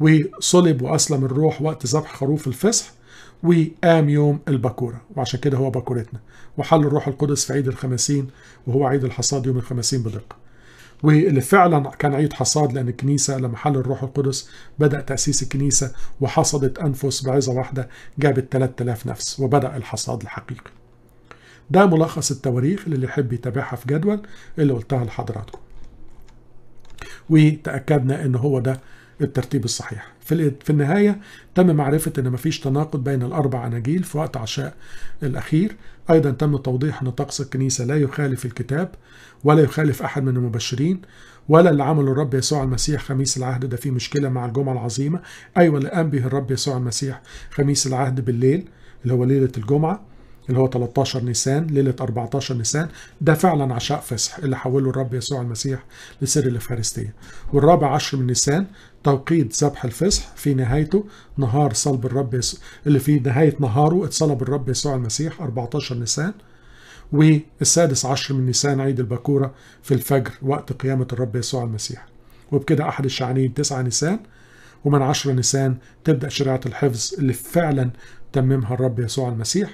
وصلب وأسلم الروح وقت ذبح خروف الفصح وقام يوم البكورة وعشان كده هو بكورتنا وحل الروح القدس في عيد الخمسين وهو عيد الحصاد يوم الخمسين بدقة واللي فعلا كان عيد حصاد لأن الكنيسة لما حل الروح القدس بدأ تأسيس الكنيسة وحصدت أنفس بعظة واحدة جابت 3000 نفس وبدأ الحصاد الحقيقي ده ملخص التواريخ اللي يحب يتابعها في جدول اللي قلتها لحضراتكم وتأكدنا ان هو ده الترتيب الصحيح في النهاية تم معرفة أن مفيش تناقض بين الأربع أناجيل في وقت عشاء الأخير أيضا تم توضيح أن طقس الكنيسة لا يخالف الكتاب ولا يخالف أحد من المبشرين ولا اللي عمله الرب يسوع المسيح خميس العهد ده فيه مشكلة مع الجمعة العظيمة أيوة اللي قام به الرب يسوع المسيح خميس العهد بالليل اللي هو ليلة الجمعة اللي هو 13 نيسان ليلة 14 نيسان ده فعلا عشاء فصح اللي حوله الرب يسوع المسيح لسر الإفخارستية والرابع عشر من نيسان توقيت ذبح الفصح في نهايته نهار صلب الرب يسوع اللي في نهاية نهاره اتصلب الرب يسوع المسيح 14 نيسان والسادس عشر من نيسان عيد الباكوره في الفجر وقت قيامة الرب يسوع المسيح وبكده أحد الشعانين 9 نيسان ومن 10 نيسان تبدأ شريعة الحفظ اللي فعلا تممها الرب يسوع المسيح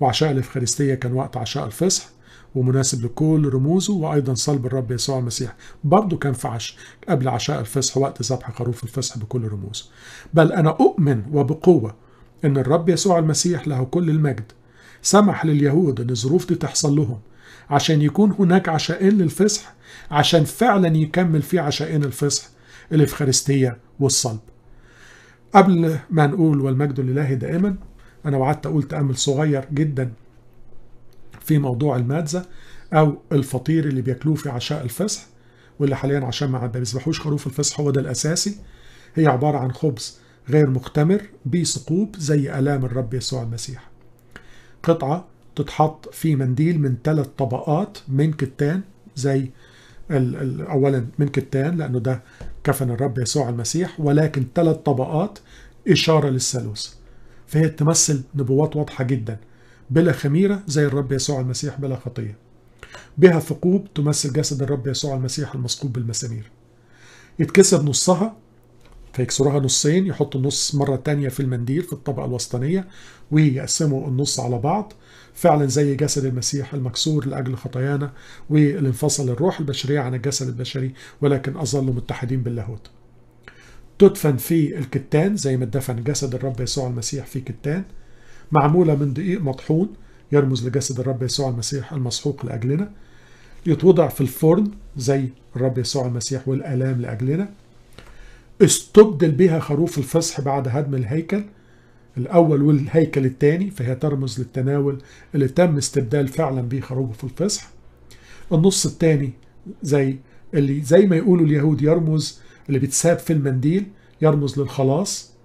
وعشاء الإفخارستية كان وقت عشاء الفصح ومناسب لكل رموزه وايضا صلب الرب يسوع المسيح برضه كان في عش قبل عشاء الفصح وقت ذبح خروف الفصح بكل رموزه بل انا اؤمن وبقوه ان الرب يسوع المسيح له كل المجد سمح لليهود ان الظروف دي تحصل لهم عشان يكون هناك عشائين للفصح عشان فعلا يكمل في عشائين الفصح الافخارستيه والصلب قبل ما نقول والمجد لله دائما انا وعدت اقول تامل صغير جدا في موضوع المادزة أو الفطير اللي بياكلوه في عشاء الفصح واللي حاليا عشان ما بيسبحوش خروف الفصح هو ده الأساسي هي عبارة عن خبز غير مختمر بثقوب زي آلام الرب يسوع المسيح قطعة تتحط في منديل من ثلاث طبقات من كتان زي أولا من كتان لأنه ده كفن الرب يسوع المسيح ولكن ثلاث طبقات إشارة للثالوث فهي تمثل نبوات واضحة جدا بلا خميرة زي الرب يسوع المسيح بلا خطية بها ثقوب تمثل جسد الرب يسوع المسيح المثقوب بالمسامير يتكسب نصها فيكسروها نصين يحطوا النص مرة تانية في المنديل في الطبقة الوسطانية ويقسموا النص على بعض فعلا زي جسد المسيح المكسور لأجل خطايانا والانفصل الروح البشرية عن الجسد البشري ولكن أظلوا متحدين باللاهوت تدفن في الكتان زي ما دفن جسد الرب يسوع المسيح في كتان معمولة من دقيق مطحون يرمز لجسد الرب يسوع المسيح المسحوق لأجلنا يتوضع في الفرن زي الرب يسوع المسيح والآلام لأجلنا استبدل بها خروف الفصح بعد هدم الهيكل الأول والهيكل الثاني فهي ترمز للتناول اللي تم استبدال فعلا به خروف الفصح النص الثاني زي اللي زي ما يقولوا اليهود يرمز اللي بيتساب في المنديل يرمز للخلاص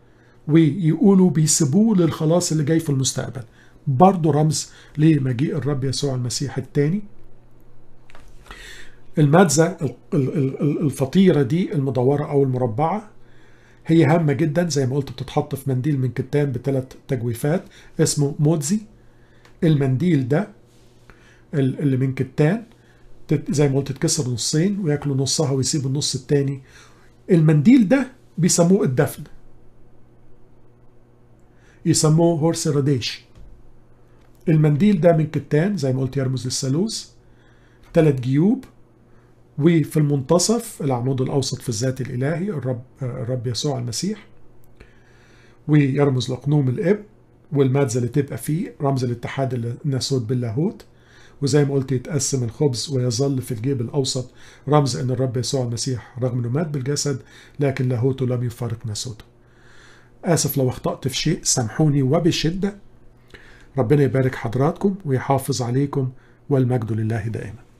ويقولوا بيسيبوه للخلاص اللي جاي في المستقبل برضه رمز لمجيء الرب يسوع المسيح الثاني المادزة الفطيرة دي المدورة أو المربعة هي هامة جدا زي ما قلت بتتحط في منديل من كتان بثلاث تجويفات اسمه مودزي المنديل ده اللي من كتان زي ما قلت تتكسر نصين وياكلوا نصها ويسيبوا النص التاني المنديل ده بيسموه الدفن يسموه هورس راديشي المنديل ده من كتان زي ما قلت يرمز للثالوث ثلاث جيوب وفي المنتصف العمود الأوسط في الذات الإلهي الرب, الرب يسوع المسيح ويرمز لقنوم الإب والمادزة اللي تبقى فيه رمز الاتحاد الناسوت باللاهوت وزي ما قلت يتقسم الخبز ويظل في الجيب الأوسط رمز أن الرب يسوع المسيح رغم أنه مات بالجسد لكن لاهوته لم يفارق ناسوته. آسف لو أخطأت في شيء سامحوني وبشدة ربنا يبارك حضراتكم ويحافظ عليكم والمجد لله دائما